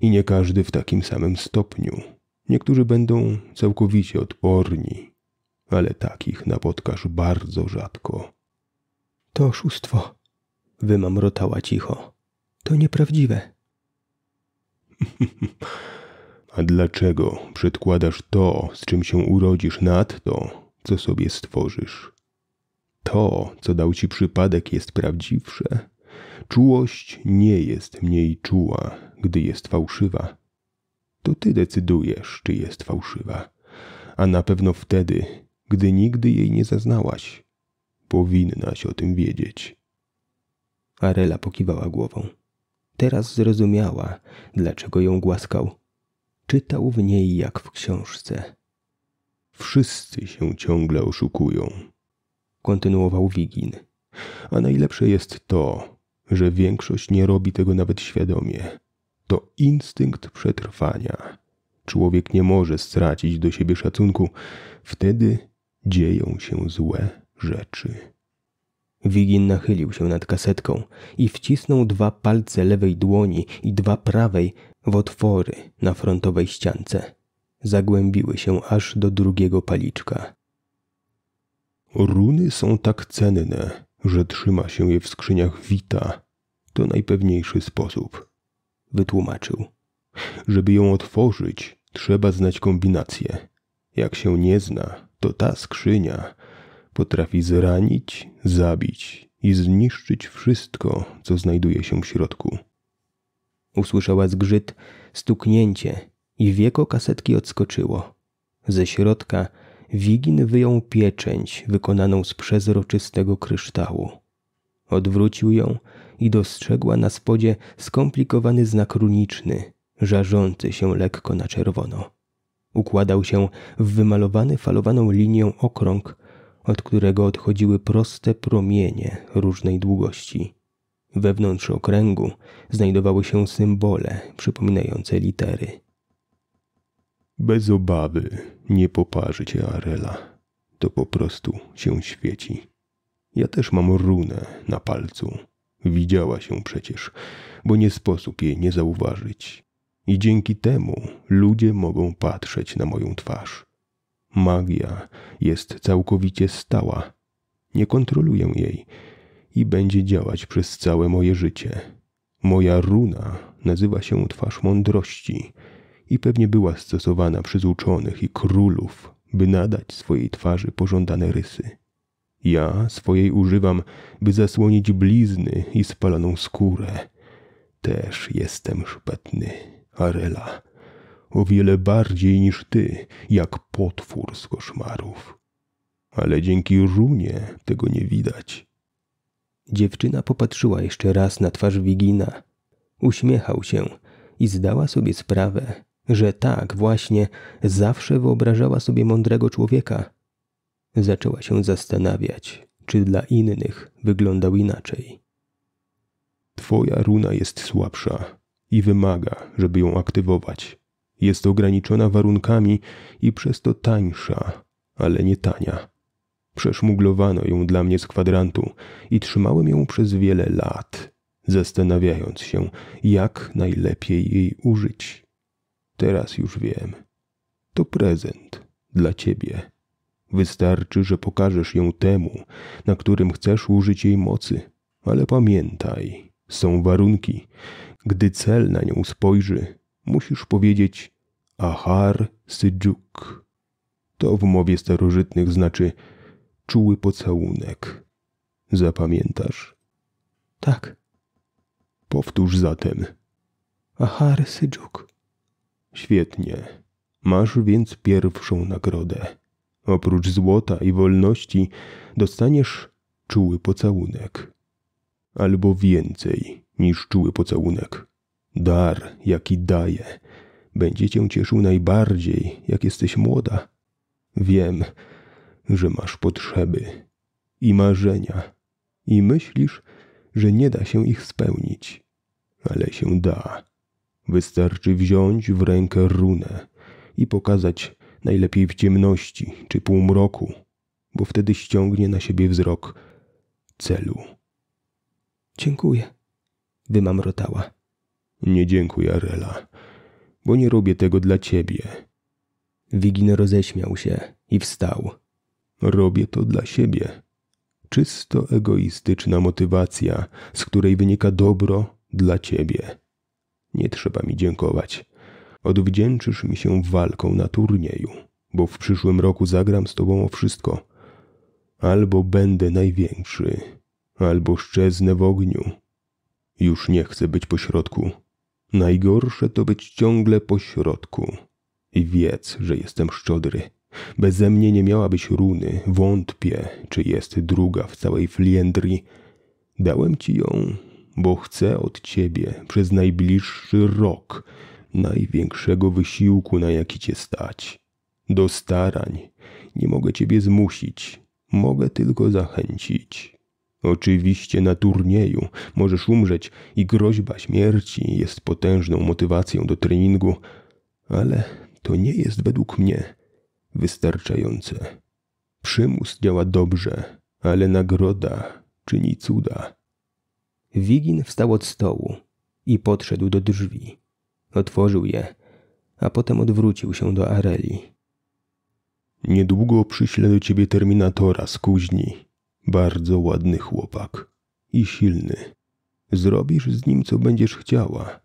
I nie każdy w takim samym stopniu. Niektórzy będą całkowicie odporni, ale takich napotkasz bardzo rzadko. To oszustwo, wymamrotała cicho. To nieprawdziwe. A dlaczego przedkładasz to, z czym się urodzisz, nad to, co sobie stworzysz? To, co dał ci przypadek, jest prawdziwsze, Czułość nie jest mniej czuła, gdy jest fałszywa. To ty decydujesz, czy jest fałszywa, a na pewno wtedy, gdy nigdy jej nie zaznałaś. Powinnaś o tym wiedzieć. Arela pokiwała głową. Teraz zrozumiała, dlaczego ją głaskał. Czytał w niej jak w książce. Wszyscy się ciągle oszukują, kontynuował Wigin. A najlepsze jest to, że większość nie robi tego nawet świadomie. To instynkt przetrwania. Człowiek nie może stracić do siebie szacunku, wtedy dzieją się złe rzeczy. Wigin nachylił się nad kasetką i wcisnął dwa palce lewej dłoni i dwa prawej w otwory na frontowej ściance. Zagłębiły się aż do drugiego paliczka. Runy są tak cenne, że trzyma się je w skrzyniach Wita, to najpewniejszy sposób. Wytłumaczył. Żeby ją otworzyć, trzeba znać kombinację. Jak się nie zna, to ta skrzynia potrafi zranić, zabić i zniszczyć wszystko, co znajduje się w środku. Usłyszała zgrzyt, stuknięcie i wieko kasetki odskoczyło. Ze środka Wigin wyjął pieczęć wykonaną z przezroczystego kryształu. Odwrócił ją i dostrzegła na spodzie skomplikowany znak runiczny, żarzący się lekko na czerwono. Układał się w wymalowany falowaną linią okrąg, od którego odchodziły proste promienie różnej długości. Wewnątrz okręgu znajdowały się symbole przypominające litery. Bez obawy, nie poparzy cię Arela. To po prostu się świeci. Ja też mam runę na palcu. Widziała się przecież, bo nie sposób jej nie zauważyć. I dzięki temu ludzie mogą patrzeć na moją twarz. Magia jest całkowicie stała. Nie kontroluję jej i będzie działać przez całe moje życie. Moja runa nazywa się twarz mądrości – i pewnie była stosowana przez uczonych i królów, by nadać swojej twarzy pożądane rysy. Ja swojej używam, by zasłonić blizny i spaloną skórę. Też jestem szpetny, Arela. O wiele bardziej niż ty, jak potwór z koszmarów. Ale dzięki runie tego nie widać. Dziewczyna popatrzyła jeszcze raz na twarz Wigina. Uśmiechał się i zdała sobie sprawę, że tak właśnie zawsze wyobrażała sobie mądrego człowieka. Zaczęła się zastanawiać, czy dla innych wyglądał inaczej. Twoja runa jest słabsza i wymaga, żeby ją aktywować. Jest ograniczona warunkami i przez to tańsza, ale nie tania. Przeszmuglowano ją dla mnie z kwadrantu i trzymałem ją przez wiele lat, zastanawiając się, jak najlepiej jej użyć. Teraz już wiem. To prezent dla ciebie. Wystarczy, że pokażesz ją temu, na którym chcesz użyć jej mocy. Ale pamiętaj, są warunki. Gdy cel na nią spojrzy, musisz powiedzieć Ahar Sydżuk. To w mowie starożytnych znaczy czuły pocałunek. Zapamiętasz? Tak. Powtórz zatem. Ahar Sydżuk. Świetnie. Masz więc pierwszą nagrodę. Oprócz złota i wolności dostaniesz czuły pocałunek. Albo więcej niż czuły pocałunek. Dar, jaki daję, będzie cię cieszył najbardziej, jak jesteś młoda. Wiem, że masz potrzeby i marzenia i myślisz, że nie da się ich spełnić, ale się da. Wystarczy wziąć w rękę runę i pokazać najlepiej w ciemności czy półmroku, bo wtedy ściągnie na siebie wzrok celu. Dziękuję, wymamrotała. Nie dziękuję, Arela, bo nie robię tego dla ciebie. Wigin roześmiał się i wstał. Robię to dla siebie. Czysto egoistyczna motywacja, z której wynika dobro dla ciebie. Nie trzeba mi dziękować. Odwdzięczysz mi się walką na turnieju, bo w przyszłym roku zagram z tobą o wszystko. Albo będę największy, albo szczeznę w ogniu. Już nie chcę być pośrodku. Najgorsze to być ciągle pośrodku. I wiedz, że jestem szczodry. Beze mnie nie miałabyś runy, wątpię, czy jest druga w całej fliendrii. Dałem ci ją, bo chcę od ciebie przez najbliższy rok największego wysiłku, na jaki cię stać. Do starań nie mogę ciebie zmusić, mogę tylko zachęcić. Oczywiście na turnieju możesz umrzeć i groźba śmierci jest potężną motywacją do treningu, ale to nie jest według mnie wystarczające. Przymus działa dobrze, ale nagroda czyni cuda. Wigin wstał od stołu i podszedł do drzwi. Otworzył je, a potem odwrócił się do Areli. Niedługo przyślę do ciebie terminatora z kuźni. Bardzo ładny chłopak i silny. Zrobisz z nim, co będziesz chciała.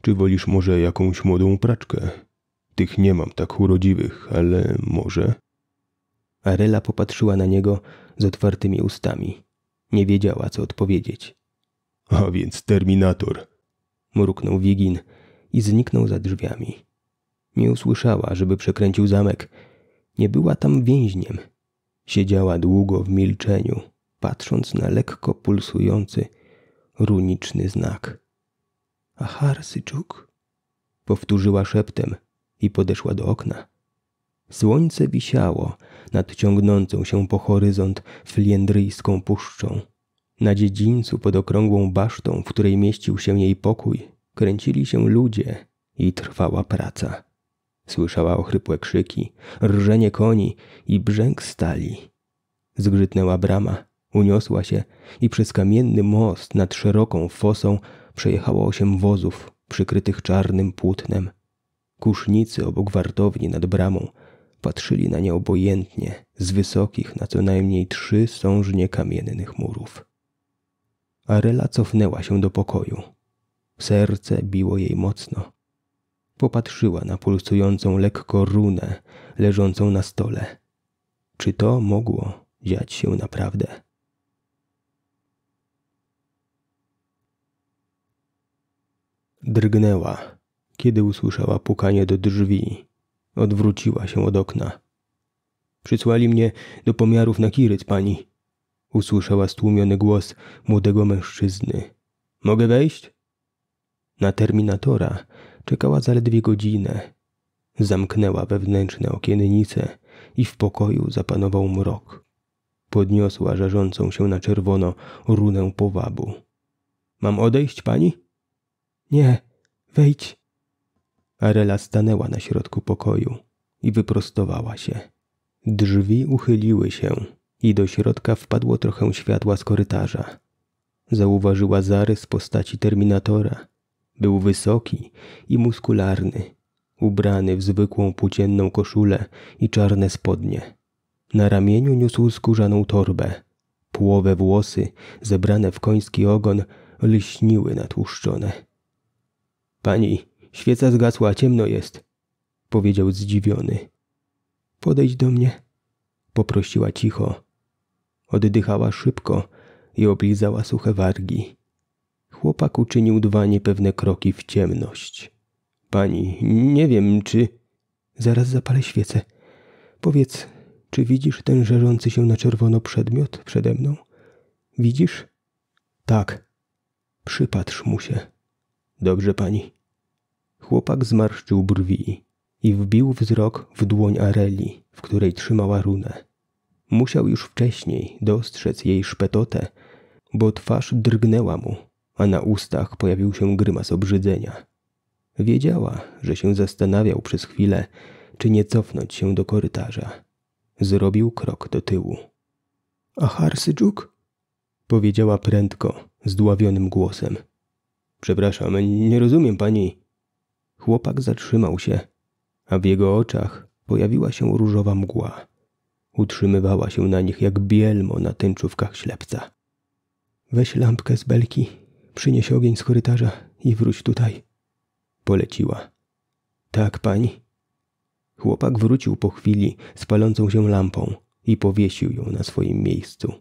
Czy wolisz może jakąś młodą praczkę? Tych nie mam tak urodziwych, ale może. Arela popatrzyła na niego z otwartymi ustami. Nie wiedziała, co odpowiedzieć. A więc Terminator. Mruknął Wigin i zniknął za drzwiami. Nie usłyszała, żeby przekręcił zamek. Nie była tam więźniem. Siedziała długo w milczeniu, patrząc na lekko pulsujący, runiczny znak. Acharsyczuk? Powtórzyła szeptem i podeszła do okna. Słońce wisiało nad ciągnącą się po horyzont fliendryjską puszczą na dziedzińcu pod okrągłą basztą, w której mieścił się jej pokój, kręcili się ludzie i trwała praca. Słyszała ochrypłe krzyki, rżenie koni i brzęk stali. Zgrzytnęła brama, uniosła się i przez kamienny most nad szeroką fosą przejechało osiem wozów przykrytych czarnym płótnem. Kusznicy obok wartowni nad bramą patrzyli na nie obojętnie z wysokich na co najmniej trzy sążnie kamiennych murów. Arela cofnęła się do pokoju. Serce biło jej mocno. Popatrzyła na pulsującą lekko runę leżącą na stole. Czy to mogło dziać się naprawdę? Drgnęła, kiedy usłyszała pukanie do drzwi. Odwróciła się od okna. Przysłali mnie do pomiarów na kiryt, pani, usłyszała stłumiony głos młodego mężczyzny. Mogę wejść? Na terminatora czekała zaledwie godzinę. Zamknęła wewnętrzne okiennice i w pokoju zapanował mrok. Podniosła żarzącą się na czerwono runę powabu. Mam odejść, pani? Nie, wejdź. Arela stanęła na środku pokoju i wyprostowała się. Drzwi uchyliły się, i do środka wpadło trochę światła z korytarza. Zauważyła zarys postaci Terminatora. Był wysoki i muskularny, ubrany w zwykłą płócienną koszulę i czarne spodnie. Na ramieniu niósł skórzaną torbę. Płowe włosy, zebrane w koński ogon, lśniły natłuszczone. Pani, świeca zgasła, ciemno jest, powiedział zdziwiony. Podejdź do mnie, poprosiła cicho, Oddychała szybko i oblizała suche wargi. Chłopak uczynił dwa niepewne kroki w ciemność. Pani, nie wiem, czy... Zaraz zapalę świecę. Powiedz, czy widzisz ten żerzący się na czerwono przedmiot przede mną? Widzisz? Tak. Przypatrz mu się. Dobrze, pani. Chłopak zmarszczył brwi i wbił wzrok w dłoń Areli, w której trzymała runę. Musiał już wcześniej dostrzec jej szpetotę, bo twarz drgnęła mu, a na ustach pojawił się grymas obrzydzenia. Wiedziała, że się zastanawiał przez chwilę, czy nie cofnąć się do korytarza. Zrobił krok do tyłu. A Harsydżuk? Powiedziała prędko, zdławionym głosem. Przepraszam, nie rozumiem pani. Chłopak zatrzymał się, a w jego oczach pojawiła się różowa mgła. Utrzymywała się na nich jak bielmo na tęczówkach ślepca. Weź lampkę z belki, przynieś ogień z korytarza i wróć tutaj. Poleciła. Tak, pani. Chłopak wrócił po chwili z palącą się lampą i powiesił ją na swoim miejscu.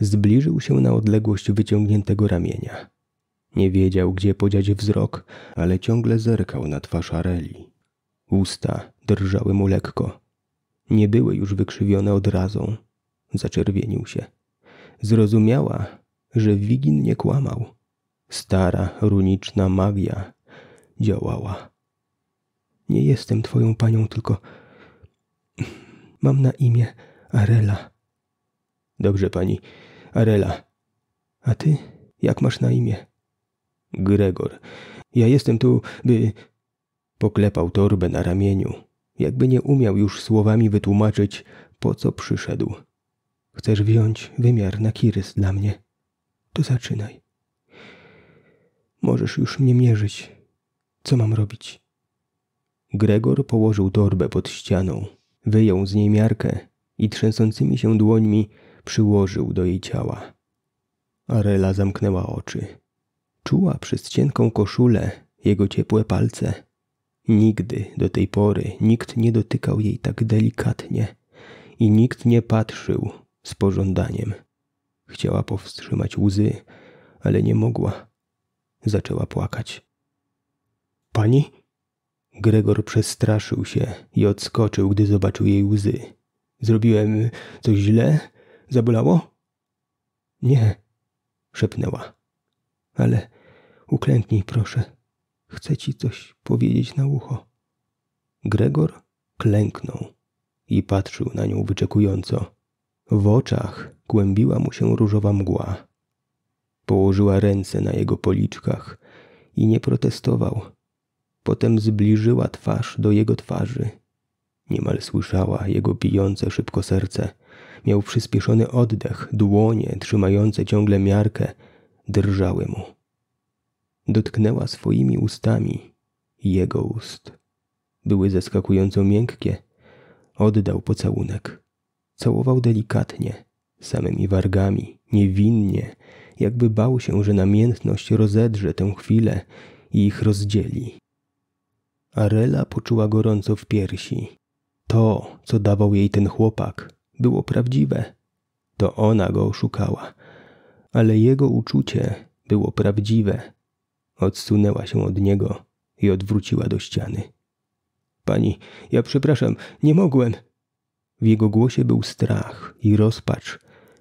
Zbliżył się na odległość wyciągniętego ramienia. Nie wiedział, gdzie podziać wzrok, ale ciągle zerkał na twarz Areli. Usta drżały mu lekko, nie były już wykrzywione odrazą. Zaczerwienił się. Zrozumiała, że Wigin nie kłamał. Stara, runiczna magia działała. Nie jestem twoją panią, tylko mam na imię Arela. Dobrze, pani Arela. A ty, jak masz na imię? Gregor. Ja jestem tu, by. Poklepał torbę na ramieniu jakby nie umiał już słowami wytłumaczyć, po co przyszedł. Chcesz wziąć wymiar na kirys dla mnie? To zaczynaj. Możesz już mnie mierzyć. Co mam robić? Gregor położył torbę pod ścianą, wyjął z niej miarkę i trzęsącymi się dłońmi przyłożył do jej ciała. Arela zamknęła oczy. Czuła przez cienką koszulę jego ciepłe palce Nigdy do tej pory nikt nie dotykał jej tak delikatnie i nikt nie patrzył z pożądaniem. Chciała powstrzymać łzy, ale nie mogła. Zaczęła płakać. Pani? Gregor przestraszył się i odskoczył, gdy zobaczył jej łzy. Zrobiłem coś źle? Zabolało? Nie, szepnęła. Ale uklęknij, proszę. Chcę ci coś powiedzieć na ucho. Gregor klęknął i patrzył na nią wyczekująco. W oczach głębiła mu się różowa mgła. Położyła ręce na jego policzkach i nie protestował. Potem zbliżyła twarz do jego twarzy. Niemal słyszała jego bijące szybko serce. Miał przyspieszony oddech, dłonie trzymające ciągle miarkę drżały mu. Dotknęła swoimi ustami jego ust. Były zaskakująco miękkie. Oddał pocałunek. Całował delikatnie, samymi wargami, niewinnie, jakby bał się, że namiętność rozedrze tę chwilę i ich rozdzieli. Arela poczuła gorąco w piersi. To, co dawał jej ten chłopak, było prawdziwe. To ona go oszukała, ale jego uczucie było prawdziwe Odsunęła się od niego i odwróciła do ściany. Pani, ja przepraszam, nie mogłem. W jego głosie był strach i rozpacz,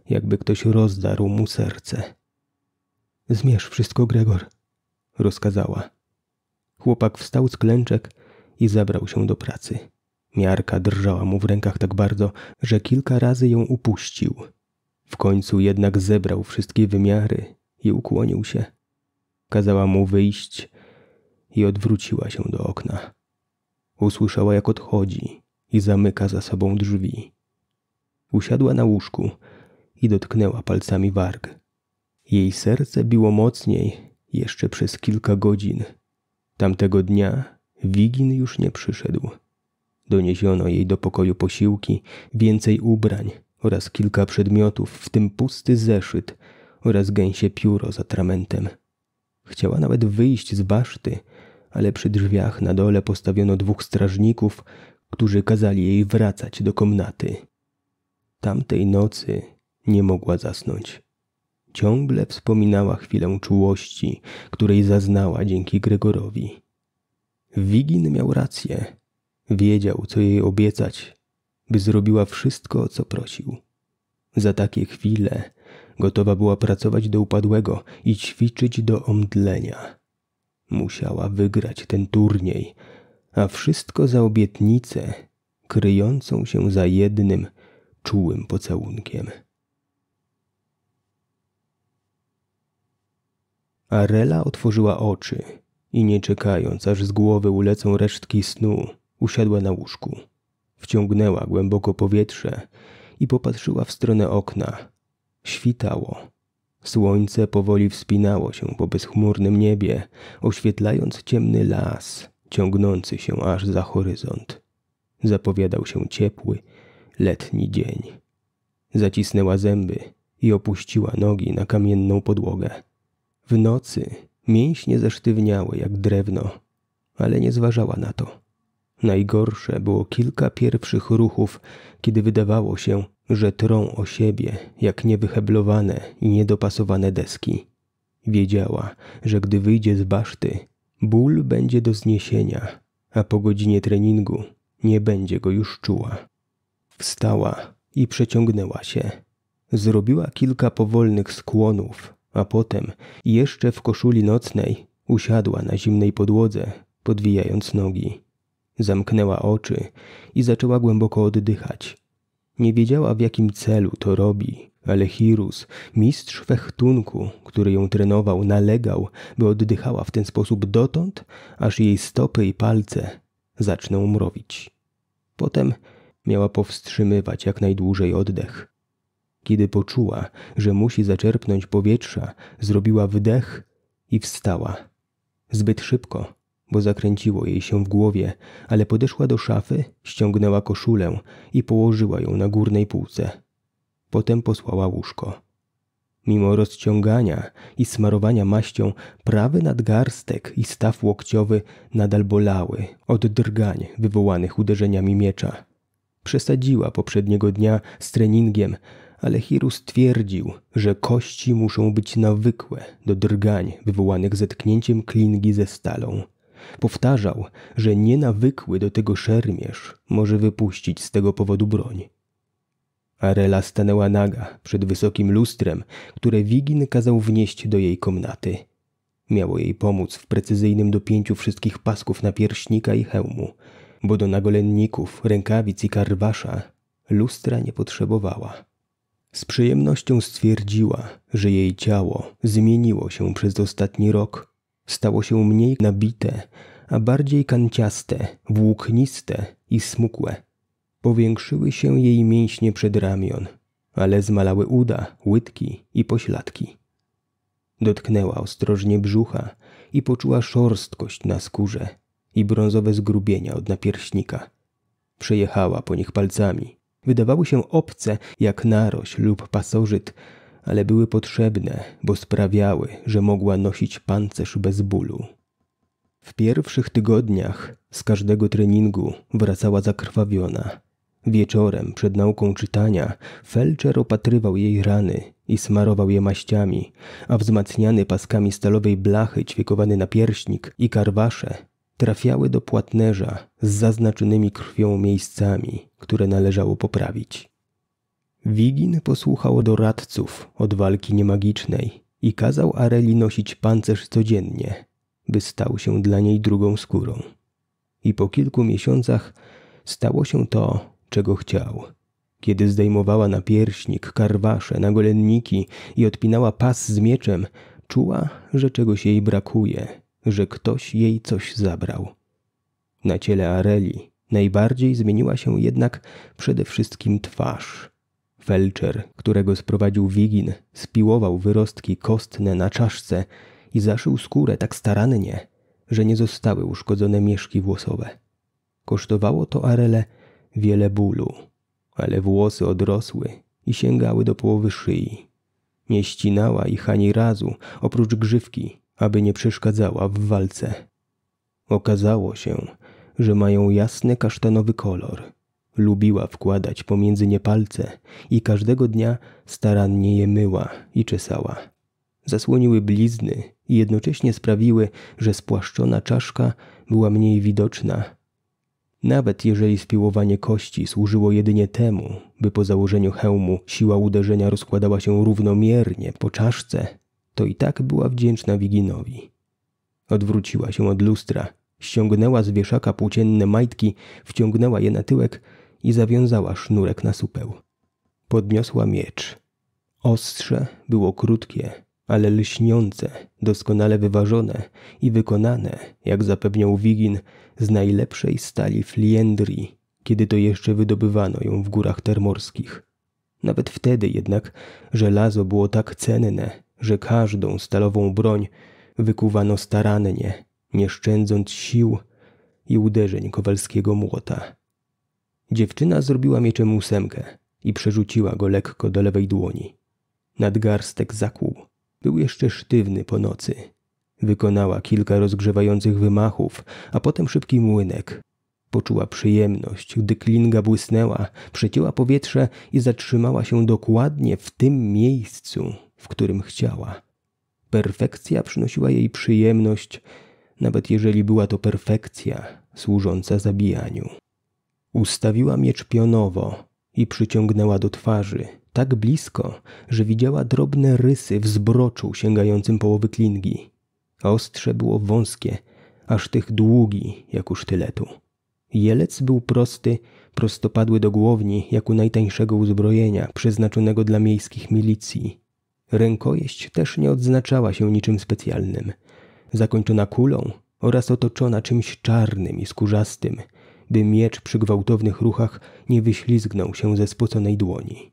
jakby ktoś rozdarł mu serce. Zmierz wszystko, Gregor, rozkazała. Chłopak wstał z klęczek i zabrał się do pracy. Miarka drżała mu w rękach tak bardzo, że kilka razy ją upuścił. W końcu jednak zebrał wszystkie wymiary i ukłonił się kazała mu wyjść i odwróciła się do okna. Usłyszała, jak odchodzi i zamyka za sobą drzwi. Usiadła na łóżku i dotknęła palcami warg. Jej serce biło mocniej jeszcze przez kilka godzin. Tamtego dnia Wigin już nie przyszedł. Doniesiono jej do pokoju posiłki, więcej ubrań oraz kilka przedmiotów, w tym pusty zeszyt oraz gęsie pióro z atramentem. Chciała nawet wyjść z baszty, ale przy drzwiach na dole postawiono dwóch strażników, którzy kazali jej wracać do komnaty. Tamtej nocy nie mogła zasnąć. Ciągle wspominała chwilę czułości, której zaznała dzięki Gregorowi. Wigin miał rację. Wiedział, co jej obiecać, by zrobiła wszystko, co prosił. Za takie chwile Gotowa była pracować do upadłego i ćwiczyć do omdlenia. Musiała wygrać ten turniej, a wszystko za obietnicę, kryjącą się za jednym czułym pocałunkiem. Arela otworzyła oczy i nie czekając, aż z głowy ulecą resztki snu, usiadła na łóżku. Wciągnęła głęboko powietrze i popatrzyła w stronę okna, Świtało. Słońce powoli wspinało się po bezchmurnym niebie, oświetlając ciemny las, ciągnący się aż za horyzont. Zapowiadał się ciepły, letni dzień. Zacisnęła zęby i opuściła nogi na kamienną podłogę. W nocy mięśnie zesztywniały jak drewno, ale nie zważała na to. Najgorsze było kilka pierwszych ruchów, kiedy wydawało się, że trą o siebie jak niewyheblowane i niedopasowane deski. Wiedziała, że gdy wyjdzie z baszty, ból będzie do zniesienia, a po godzinie treningu nie będzie go już czuła. Wstała i przeciągnęła się. Zrobiła kilka powolnych skłonów, a potem, jeszcze w koszuli nocnej, usiadła na zimnej podłodze, podwijając nogi. Zamknęła oczy i zaczęła głęboko oddychać. Nie wiedziała w jakim celu to robi, ale Hirus, mistrz fechtunku, który ją trenował, nalegał, by oddychała w ten sposób dotąd, aż jej stopy i palce zaczną mrowić. Potem miała powstrzymywać jak najdłużej oddech. Kiedy poczuła, że musi zaczerpnąć powietrza, zrobiła wdech i wstała. Zbyt szybko, bo zakręciło jej się w głowie, ale podeszła do szafy, ściągnęła koszulę i położyła ją na górnej półce. Potem posłała łóżko. Mimo rozciągania i smarowania maścią, prawy nadgarstek i staw łokciowy nadal bolały od drgań wywołanych uderzeniami miecza. Przesadziła poprzedniego dnia z treningiem, ale Hirus twierdził, że kości muszą być nawykłe do drgań wywołanych zetknięciem klingi ze stalą. Powtarzał, że nienawykły do tego szermierz może wypuścić z tego powodu broń. Arela stanęła naga przed wysokim lustrem, które Wigin kazał wnieść do jej komnaty. Miało jej pomóc w precyzyjnym dopięciu wszystkich pasków napierśnika i hełmu, bo do nagolenników, rękawic i karwasza lustra nie potrzebowała. Z przyjemnością stwierdziła, że jej ciało zmieniło się przez ostatni rok Stało się mniej nabite, a bardziej kanciaste, włókniste i smukłe. Powiększyły się jej mięśnie przed ramion, ale zmalały uda, łydki i pośladki. Dotknęła ostrożnie brzucha i poczuła szorstkość na skórze i brązowe zgrubienia od napierśnika. Przejechała po nich palcami. Wydawały się obce, jak naroś lub pasożyt, ale były potrzebne, bo sprawiały, że mogła nosić pancerz bez bólu. W pierwszych tygodniach z każdego treningu wracała zakrwawiona. Wieczorem przed nauką czytania felczer opatrywał jej rany i smarował je maściami, a wzmacniany paskami stalowej blachy ćwiekowany pierśnik i karwasze trafiały do płatnerza z zaznaczonymi krwią miejscami, które należało poprawić. Wigin posłuchał doradców od walki niemagicznej i kazał Areli nosić pancerz codziennie, by stał się dla niej drugą skórą. I po kilku miesiącach stało się to, czego chciał. Kiedy zdejmowała na pierśnik, karwasze, nagolenniki i odpinała pas z mieczem, czuła, że czegoś jej brakuje, że ktoś jej coś zabrał. Na ciele Areli najbardziej zmieniła się jednak przede wszystkim twarz – Felczer, którego sprowadził Wigin, spiłował wyrostki kostne na czaszce i zaszył skórę tak starannie, że nie zostały uszkodzone mieszki włosowe. Kosztowało to Arele wiele bólu, ale włosy odrosły i sięgały do połowy szyi. Nie ścinała ich ani razu, oprócz grzywki, aby nie przeszkadzała w walce. Okazało się, że mają jasny kasztanowy kolor – Lubiła wkładać pomiędzy nie palce i każdego dnia starannie je myła i czesała. Zasłoniły blizny i jednocześnie sprawiły, że spłaszczona czaszka była mniej widoczna. Nawet jeżeli spiłowanie kości służyło jedynie temu, by po założeniu hełmu siła uderzenia rozkładała się równomiernie po czaszce, to i tak była wdzięczna Wiginowi. Odwróciła się od lustra, ściągnęła z wieszaka płócienne majtki, wciągnęła je na tyłek i zawiązała sznurek na supeł. Podniosła miecz. Ostrze było krótkie, ale lśniące, doskonale wyważone i wykonane, jak zapewniał Wigin, z najlepszej stali Fliendri, kiedy to jeszcze wydobywano ją w górach termorskich. Nawet wtedy jednak żelazo było tak cenne, że każdą stalową broń wykuwano starannie, nie szczędząc sił i uderzeń kowalskiego młota. Dziewczyna zrobiła mieczem ósemkę i przerzuciła go lekko do lewej dłoni. Nadgarstek zakłuł. Był jeszcze sztywny po nocy. Wykonała kilka rozgrzewających wymachów, a potem szybki młynek. Poczuła przyjemność, gdy klinga błysnęła, przecięła powietrze i zatrzymała się dokładnie w tym miejscu, w którym chciała. Perfekcja przynosiła jej przyjemność, nawet jeżeli była to perfekcja służąca zabijaniu. Ustawiła miecz pionowo i przyciągnęła do twarzy, tak blisko, że widziała drobne rysy w zbroczu sięgającym połowy klingi. Ostrze było wąskie, aż tych długi jak u sztyletu. Jelec był prosty, prostopadły do głowni jak u najtańszego uzbrojenia przeznaczonego dla miejskich milicji. Rękojeść też nie odznaczała się niczym specjalnym. Zakończona kulą oraz otoczona czymś czarnym i skórzastym – by miecz przy gwałtownych ruchach nie wyślizgnął się ze spoconej dłoni.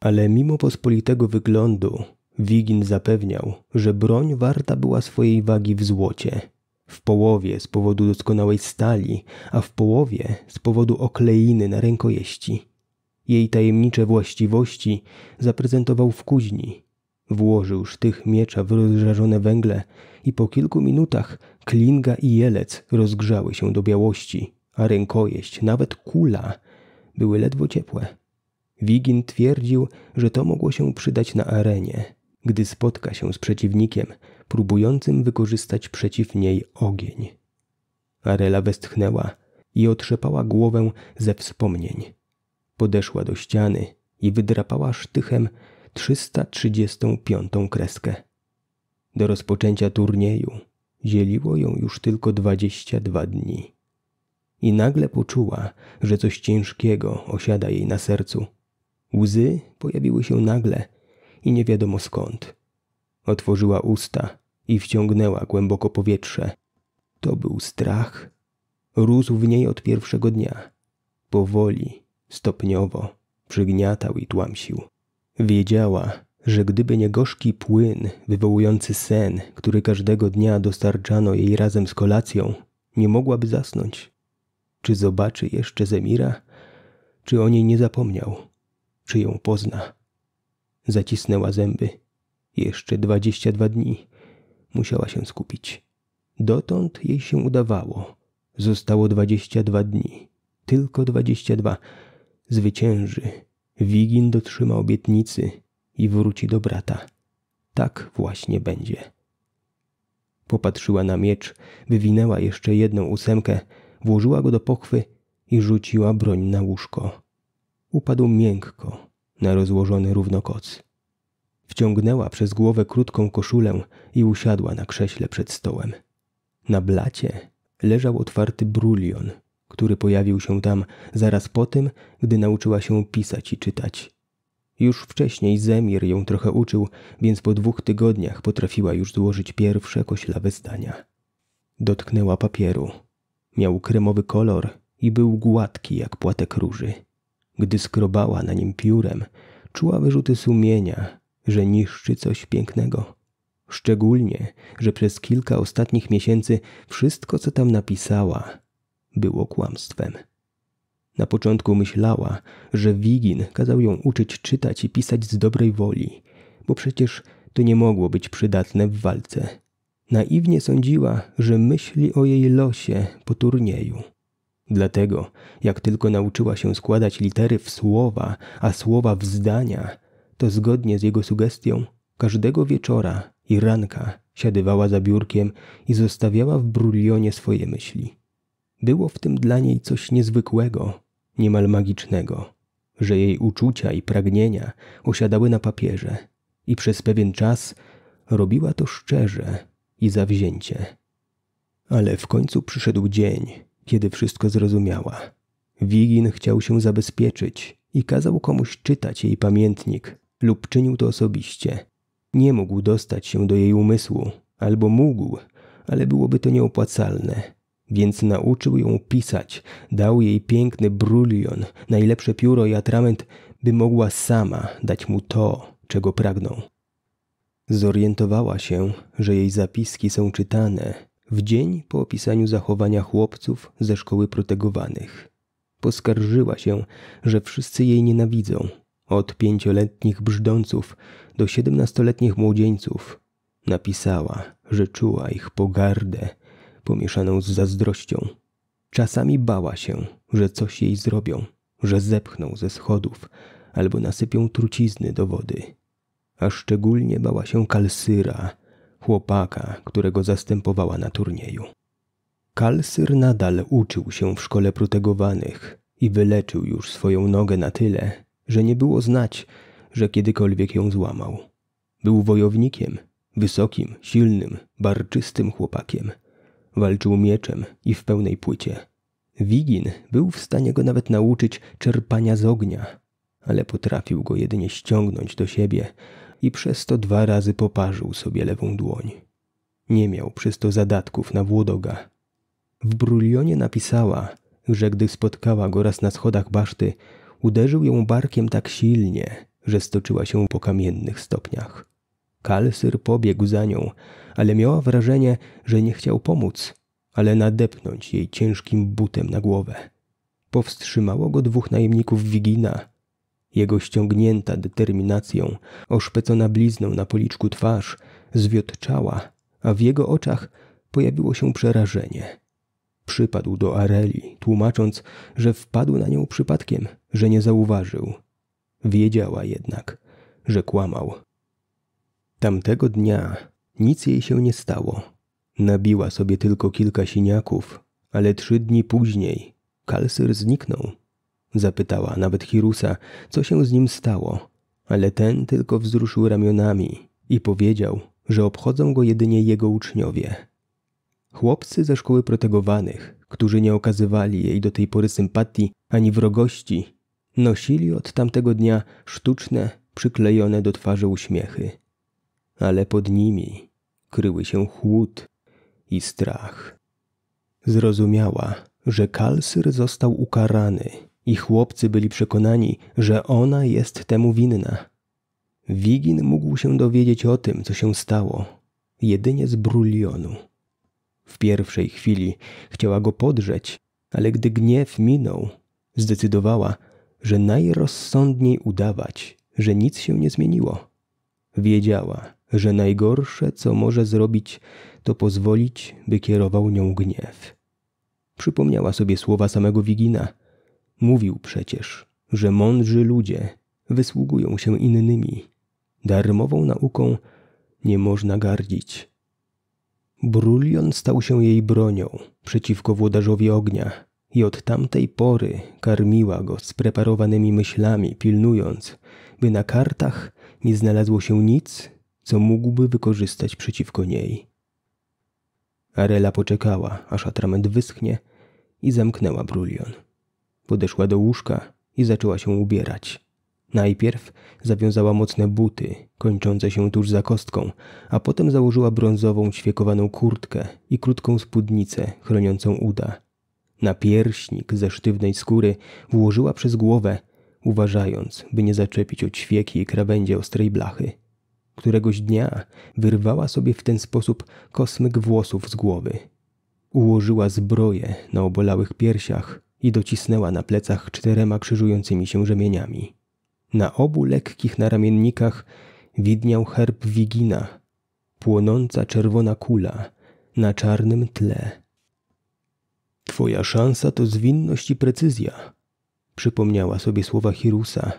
Ale mimo pospolitego wyglądu, Wigin zapewniał, że broń warta była swojej wagi w złocie. W połowie z powodu doskonałej stali, a w połowie z powodu okleiny na rękojeści. Jej tajemnicze właściwości zaprezentował w kuźni. Włożył sztych miecza w rozżarzone węgle i po kilku minutach klinga i jelec rozgrzały się do białości, a rękojeść, nawet kula, były ledwo ciepłe. Wigin twierdził, że to mogło się przydać na arenie, gdy spotka się z przeciwnikiem, próbującym wykorzystać przeciw niej ogień. Arela westchnęła i otrzepała głowę ze wspomnień. Podeszła do ściany i wydrapała sztychem 335 kreskę. Do rozpoczęcia turnieju dzieliło ją już tylko 22 dni i nagle poczuła, że coś ciężkiego osiada jej na sercu. Łzy pojawiły się nagle i nie wiadomo skąd. Otworzyła usta i wciągnęła głęboko powietrze. To był strach. Rósł w niej od pierwszego dnia. Powoli, stopniowo, przygniatał i tłamsił. Wiedziała, że gdyby nie gorzki płyn wywołujący sen, który każdego dnia dostarczano jej razem z kolacją, nie mogłaby zasnąć. Czy zobaczy jeszcze Zemira? Czy o niej nie zapomniał? Czy ją pozna? Zacisnęła zęby. Jeszcze dwadzieścia dwa dni. Musiała się skupić. Dotąd jej się udawało. Zostało dwadzieścia dwa dni. Tylko dwadzieścia dwa. Zwycięży. Wigin dotrzyma obietnicy i wróci do brata. Tak właśnie będzie. Popatrzyła na miecz, wywinęła jeszcze jedną ósemkę – włożyła go do pochwy i rzuciła broń na łóżko. Upadł miękko na rozłożony równokoc. Wciągnęła przez głowę krótką koszulę i usiadła na krześle przed stołem. Na blacie leżał otwarty brulion, który pojawił się tam zaraz po tym, gdy nauczyła się pisać i czytać. Już wcześniej Zemir ją trochę uczył, więc po dwóch tygodniach potrafiła już złożyć pierwsze koślawe zdania. Dotknęła papieru, Miał kremowy kolor i był gładki jak płatek róży. Gdy skrobała na nim piórem, czuła wyrzuty sumienia, że niszczy coś pięknego. Szczególnie, że przez kilka ostatnich miesięcy wszystko, co tam napisała, było kłamstwem. Na początku myślała, że Wigin kazał ją uczyć czytać i pisać z dobrej woli, bo przecież to nie mogło być przydatne w walce. Naiwnie sądziła, że myśli o jej losie po turnieju. Dlatego, jak tylko nauczyła się składać litery w słowa, a słowa w zdania, to zgodnie z jego sugestią, każdego wieczora i ranka siadywała za biurkiem i zostawiała w brulionie swoje myśli. Było w tym dla niej coś niezwykłego, niemal magicznego, że jej uczucia i pragnienia osiadały na papierze i przez pewien czas robiła to szczerze, i zawzięcie. Ale w końcu przyszedł dzień, kiedy wszystko zrozumiała. Wigin chciał się zabezpieczyć i kazał komuś czytać jej pamiętnik lub czynił to osobiście. Nie mógł dostać się do jej umysłu, albo mógł, ale byłoby to nieopłacalne. Więc nauczył ją pisać, dał jej piękny brulion, najlepsze pióro i atrament, by mogła sama dać mu to, czego pragnął. Zorientowała się, że jej zapiski są czytane w dzień po opisaniu zachowania chłopców ze szkoły protegowanych. Poskarżyła się, że wszyscy jej nienawidzą, od pięcioletnich brzdąców do siedemnastoletnich młodzieńców. Napisała, że czuła ich pogardę, pomieszaną z zazdrością. Czasami bała się, że coś jej zrobią, że zepchną ze schodów albo nasypią trucizny do wody a szczególnie bała się Kalsyra, chłopaka, którego zastępowała na turnieju. Kalsyr nadal uczył się w szkole protegowanych i wyleczył już swoją nogę na tyle, że nie było znać, że kiedykolwiek ją złamał. Był wojownikiem, wysokim, silnym, barczystym chłopakiem. Walczył mieczem i w pełnej płycie. Wigin był w stanie go nawet nauczyć czerpania z ognia, ale potrafił go jedynie ściągnąć do siebie, i przez to dwa razy poparzył sobie lewą dłoń. Nie miał przez to zadatków na włodoga. W brulionie napisała, że gdy spotkała go raz na schodach baszty, uderzył ją barkiem tak silnie, że stoczyła się po kamiennych stopniach. Kalsyr pobiegł za nią, ale miała wrażenie, że nie chciał pomóc, ale nadepnąć jej ciężkim butem na głowę. Powstrzymało go dwóch najemników Wigina, jego ściągnięta determinacją, oszpecona blizną na policzku twarz, zwiotczała, a w jego oczach pojawiło się przerażenie. Przypadł do Areli, tłumacząc, że wpadł na nią przypadkiem, że nie zauważył. Wiedziała jednak, że kłamał. Tamtego dnia nic jej się nie stało. Nabiła sobie tylko kilka siniaków, ale trzy dni później kalsyr zniknął. Zapytała nawet Hirusa, co się z nim stało, ale ten tylko wzruszył ramionami i powiedział, że obchodzą go jedynie jego uczniowie. Chłopcy ze szkoły protegowanych, którzy nie okazywali jej do tej pory sympatii ani wrogości, nosili od tamtego dnia sztuczne, przyklejone do twarzy uśmiechy. Ale pod nimi kryły się chłód i strach. Zrozumiała, że Kalsyr został ukarany i chłopcy byli przekonani, że ona jest temu winna. Wigin mógł się dowiedzieć o tym, co się stało, jedynie z Brulionu. W pierwszej chwili chciała go podrzeć, ale gdy gniew minął, zdecydowała, że najrozsądniej udawać, że nic się nie zmieniło. Wiedziała, że najgorsze, co może zrobić, to pozwolić, by kierował nią gniew. Przypomniała sobie słowa samego Wigina – Mówił przecież, że mądrzy ludzie wysługują się innymi. Darmową nauką nie można gardzić. Brulion stał się jej bronią przeciwko włodarzowi ognia i od tamtej pory karmiła go spreparowanymi myślami, pilnując, by na kartach nie znalazło się nic, co mógłby wykorzystać przeciwko niej. Arela poczekała, aż atrament wyschnie i zamknęła brulion. Podeszła do łóżka i zaczęła się ubierać. Najpierw zawiązała mocne buty, kończące się tuż za kostką, a potem założyła brązową, świekowaną kurtkę i krótką spódnicę chroniącą uda. Na pierśnik ze sztywnej skóry włożyła przez głowę, uważając, by nie zaczepić od świeki i krawędzie ostrej blachy. Któregoś dnia wyrwała sobie w ten sposób kosmyk włosów z głowy. Ułożyła zbroję na obolałych piersiach i docisnęła na plecach czterema krzyżującymi się rzemieniami. Na obu lekkich naramiennikach widniał herb Wigina, płonąca czerwona kula na czarnym tle. Twoja szansa to zwinność i precyzja, przypomniała sobie słowa Hirusa.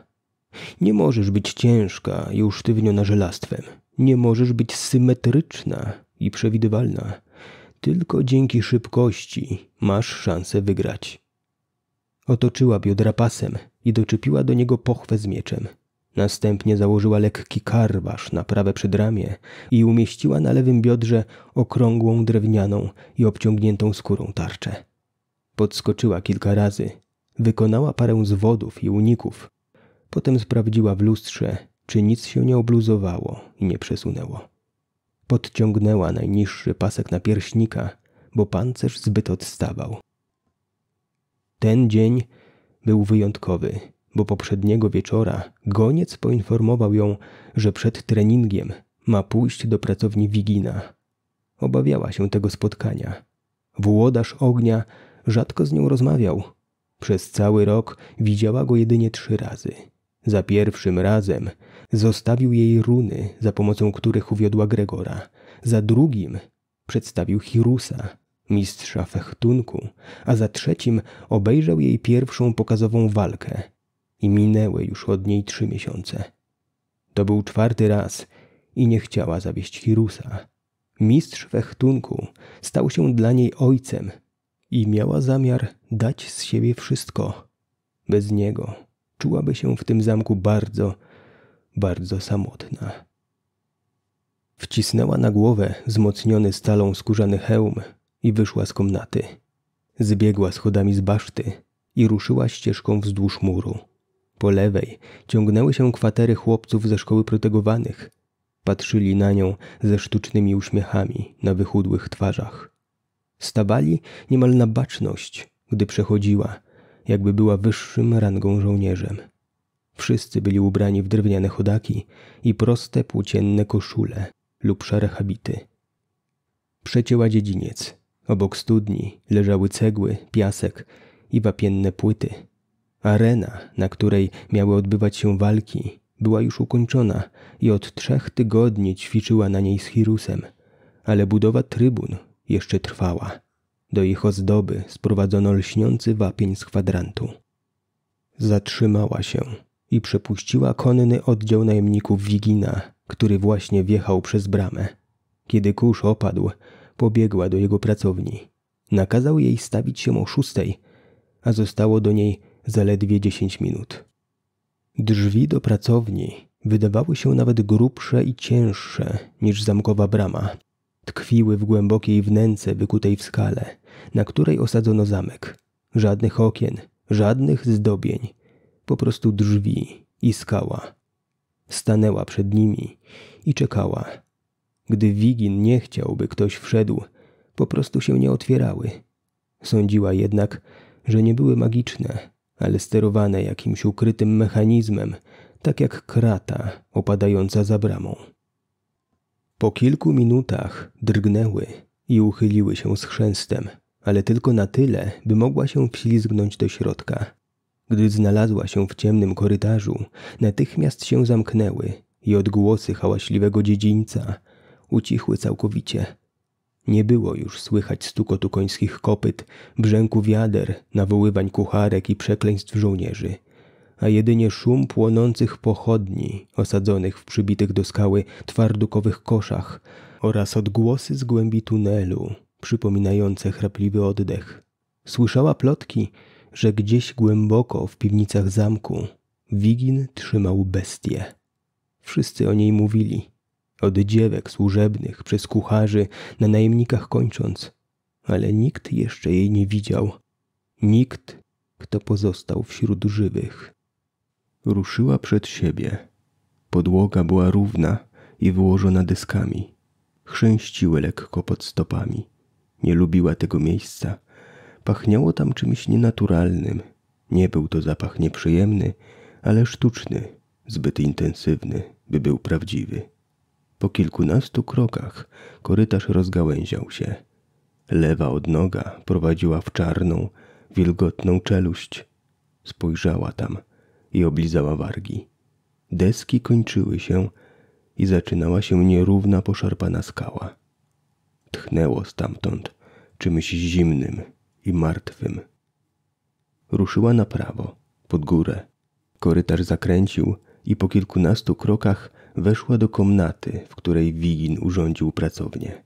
Nie możesz być ciężka i usztywniona żelastwem. Nie możesz być symetryczna i przewidywalna. Tylko dzięki szybkości masz szansę wygrać. Otoczyła biodra pasem i doczepiła do niego pochwę z mieczem. Następnie założyła lekki karwasz na prawe przedramię i umieściła na lewym biodrze okrągłą drewnianą i obciągniętą skórą tarczę. Podskoczyła kilka razy, wykonała parę zwodów i uników. Potem sprawdziła w lustrze, czy nic się nie obluzowało i nie przesunęło. Podciągnęła najniższy pasek na pierśnika, bo pancerz zbyt odstawał. Ten dzień był wyjątkowy, bo poprzedniego wieczora goniec poinformował ją, że przed treningiem ma pójść do pracowni Wigina. Obawiała się tego spotkania. Włodarz ognia rzadko z nią rozmawiał. Przez cały rok widziała go jedynie trzy razy. Za pierwszym razem zostawił jej runy, za pomocą których uwiodła Gregora. Za drugim przedstawił Hirusa, mistrza fechtunku, a za trzecim obejrzał jej pierwszą pokazową walkę i minęły już od niej trzy miesiące. To był czwarty raz i nie chciała zawieść Hirusa. Mistrz fechtunku stał się dla niej ojcem i miała zamiar dać z siebie wszystko. Bez niego czułaby się w tym zamku bardzo, bardzo samotna. Wcisnęła na głowę wzmocniony stalą skórzany hełm, i wyszła z komnaty. Zbiegła schodami z baszty i ruszyła ścieżką wzdłuż muru. Po lewej ciągnęły się kwatery chłopców ze szkoły protegowanych. Patrzyli na nią ze sztucznymi uśmiechami na wychudłych twarzach. Stawali niemal na baczność, gdy przechodziła, jakby była wyższym rangą żołnierzem. Wszyscy byli ubrani w drewniane chodaki i proste płócienne koszule lub szare habity. Przecięła dziedziniec, Obok studni leżały cegły, piasek i wapienne płyty. Arena, na której miały odbywać się walki, była już ukończona i od trzech tygodni ćwiczyła na niej z Hirusem, ale budowa trybun jeszcze trwała. Do ich ozdoby sprowadzono lśniący wapień z kwadrantu. Zatrzymała się i przepuściła konny oddział najemników Wigina, który właśnie wjechał przez bramę. Kiedy kurz opadł, pobiegła do jego pracowni. Nakazał jej stawić się o szóstej, a zostało do niej zaledwie dziesięć minut. Drzwi do pracowni wydawały się nawet grubsze i cięższe niż zamkowa brama. Tkwiły w głębokiej wnęce wykutej w skale, na której osadzono zamek. Żadnych okien, żadnych zdobień, po prostu drzwi i skała. Stanęła przed nimi i czekała gdy Wigin nie chciał, by ktoś wszedł, po prostu się nie otwierały. Sądziła jednak, że nie były magiczne, ale sterowane jakimś ukrytym mechanizmem, tak jak krata opadająca za bramą. Po kilku minutach drgnęły i uchyliły się z chrzęstem, ale tylko na tyle, by mogła się wślizgnąć do środka. Gdy znalazła się w ciemnym korytarzu, natychmiast się zamknęły i odgłosy hałaśliwego dziedzińca ucichły całkowicie. Nie było już słychać stukotu końskich kopyt, brzęku wiader, nawoływań kucharek i przekleństw żołnierzy, a jedynie szum płonących pochodni osadzonych w przybitych do skały twardukowych koszach oraz odgłosy z głębi tunelu przypominające chrapliwy oddech. Słyszała plotki, że gdzieś głęboko w piwnicach zamku Wigin trzymał bestię. Wszyscy o niej mówili – od dziewek służebnych, przez kucharzy, na najemnikach kończąc. Ale nikt jeszcze jej nie widział. Nikt, kto pozostał wśród żywych. Ruszyła przed siebie. Podłoga była równa i wyłożona dyskami. Chrzęściły lekko pod stopami. Nie lubiła tego miejsca. Pachniało tam czymś nienaturalnym. Nie był to zapach nieprzyjemny, ale sztuczny, zbyt intensywny, by był prawdziwy. Po kilkunastu krokach korytarz rozgałęział się. Lewa odnoga prowadziła w czarną, wilgotną czeluść. Spojrzała tam i oblizała wargi. Deski kończyły się i zaczynała się nierówna, poszarpana skała. Tchnęło stamtąd czymś zimnym i martwym. Ruszyła na prawo, pod górę. Korytarz zakręcił i po kilkunastu krokach weszła do komnaty, w której Wigin urządził pracownię.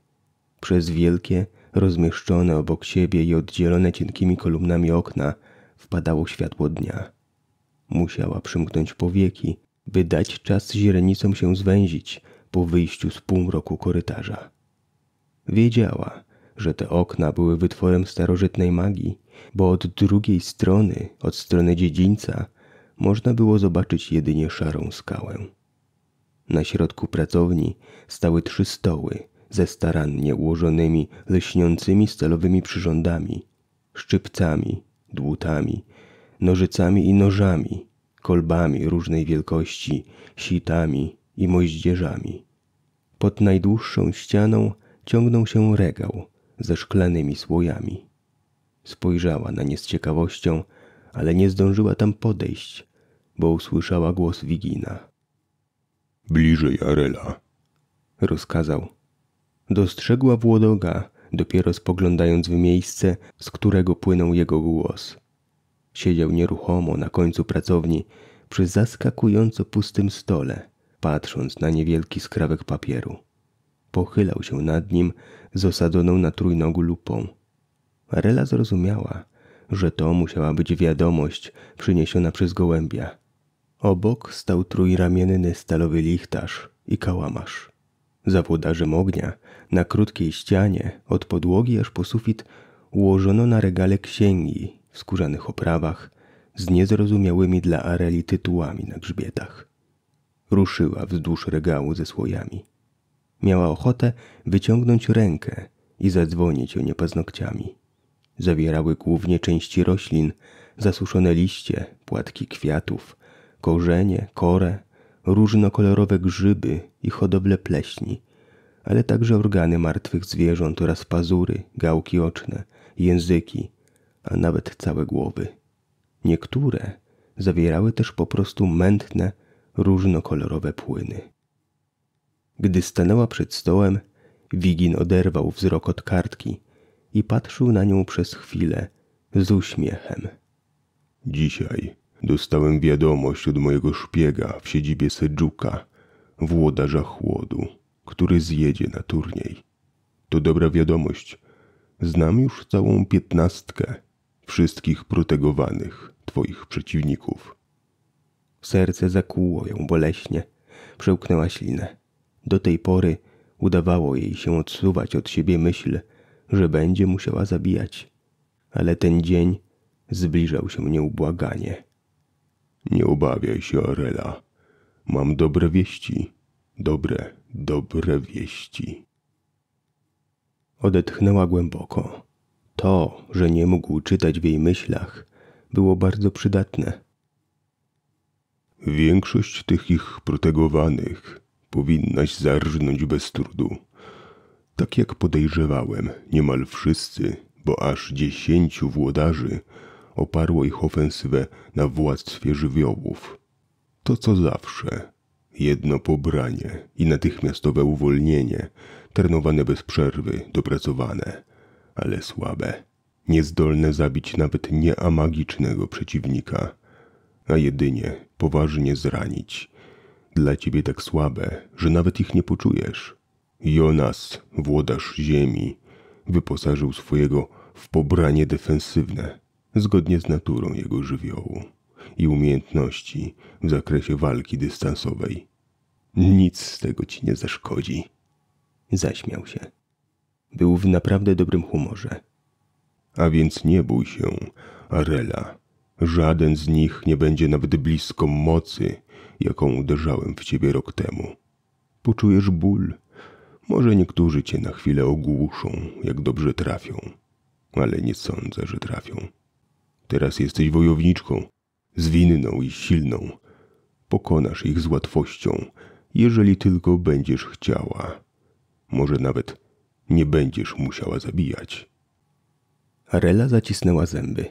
Przez wielkie, rozmieszczone obok siebie i oddzielone cienkimi kolumnami okna wpadało światło dnia. Musiała przymknąć powieki, by dać czas źrenicom się zwęzić po wyjściu z półmroku korytarza. Wiedziała, że te okna były wytworem starożytnej magii, bo od drugiej strony, od strony dziedzińca, można było zobaczyć jedynie szarą skałę. Na środku pracowni stały trzy stoły ze starannie ułożonymi, lśniącymi stalowymi przyrządami, szczypcami, dłutami, nożycami i nożami, kolbami różnej wielkości, sitami i moździerzami. Pod najdłuższą ścianą ciągnął się regał ze szklanymi słojami. Spojrzała na nie z ciekawością, ale nie zdążyła tam podejść, bo usłyszała głos Wigina. Bliżej Arela, rozkazał. Dostrzegła Włodoga, dopiero spoglądając w miejsce, z którego płynął jego głos. Siedział nieruchomo na końcu pracowni, przy zaskakująco pustym stole, patrząc na niewielki skrawek papieru. Pochylał się nad nim z osadzoną na trójnogu lupą. Arela zrozumiała, że to musiała być wiadomość przyniesiona przez gołębia – Obok stał trójramienny stalowy lichtarz i kałamarz. Za włodarzem ognia, na krótkiej ścianie, od podłogi aż po sufit, ułożono na regale księgi w skórzanych oprawach z niezrozumiałymi dla Areli tytułami na grzbietach. Ruszyła wzdłuż regału ze słojami. Miała ochotę wyciągnąć rękę i zadzwonić o nie paznokciami. Zawierały głównie części roślin, zasuszone liście, płatki kwiatów – korzenie, korę, różnokolorowe grzyby i hodowlę pleśni, ale także organy martwych zwierząt oraz pazury, gałki oczne, języki, a nawet całe głowy. Niektóre zawierały też po prostu mętne, różnokolorowe płyny. Gdy stanęła przed stołem, Wigin oderwał wzrok od kartki i patrzył na nią przez chwilę z uśmiechem. Dzisiaj dostałem wiadomość od mojego szpiega w siedzibie Sedżuka, włodarza chłodu, który zjedzie na turniej. To dobra wiadomość. Znam już całą piętnastkę wszystkich protegowanych twoich przeciwników. Serce zakłuło ją boleśnie, przełknęła ślinę. Do tej pory udawało jej się odsuwać od siebie myśl, że będzie musiała zabijać. Ale ten dzień zbliżał się nieubłaganie. Nie obawiaj się, Arela. Mam dobre wieści. Dobre, dobre wieści. Odetchnęła głęboko. To, że nie mógł czytać w jej myślach, było bardzo przydatne. Większość tych ich protegowanych powinnaś zarżnąć bez trudu. Tak jak podejrzewałem, niemal wszyscy, bo aż dziesięciu włodarzy oparło ich ofensywę na władztwie żywiołów. To co zawsze. Jedno pobranie i natychmiastowe uwolnienie, trenowane bez przerwy, dopracowane, ale słabe, niezdolne zabić nawet nieamagicznego przeciwnika, a jedynie poważnie zranić. Dla ciebie tak słabe, że nawet ich nie poczujesz. Jonas, włodarz ziemi, wyposażył swojego w pobranie defensywne, zgodnie z naturą jego żywiołu i umiejętności w zakresie walki dystansowej. Nic z tego ci nie zaszkodzi. Zaśmiał się. Był w naprawdę dobrym humorze. A więc nie bój się, Arela. Żaden z nich nie będzie nawet blisko mocy, jaką uderzałem w ciebie rok temu. Poczujesz ból. Może niektórzy cię na chwilę ogłuszą, jak dobrze trafią, ale nie sądzę, że trafią. Teraz jesteś wojowniczką, zwinną i silną. Pokonasz ich z łatwością, jeżeli tylko będziesz chciała. Może nawet nie będziesz musiała zabijać. Arela zacisnęła zęby.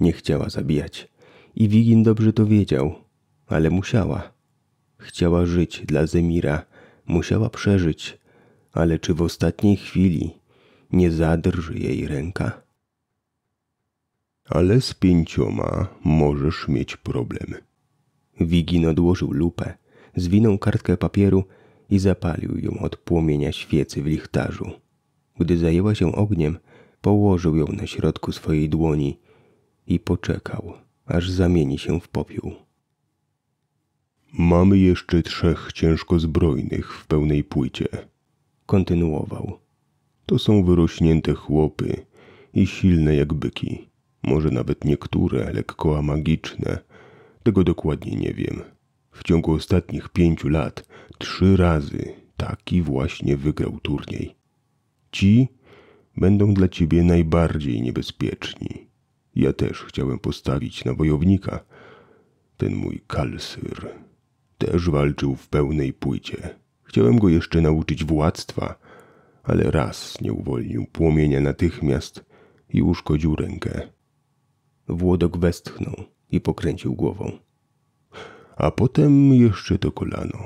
Nie chciała zabijać. I Wigin dobrze to wiedział, ale musiała. Chciała żyć dla Zemira, musiała przeżyć, ale czy w ostatniej chwili nie zadrży jej ręka? ale z pięcioma możesz mieć problem. Wigin odłożył lupę, zwinął kartkę papieru i zapalił ją od płomienia świecy w lichtarzu. Gdy zajęła się ogniem, położył ją na środku swojej dłoni i poczekał, aż zamieni się w popiół. Mamy jeszcze trzech ciężko zbrojnych w pełnej płycie, kontynuował. To są wyrośnięte chłopy i silne jak byki. Może nawet niektóre lekko magiczne. Tego dokładnie nie wiem. W ciągu ostatnich pięciu lat trzy razy taki właśnie wygrał turniej. Ci będą dla ciebie najbardziej niebezpieczni. Ja też chciałem postawić na wojownika. Ten mój kalsyr też walczył w pełnej płycie. Chciałem go jeszcze nauczyć władztwa, ale raz nie uwolnił płomienia natychmiast i uszkodził rękę. Włodok westchnął i pokręcił głową. A potem jeszcze to kolano.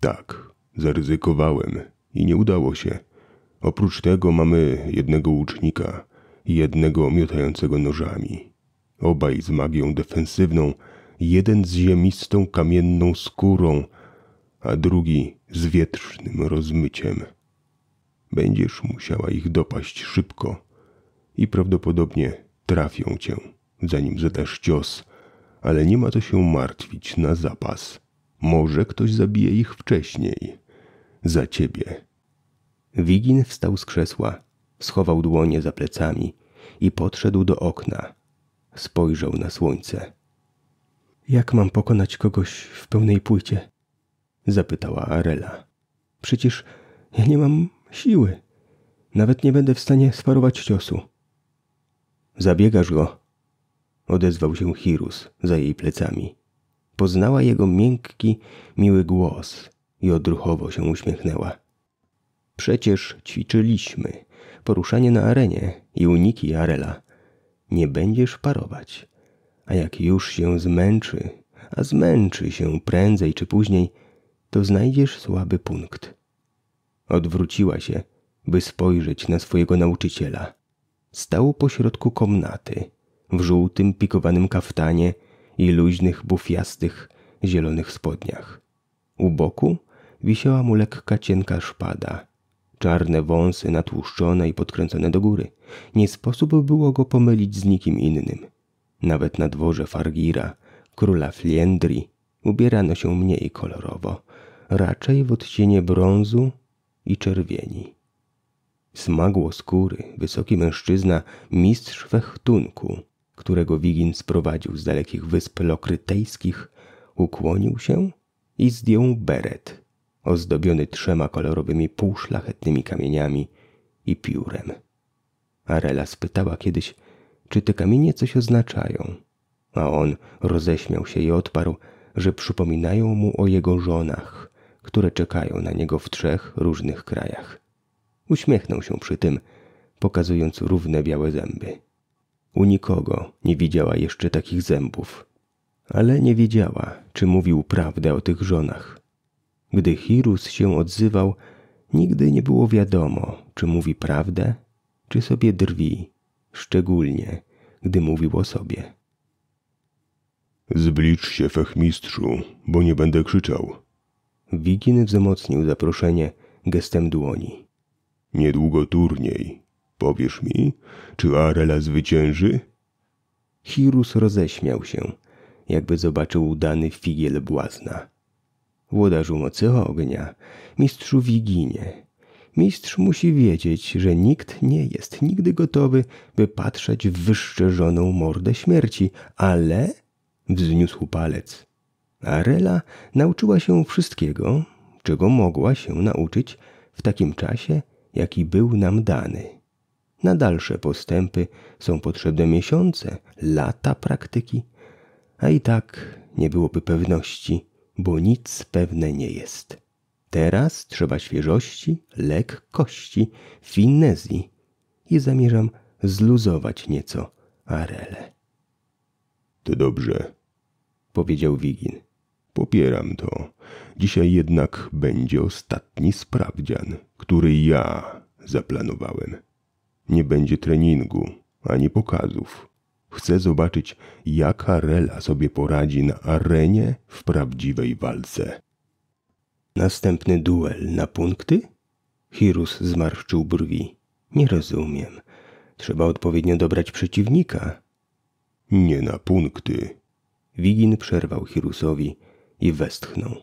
Tak, zaryzykowałem i nie udało się. Oprócz tego mamy jednego łucznika i jednego miotającego nożami. Obaj z magią defensywną, jeden z ziemistą kamienną skórą, a drugi z wietrznym rozmyciem. Będziesz musiała ich dopaść szybko i prawdopodobnie trafią cię, zanim zadasz cios, ale nie ma to się martwić na zapas. Może ktoś zabije ich wcześniej. Za ciebie. Wigin wstał z krzesła, schował dłonie za plecami i podszedł do okna. Spojrzał na słońce. Jak mam pokonać kogoś w pełnej płycie? Zapytała Arela. Przecież ja nie mam siły. Nawet nie będę w stanie sparować ciosu. Zabiegasz go? Odezwał się Hirus za jej plecami. Poznała jego miękki, miły głos i odruchowo się uśmiechnęła. Przecież ćwiczyliśmy poruszanie na arenie i uniki Arela. Nie będziesz parować. A jak już się zmęczy, a zmęczy się prędzej czy później, to znajdziesz słaby punkt. Odwróciła się, by spojrzeć na swojego nauczyciela. Stał pośrodku komnaty, w żółtym pikowanym kaftanie i luźnych, bufiastych, zielonych spodniach. U boku wisiała mu lekka, cienka szpada. Czarne wąsy natłuszczone i podkręcone do góry. Nie sposób było go pomylić z nikim innym. Nawet na dworze Fargira, króla Fliendri, ubierano się mniej kolorowo, raczej w odcienie brązu i czerwieni. Smagło skóry, wysoki mężczyzna, mistrz fechtunku, którego Wigin sprowadził z dalekich wysp lokrytejskich, ukłonił się i zdjął beret, ozdobiony trzema kolorowymi półszlachetnymi kamieniami i piórem. Arela spytała kiedyś, czy te kamienie coś oznaczają, a on roześmiał się i odparł, że przypominają mu o jego żonach, które czekają na niego w trzech różnych krajach. Uśmiechnął się przy tym, pokazując równe białe zęby. U nikogo nie widziała jeszcze takich zębów. Ale nie wiedziała, czy mówił prawdę o tych żonach. Gdy Hirus się odzywał, nigdy nie było wiadomo, czy mówi prawdę, czy sobie drwi, szczególnie gdy mówił o sobie. Zblicz się, fechmistrzu, bo nie będę krzyczał. Wigin wzmocnił zaproszenie gestem dłoni. Niedługo turniej. Powiesz mi, czy Arela zwycięży? Hirus roześmiał się, jakby zobaczył udany figiel błazna. Włodarzu mocy ognia, mistrzu Wiginie. Mistrz musi wiedzieć, że nikt nie jest nigdy gotowy, by patrzeć w wyszczerzoną mordę śmierci, ale... Wzniósł palec. Arela nauczyła się wszystkiego, czego mogła się nauczyć w takim czasie, jaki był nam dany. Na dalsze postępy są potrzebne miesiące, lata praktyki, a i tak nie byłoby pewności, bo nic pewne nie jest. Teraz trzeba świeżości, lekkości, finezji i zamierzam zluzować nieco arele. To dobrze, powiedział Wigin. Popieram to. Dzisiaj jednak będzie ostatni sprawdzian, który ja zaplanowałem. Nie będzie treningu ani pokazów. Chcę zobaczyć, jaka rela sobie poradzi na arenie w prawdziwej walce. Następny duel na punkty? Hirus zmarszczył brwi. Nie rozumiem. Trzeba odpowiednio dobrać przeciwnika. Nie na punkty. Wigin przerwał Hirusowi i westchnął.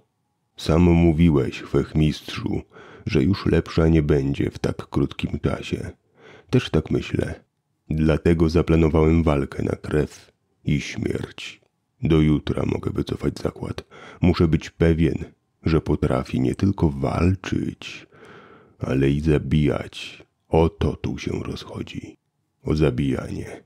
Sam mówiłeś, mistrzu, że już lepsza nie będzie w tak krótkim czasie. Też tak myślę. Dlatego zaplanowałem walkę na krew i śmierć. Do jutra mogę wycofać zakład. Muszę być pewien, że potrafi nie tylko walczyć, ale i zabijać. O to tu się rozchodzi. O zabijanie.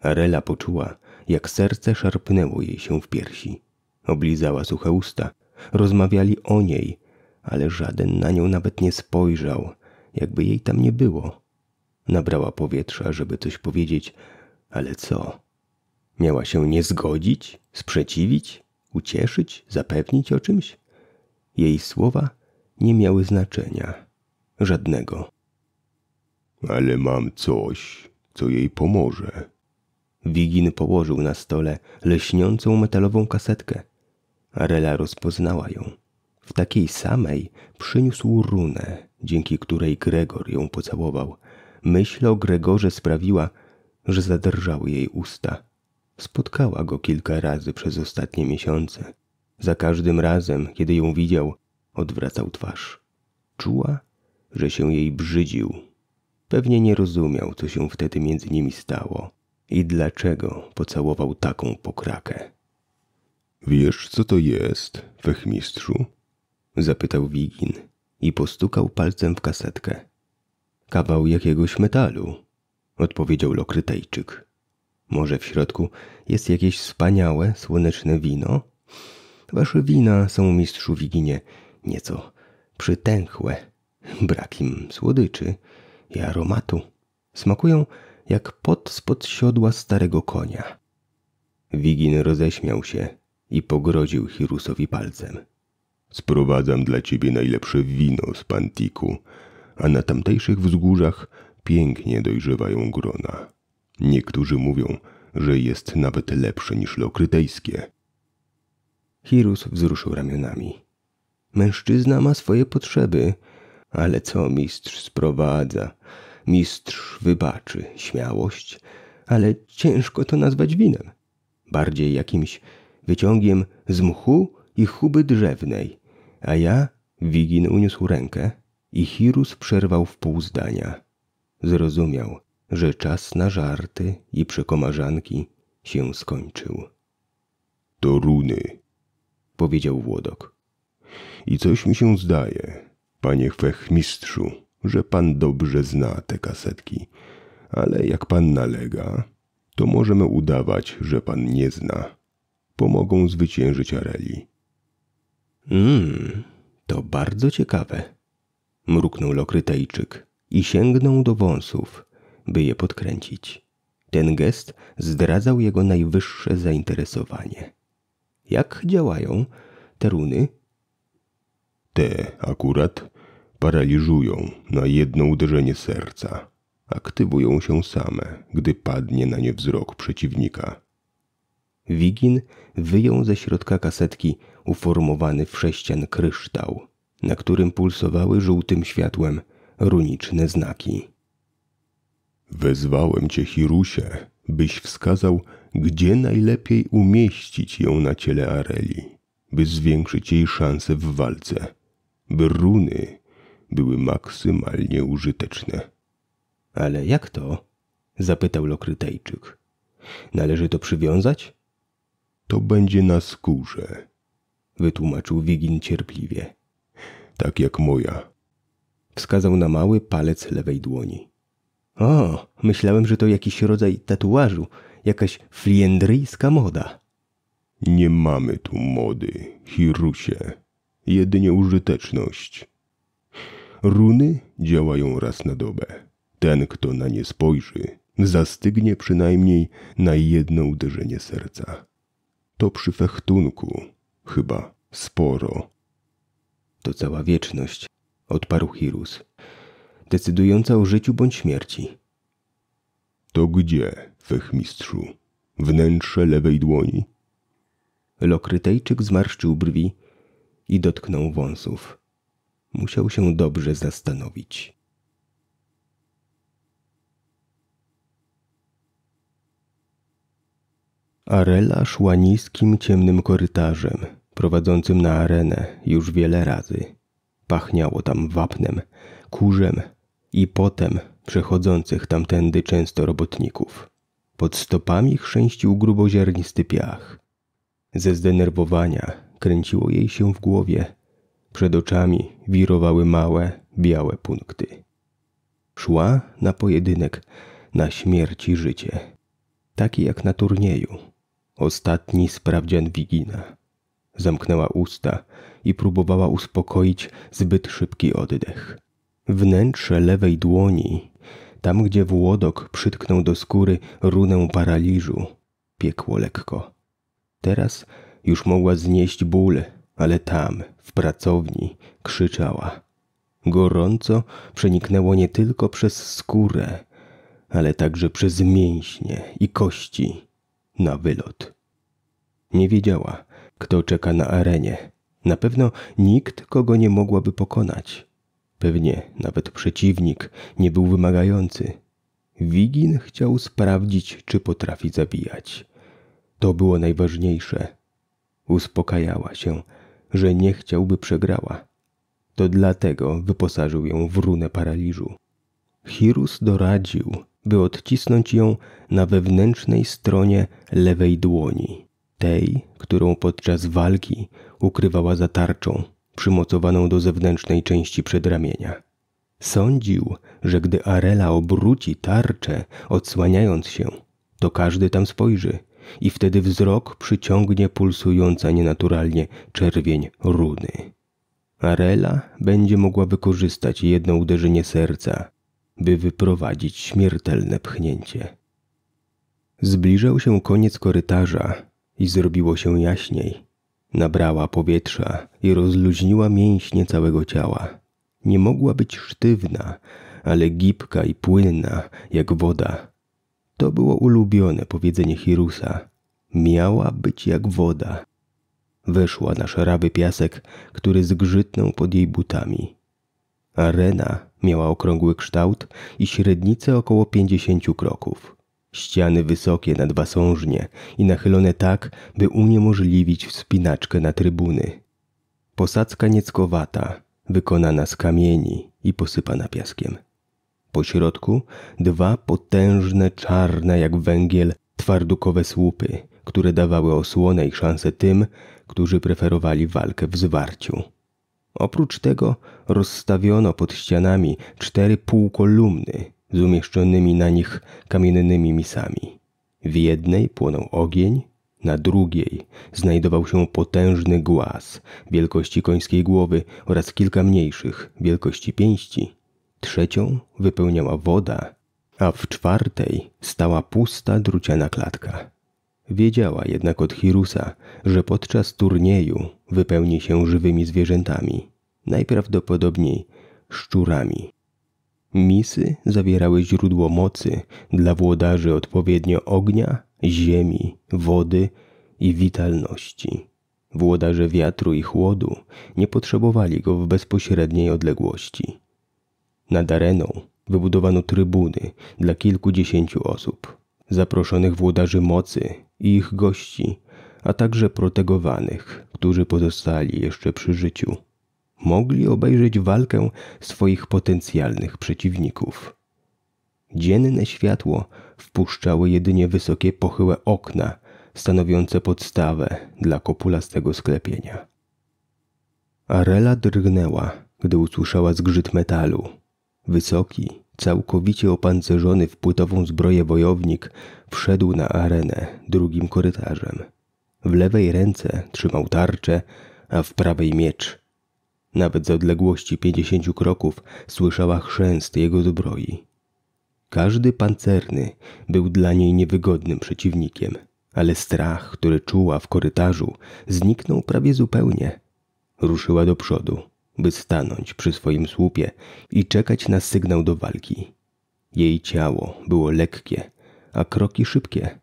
Arela poczuła, jak serce szarpnęło jej się w piersi. Oblizała suche usta Rozmawiali o niej, ale żaden na nią nawet nie spojrzał, jakby jej tam nie było. Nabrała powietrza, żeby coś powiedzieć, ale co? Miała się nie zgodzić, sprzeciwić, ucieszyć, zapewnić o czymś? Jej słowa nie miały znaczenia żadnego. Ale mam coś, co jej pomoże. Wigin położył na stole leśniącą metalową kasetkę. Rela rozpoznała ją. W takiej samej przyniósł runę, dzięki której Gregor ją pocałował. Myśl o Gregorze sprawiła, że zadrżały jej usta. Spotkała go kilka razy przez ostatnie miesiące. Za każdym razem, kiedy ją widział, odwracał twarz. Czuła, że się jej brzydził. Pewnie nie rozumiał, co się wtedy między nimi stało i dlaczego pocałował taką pokrakę. Wiesz, co to jest, fechmistrzu? Zapytał Wigin i postukał palcem w kasetkę. Kawał jakiegoś metalu, odpowiedział Lokrytejczyk. Może w środku jest jakieś wspaniałe, słoneczne wino? Wasze wina są, mistrzu Wiginie, nieco przytęchłe, brak im słodyczy i aromatu. Smakują jak pot spod siodła starego konia. Wigin roześmiał się i pogrodził Hirusowi palcem. Sprowadzam dla ciebie najlepsze wino z Pantiku, a na tamtejszych wzgórzach pięknie dojrzewają grona. Niektórzy mówią, że jest nawet lepsze niż lokrytejskie. Hirus wzruszył ramionami. Mężczyzna ma swoje potrzeby, ale co mistrz sprowadza? Mistrz wybaczy śmiałość, ale ciężko to nazwać winem. Bardziej jakimś wyciągiem z mchu i chuby drzewnej, a ja, Wigin uniósł rękę i Hirus przerwał w pół zdania. Zrozumiał, że czas na żarty i przekomarzanki się skończył. To runy, powiedział Włodok. I coś mi się zdaje, panie fechmistrzu, że pan dobrze zna te kasetki, ale jak pan nalega, to możemy udawać, że pan nie zna pomogą zwyciężyć Areli. Hmm, to bardzo ciekawe. Mruknął Lokrytejczyk i sięgnął do wąsów, by je podkręcić. Ten gest zdradzał jego najwyższe zainteresowanie. Jak działają te runy? Te akurat paraliżują na jedno uderzenie serca. Aktywują się same, gdy padnie na nie wzrok przeciwnika. Wigin wyjął ze środka kasetki uformowany w sześcian kryształ, na którym pulsowały żółtym światłem runiczne znaki. Wezwałem cię, Hirusie, byś wskazał, gdzie najlepiej umieścić ją na ciele Areli, by zwiększyć jej szanse w walce, by runy były maksymalnie użyteczne. Ale jak to? zapytał Lokrytejczyk. Należy to przywiązać? To będzie na skórze, wytłumaczył Wigin cierpliwie. Tak jak moja. Wskazał na mały palec lewej dłoni. O, myślałem, że to jakiś rodzaj tatuażu, jakaś fliendryjska moda. Nie mamy tu mody, Hirusie. Jedynie użyteczność. Runy działają raz na dobę. Ten, kto na nie spojrzy, zastygnie przynajmniej na jedno uderzenie serca. To przy fechtunku, chyba sporo. To cała wieczność, odparł Hirus, decydująca o życiu bądź śmierci. To gdzie, fechmistrzu? Wnętrze lewej dłoni? Lokrytejczyk zmarszczył brwi i dotknął wąsów. Musiał się dobrze zastanowić. Arela szła niskim, ciemnym korytarzem, prowadzącym na arenę już wiele razy. Pachniało tam wapnem, kurzem i potem przechodzących tamtędy często robotników. Pod stopami chrzęścił gruboziarnisty piach. Ze zdenerwowania kręciło jej się w głowie. Przed oczami wirowały małe, białe punkty. Szła na pojedynek, na śmierć i życie, taki jak na turnieju. Ostatni sprawdzian Wigina. Zamknęła usta i próbowała uspokoić zbyt szybki oddech. Wnętrze lewej dłoni, tam gdzie włodok przytknął do skóry runę paraliżu, piekło lekko. Teraz już mogła znieść ból, ale tam, w pracowni, krzyczała. Gorąco przeniknęło nie tylko przez skórę, ale także przez mięśnie i kości na wylot. Nie wiedziała, kto czeka na arenie. Na pewno nikt, kogo nie mogłaby pokonać. Pewnie nawet przeciwnik nie był wymagający. Wigin chciał sprawdzić, czy potrafi zabijać. To było najważniejsze. Uspokajała się, że nie chciałby przegrała. To dlatego wyposażył ją w runę paraliżu. Hirus doradził, by odcisnąć ją na wewnętrznej stronie lewej dłoni, tej, którą podczas walki ukrywała za tarczą przymocowaną do zewnętrznej części przedramienia. Sądził, że gdy Arela obróci tarczę, odsłaniając się, to każdy tam spojrzy i wtedy wzrok przyciągnie pulsująca nienaturalnie czerwień runy. Arela będzie mogła wykorzystać jedno uderzenie serca, by wyprowadzić śmiertelne pchnięcie. Zbliżał się koniec korytarza i zrobiło się jaśniej. Nabrała powietrza i rozluźniła mięśnie całego ciała. Nie mogła być sztywna, ale gibka i płynna jak woda. To było ulubione powiedzenie Hirusa. Miała być jak woda. Weszła na szarawy piasek, który zgrzytnął pod jej butami. Arena miała okrągły kształt i średnicę około 50 kroków. Ściany wysokie na dwa sążnie i nachylone tak, by uniemożliwić wspinaczkę na trybuny. Posadzka nieckowata, wykonana z kamieni i posypana piaskiem. Po środku dwa potężne, czarne jak węgiel, twardukowe słupy, które dawały osłonę i szansę tym, którzy preferowali walkę w zwarciu. Oprócz tego rozstawiono pod ścianami cztery półkolumny z umieszczonymi na nich kamiennymi misami. W jednej płonął ogień, na drugiej znajdował się potężny głaz wielkości końskiej głowy oraz kilka mniejszych wielkości pięści. Trzecią wypełniała woda, a w czwartej stała pusta druciana klatka. Wiedziała jednak od Hirusa, że podczas turnieju wypełni się żywymi zwierzętami, najprawdopodobniej szczurami. Misy zawierały źródło mocy dla włodarzy odpowiednio ognia, ziemi, wody i witalności. Włodarze wiatru i chłodu nie potrzebowali go w bezpośredniej odległości. Nad areną wybudowano trybuny dla kilkudziesięciu osób zaproszonych włodarzy mocy i ich gości, a także protegowanych, którzy pozostali jeszcze przy życiu. Mogli obejrzeć walkę swoich potencjalnych przeciwników. Dzienne światło wpuszczały jedynie wysokie pochyłe okna, stanowiące podstawę dla kopulastego sklepienia. Arela drgnęła, gdy usłyszała zgrzyt metalu. Wysoki, Całkowicie opancerzony w płytową zbroję wojownik wszedł na arenę drugim korytarzem. W lewej ręce trzymał tarczę, a w prawej miecz. Nawet z odległości pięćdziesięciu kroków słyszała chrzęst jego zbroi. Każdy pancerny był dla niej niewygodnym przeciwnikiem, ale strach, który czuła w korytarzu, zniknął prawie zupełnie. Ruszyła do przodu by stanąć przy swoim słupie i czekać na sygnał do walki. Jej ciało było lekkie, a kroki szybkie.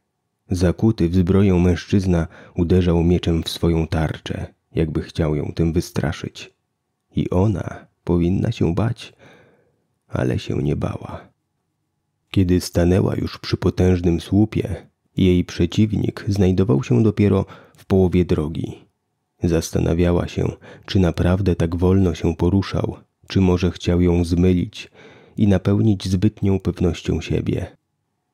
Zakuty w zbroję mężczyzna uderzał mieczem w swoją tarczę, jakby chciał ją tym wystraszyć. I ona powinna się bać, ale się nie bała. Kiedy stanęła już przy potężnym słupie, jej przeciwnik znajdował się dopiero w połowie drogi. Zastanawiała się, czy naprawdę tak wolno się poruszał, czy może chciał ją zmylić i napełnić zbytnią pewnością siebie.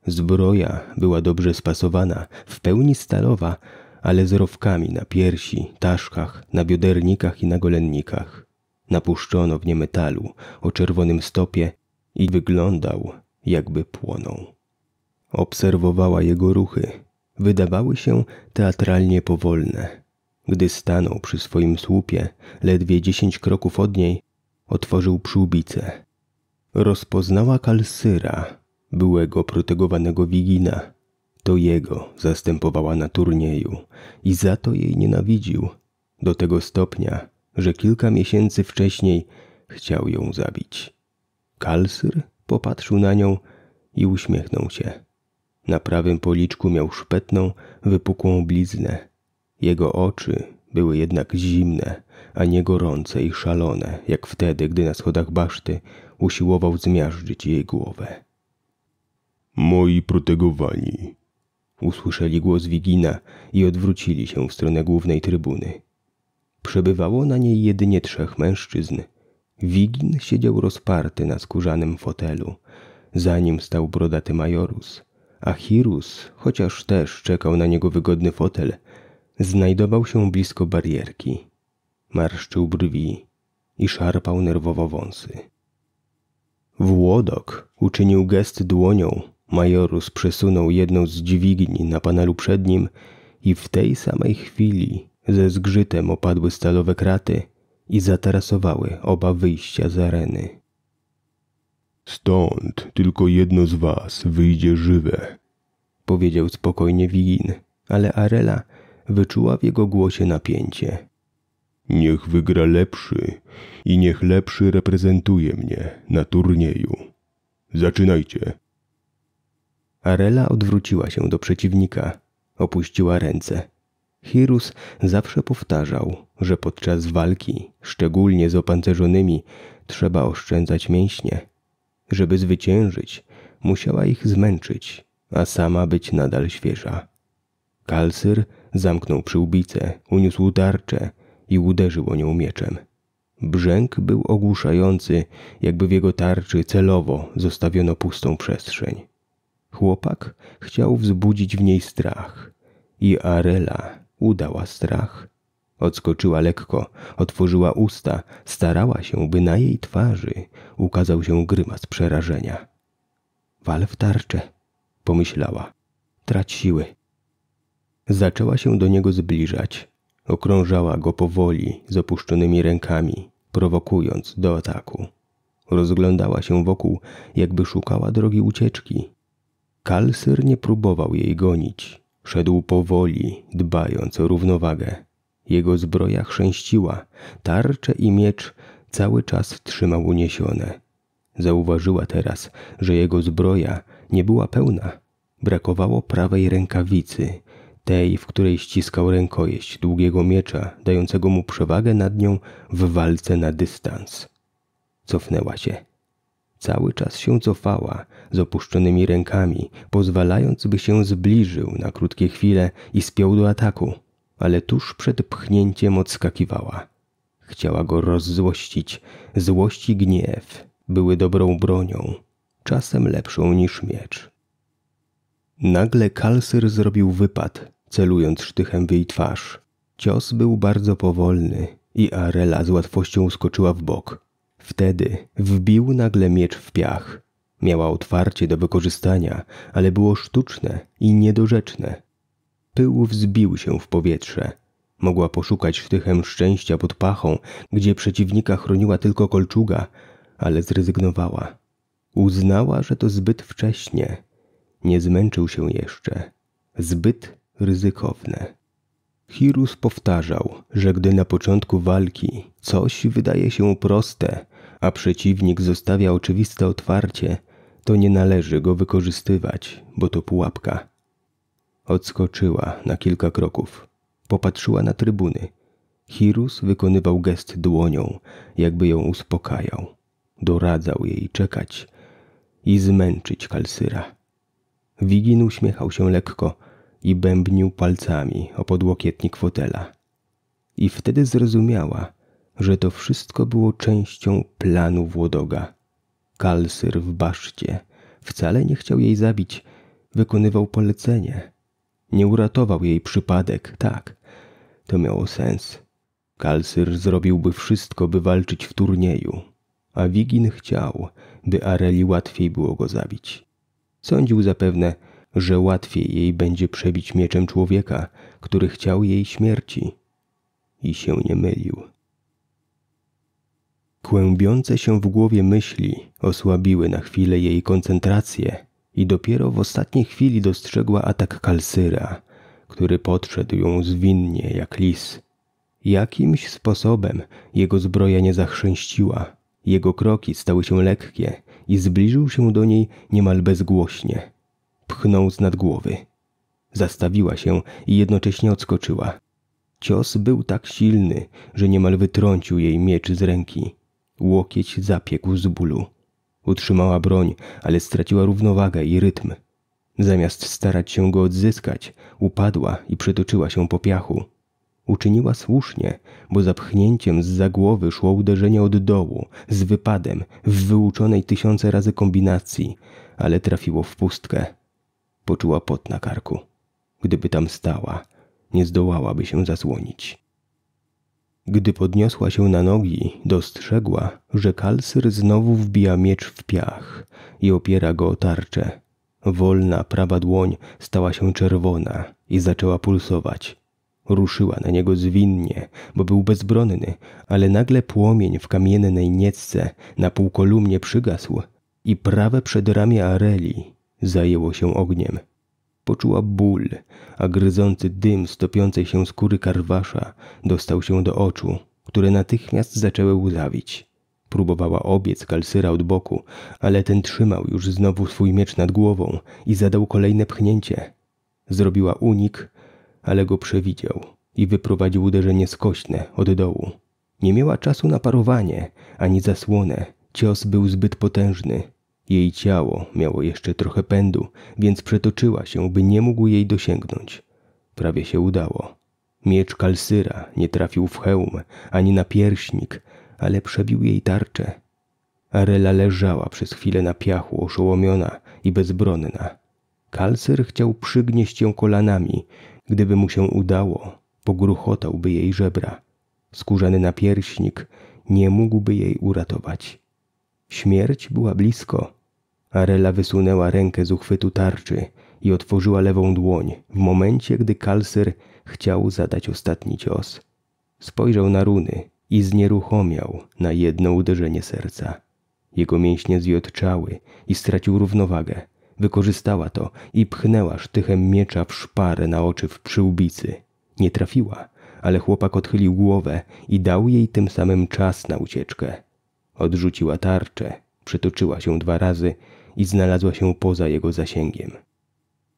Zbroja była dobrze spasowana, w pełni stalowa, ale z rowkami na piersi, taszkach, na biodernikach i na golennikach. Napuszczono w nie metalu o czerwonym stopie i wyglądał, jakby płonął. Obserwowała jego ruchy. Wydawały się teatralnie powolne – gdy stanął przy swoim słupie, ledwie dziesięć kroków od niej, otworzył przyłbicę. Rozpoznała Kalsyra, byłego protegowanego Wigina. To jego zastępowała na turnieju i za to jej nienawidził. Do tego stopnia, że kilka miesięcy wcześniej chciał ją zabić. Kalsyr popatrzył na nią i uśmiechnął się. Na prawym policzku miał szpetną, wypukłą bliznę – jego oczy były jednak zimne, a nie gorące i szalone, jak wtedy, gdy na schodach baszty usiłował zmiażdżyć jej głowę. Moi protegowani. Usłyszeli głos Wigina i odwrócili się w stronę głównej trybuny. Przebywało na niej jedynie trzech mężczyzn. Wigin siedział rozparty na skórzanym fotelu. Za nim stał brodaty majorus, a Hirus, chociaż też czekał na niego wygodny fotel, Znajdował się blisko barierki. Marszczył brwi i szarpał nerwowo wąsy. Włodok uczynił gest dłonią. Majorus przesunął jedną z dźwigni na panelu przed nim i w tej samej chwili ze zgrzytem opadły stalowe kraty i zatarasowały oba wyjścia z areny. Stąd tylko jedno z was wyjdzie żywe, powiedział spokojnie Wigin, ale Arela wyczuła w jego głosie napięcie. Niech wygra lepszy i niech lepszy reprezentuje mnie na turnieju. Zaczynajcie. Arela odwróciła się do przeciwnika, opuściła ręce. Hirus zawsze powtarzał, że podczas walki, szczególnie z opancerzonymi, trzeba oszczędzać mięśnie. Żeby zwyciężyć, musiała ich zmęczyć, a sama być nadal świeża. Kalsyr Zamknął przyłbicę, uniósł tarczę i uderzył o nią mieczem. Brzęk był ogłuszający, jakby w jego tarczy celowo zostawiono pustą przestrzeń. Chłopak chciał wzbudzić w niej strach i Arela udała strach. Odskoczyła lekko, otworzyła usta, starała się, by na jej twarzy ukazał się grymas przerażenia. Wal w tarczę, pomyślała. Trać siły. Zaczęła się do niego zbliżać. Okrążała go powoli, z opuszczonymi rękami, prowokując do ataku. Rozglądała się wokół, jakby szukała drogi ucieczki. Kalsyr nie próbował jej gonić. Szedł powoli, dbając o równowagę. Jego zbroja chrzęściła, tarczę i miecz cały czas trzymał uniesione. Zauważyła teraz, że jego zbroja nie była pełna. Brakowało prawej rękawicy, tej, w której ściskał rękojeść długiego miecza, dającego mu przewagę nad nią w walce na dystans. Cofnęła się. Cały czas się cofała, z opuszczonymi rękami, pozwalając, by się zbliżył na krótkie chwile i spiął do ataku, ale tuż przed pchnięciem odskakiwała. Chciała go rozzłościć. Złość i gniew były dobrą bronią, czasem lepszą niż miecz. Nagle Kalsyr zrobił wypad, celując sztychem w jej twarz. Cios był bardzo powolny i Arela z łatwością skoczyła w bok. Wtedy wbił nagle miecz w piach. Miała otwarcie do wykorzystania, ale było sztuczne i niedorzeczne. Pył wzbił się w powietrze. Mogła poszukać sztychem szczęścia pod pachą, gdzie przeciwnika chroniła tylko kolczuga, ale zrezygnowała. Uznała, że to zbyt wcześnie. Nie zmęczył się jeszcze. Zbyt ryzykowne. Hirus powtarzał, że gdy na początku walki coś wydaje się proste, a przeciwnik zostawia oczywiste otwarcie, to nie należy go wykorzystywać, bo to pułapka. Odskoczyła na kilka kroków. Popatrzyła na trybuny. Hirus wykonywał gest dłonią, jakby ją uspokajał. Doradzał jej czekać i zmęczyć kalsyra. Wigin uśmiechał się lekko i bębnił palcami o podłokietnik fotela. I wtedy zrozumiała, że to wszystko było częścią planu Włodoga. Kalsyr w baszcie wcale nie chciał jej zabić, wykonywał polecenie. Nie uratował jej przypadek, tak. To miało sens. Kalsyr zrobiłby wszystko, by walczyć w turnieju, a Wigin chciał, by Areli łatwiej było go zabić. Sądził zapewne, że łatwiej jej będzie przebić mieczem człowieka, który chciał jej śmierci. I się nie mylił. Kłębiące się w głowie myśli osłabiły na chwilę jej koncentrację i dopiero w ostatniej chwili dostrzegła atak kalsyra, który podszedł ją zwinnie jak lis. Jakimś sposobem jego zbroja nie zachrzęściła, jego kroki stały się lekkie i zbliżył się do niej niemal bezgłośnie pchnął z nad głowy. Zastawiła się i jednocześnie odskoczyła. Cios był tak silny, że niemal wytrącił jej miecz z ręki. Łokieć zapiekł z bólu. Utrzymała broń, ale straciła równowagę i rytm. Zamiast starać się go odzyskać, upadła i przytoczyła się po piachu. Uczyniła słusznie, bo za pchnięciem z za głowy szło uderzenie od dołu, z wypadem, w wyuczonej tysiące razy kombinacji, ale trafiło w pustkę poczuła pot na karku. Gdyby tam stała, nie zdołałaby się zasłonić. Gdy podniosła się na nogi, dostrzegła, że kalsyr znowu wbija miecz w piach i opiera go o tarczę. Wolna prawa dłoń stała się czerwona i zaczęła pulsować. Ruszyła na niego zwinnie, bo był bezbronny, ale nagle płomień w kamiennej niecce na półkolumnie przygasł i prawe przedramię Areli Zajęło się ogniem. Poczuła ból, a gryzący dym z topiącej się skóry karwasza dostał się do oczu, które natychmiast zaczęły łzawić. Próbowała obiec kalsyra od boku, ale ten trzymał już znowu swój miecz nad głową i zadał kolejne pchnięcie. Zrobiła unik, ale go przewidział i wyprowadził uderzenie skośne od dołu. Nie miała czasu na parowanie ani zasłonę. Cios był zbyt potężny. Jej ciało miało jeszcze trochę pędu, więc przetoczyła się, by nie mógł jej dosięgnąć. Prawie się udało. Miecz kalsyra nie trafił w hełm ani na pierśnik, ale przebił jej tarczę. Arela leżała przez chwilę na piachu, oszołomiona i bezbronna. Kalsyr chciał przygnieść ją kolanami. Gdyby mu się udało, pogruchotałby jej żebra. Skórzany pierśnik nie mógłby jej uratować. Śmierć była blisko. Arela wysunęła rękę z uchwytu tarczy i otworzyła lewą dłoń w momencie, gdy kalser chciał zadać ostatni cios. Spojrzał na runy i znieruchomiał na jedno uderzenie serca. Jego mięśnie zjotczały i stracił równowagę. Wykorzystała to i pchnęła sztychem miecza w szparę na oczy w przyłbicy. Nie trafiła, ale chłopak odchylił głowę i dał jej tym samym czas na ucieczkę. Odrzuciła tarczę, przytoczyła się dwa razy i znalazła się poza jego zasięgiem.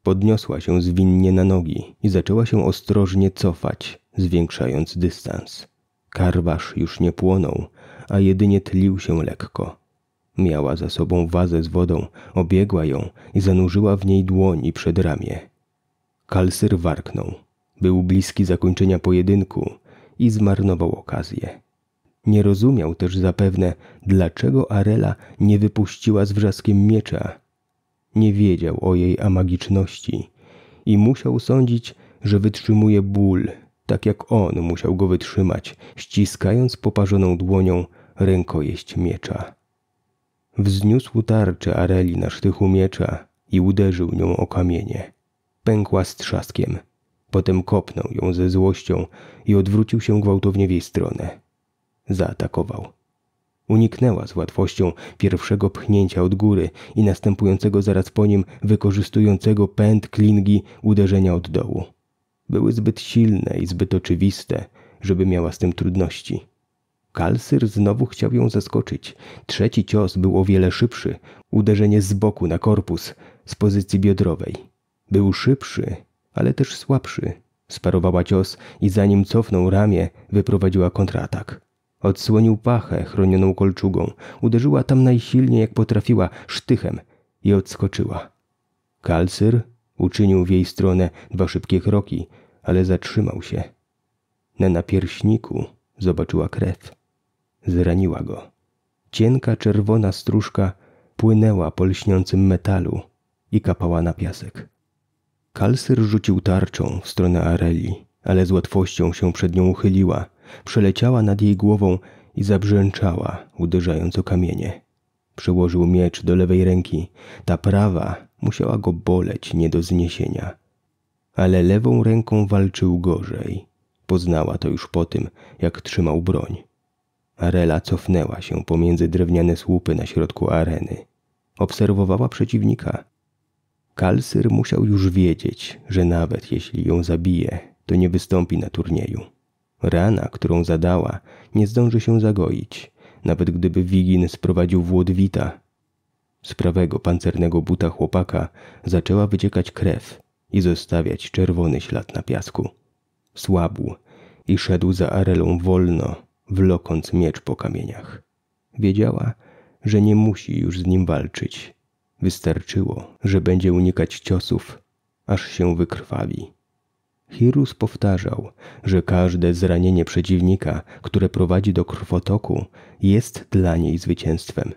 Podniosła się zwinnie na nogi i zaczęła się ostrożnie cofać, zwiększając dystans. Karwasz już nie płonął, a jedynie tlił się lekko. Miała za sobą wazę z wodą, obiegła ją i zanurzyła w niej dłoni przed ramię. Kalsyr warknął. Był bliski zakończenia pojedynku i zmarnował okazję. Nie rozumiał też zapewne, dlaczego Arela nie wypuściła z wrzaskiem miecza. Nie wiedział o jej amagiczności i musiał sądzić, że wytrzymuje ból, tak jak on musiał go wytrzymać, ściskając poparzoną dłonią rękojeść miecza. Wzniósł tarczę Areli na sztychu miecza i uderzył nią o kamienie. Pękła z trzaskiem. Potem kopnął ją ze złością i odwrócił się gwałtownie w jej stronę zaatakował. Uniknęła z łatwością pierwszego pchnięcia od góry i następującego zaraz po nim wykorzystującego pęd klingi uderzenia od dołu. Były zbyt silne i zbyt oczywiste, żeby miała z tym trudności. Kalsyr znowu chciał ją zaskoczyć. Trzeci cios był o wiele szybszy. Uderzenie z boku na korpus, z pozycji biodrowej. Był szybszy, ale też słabszy. Sparowała cios i zanim cofnął ramię, wyprowadziła kontratak. Odsłonił pachę chronioną kolczugą. Uderzyła tam najsilniej jak potrafiła, sztychem i odskoczyła. Kalcyr uczynił w jej stronę dwa szybkie kroki, ale zatrzymał się. Na napierśniku zobaczyła krew. Zraniła go. Cienka czerwona stróżka płynęła po lśniącym metalu i kapała na piasek. Kalsyr rzucił tarczą w stronę Areli, ale z łatwością się przed nią uchyliła przeleciała nad jej głową i zabrzęczała, uderzając o kamienie. Przyłożył miecz do lewej ręki. Ta prawa musiała go boleć nie do zniesienia. Ale lewą ręką walczył gorzej. Poznała to już po tym, jak trzymał broń. Arela cofnęła się pomiędzy drewniane słupy na środku areny. Obserwowała przeciwnika. Kalsyr musiał już wiedzieć, że nawet jeśli ją zabije, to nie wystąpi na turnieju. Rana, którą zadała, nie zdąży się zagoić, nawet gdyby Wigin sprowadził Włodwita. Z prawego pancernego buta chłopaka zaczęła wyciekać krew i zostawiać czerwony ślad na piasku. Słabł i szedł za Arelą wolno, wlokąc miecz po kamieniach. Wiedziała, że nie musi już z nim walczyć. Wystarczyło, że będzie unikać ciosów, aż się wykrwawi. Hirus powtarzał, że każde zranienie przeciwnika, które prowadzi do krwotoku, jest dla niej zwycięstwem.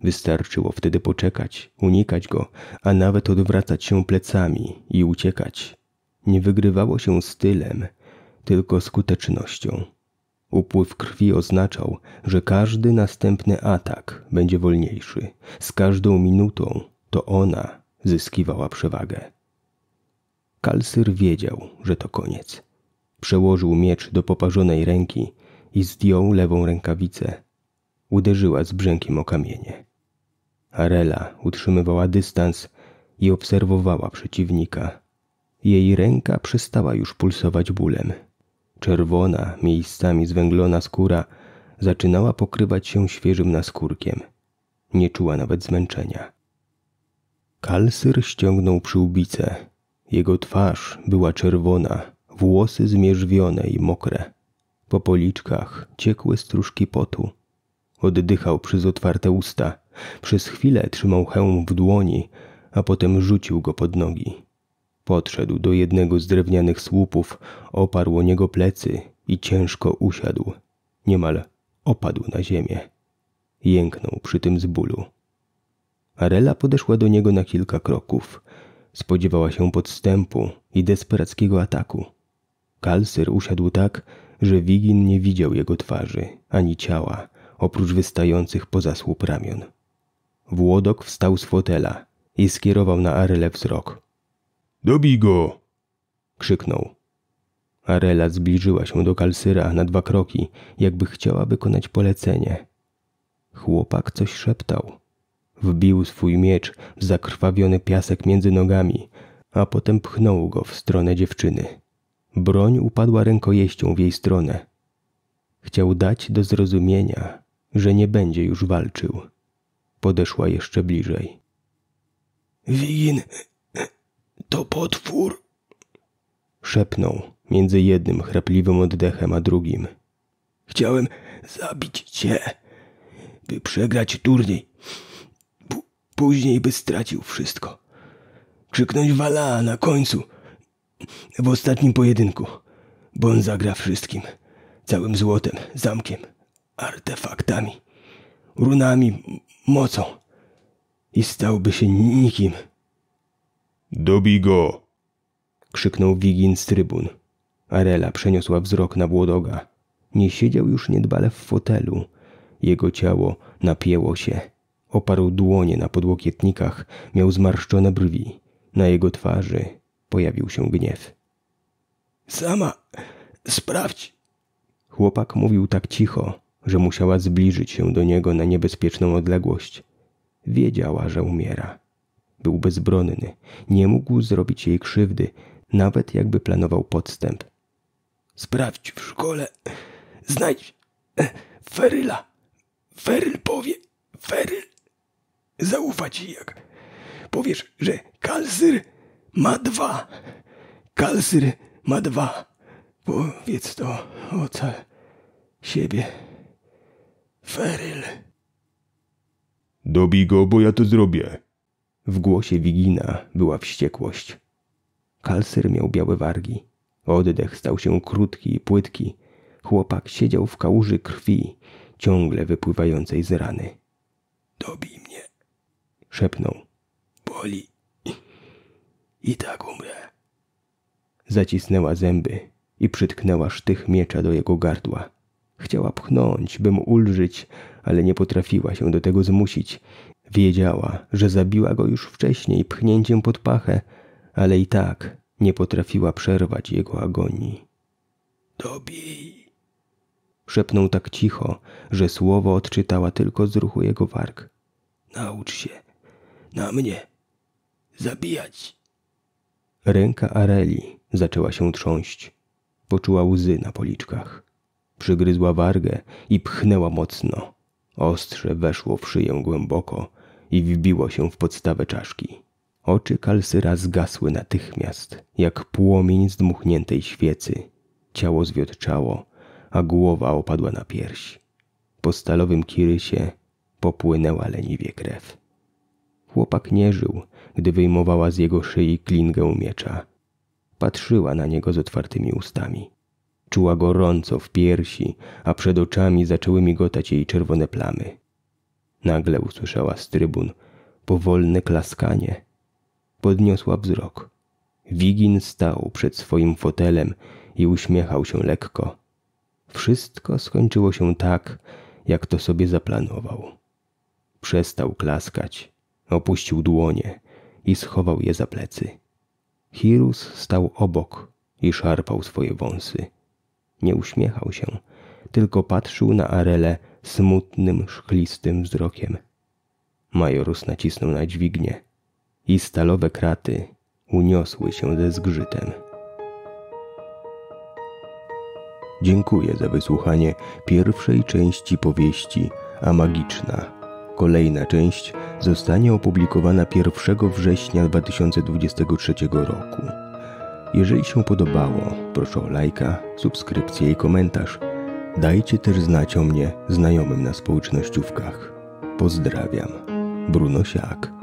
Wystarczyło wtedy poczekać, unikać go, a nawet odwracać się plecami i uciekać. Nie wygrywało się stylem, tylko skutecznością. Upływ krwi oznaczał, że każdy następny atak będzie wolniejszy. Z każdą minutą to ona zyskiwała przewagę. Kalsyr wiedział, że to koniec. Przełożył miecz do poparzonej ręki i zdjął lewą rękawicę. Uderzyła z brzękiem o kamienie. Arela utrzymywała dystans i obserwowała przeciwnika. Jej ręka przestała już pulsować bólem. Czerwona, miejscami zwęglona skóra zaczynała pokrywać się świeżym naskórkiem. Nie czuła nawet zmęczenia. Kalsyr ściągnął przyłbicę jego twarz była czerwona, włosy zmierzwione i mokre. Po policzkach ciekły stróżki potu. Oddychał przez otwarte usta. Przez chwilę trzymał hełm w dłoni, a potem rzucił go pod nogi. Podszedł do jednego z drewnianych słupów, oparł o niego plecy i ciężko usiadł. Niemal opadł na ziemię. Jęknął przy tym z bólu. Arela podeszła do niego na kilka kroków – spodziewała się podstępu i desperackiego ataku. Kalsyr usiadł tak, że Wigin nie widział jego twarzy ani ciała, oprócz wystających poza słup ramion. Włodok wstał z fotela i skierował na Arele wzrok. Dobij go! krzyknął. Arela zbliżyła się do kalsyra na dwa kroki, jakby chciała wykonać polecenie. Chłopak coś szeptał. Wbił swój miecz w zakrwawiony piasek między nogami, a potem pchnął go w stronę dziewczyny. Broń upadła rękojeścią w jej stronę. Chciał dać do zrozumienia, że nie będzie już walczył. Podeszła jeszcze bliżej. Win, to potwór! Szepnął między jednym chrapliwym oddechem a drugim. Chciałem zabić cię, by przegrać turniej później by stracił wszystko. Krzyknąć wala na końcu, w ostatnim pojedynku, bo on zagra wszystkim. Całym złotem, zamkiem, artefaktami, runami, mocą i stałby się nikim. Dobij go! krzyknął Wigin z trybun. Arela przeniosła wzrok na Włodoga. Nie siedział już niedbale w fotelu. Jego ciało napięło się. Oparł dłonie na podłokietnikach, miał zmarszczone brwi. Na jego twarzy pojawił się gniew. Sama, sprawdź! Chłopak mówił tak cicho, że musiała zbliżyć się do niego na niebezpieczną odległość. Wiedziała, że umiera. Był bezbronny, nie mógł zrobić jej krzywdy, nawet jakby planował podstęp. Sprawdź w szkole, znajdź Feryla, Feryl powie, Feryl zaufać jak powiesz, że kalzyr ma dwa. Kalzyr ma dwa. Powiedz to ocal siebie. Feryl. Dobij go, bo ja to zrobię. W głosie Wigina była wściekłość. Kalsyr miał białe wargi. Oddech stał się krótki i płytki. Chłopak siedział w kałuży krwi, ciągle wypływającej z rany. Dobij mnie. Szepnął. Boli. I tak umrę. Zacisnęła zęby i przytknęła sztych miecza do jego gardła. Chciała pchnąć, by mu ulżyć, ale nie potrafiła się do tego zmusić. Wiedziała, że zabiła go już wcześniej pchnięciem pod pachę, ale i tak nie potrafiła przerwać jego agonii. Dobij! Szepnął tak cicho, że słowo odczytała tylko z ruchu jego warg. Naucz się na mnie. Zabijać. Ręka Areli zaczęła się trząść. Poczuła łzy na policzkach. Przygryzła wargę i pchnęła mocno. Ostrze weszło w szyję głęboko i wbiło się w podstawę czaszki. Oczy kalsyra zgasły natychmiast, jak płomień zdmuchniętej świecy. Ciało zwiotczało, a głowa opadła na pierś. Po stalowym kirysie popłynęła leniwie krew. Chłopak nie żył, gdy wyjmowała z jego szyi klingę miecza. Patrzyła na niego z otwartymi ustami. Czuła gorąco w piersi, a przed oczami zaczęły migotać jej czerwone plamy. Nagle usłyszała z trybun powolne klaskanie. Podniosła wzrok. Wigin stał przed swoim fotelem i uśmiechał się lekko. Wszystko skończyło się tak, jak to sobie zaplanował. Przestał klaskać Opuścił dłonie i schował je za plecy. Hirus stał obok i szarpał swoje wąsy. Nie uśmiechał się, tylko patrzył na Arele smutnym, szklistym wzrokiem. Majorus nacisnął na dźwignię i stalowe kraty uniosły się ze zgrzytem. Dziękuję za wysłuchanie pierwszej części powieści, a magiczna Kolejna część zostanie opublikowana 1 września 2023 roku. Jeżeli się podobało, proszę o lajka, subskrypcję i komentarz. Dajcie też znać o mnie znajomym na społecznościówkach. Pozdrawiam. Bruno Siak.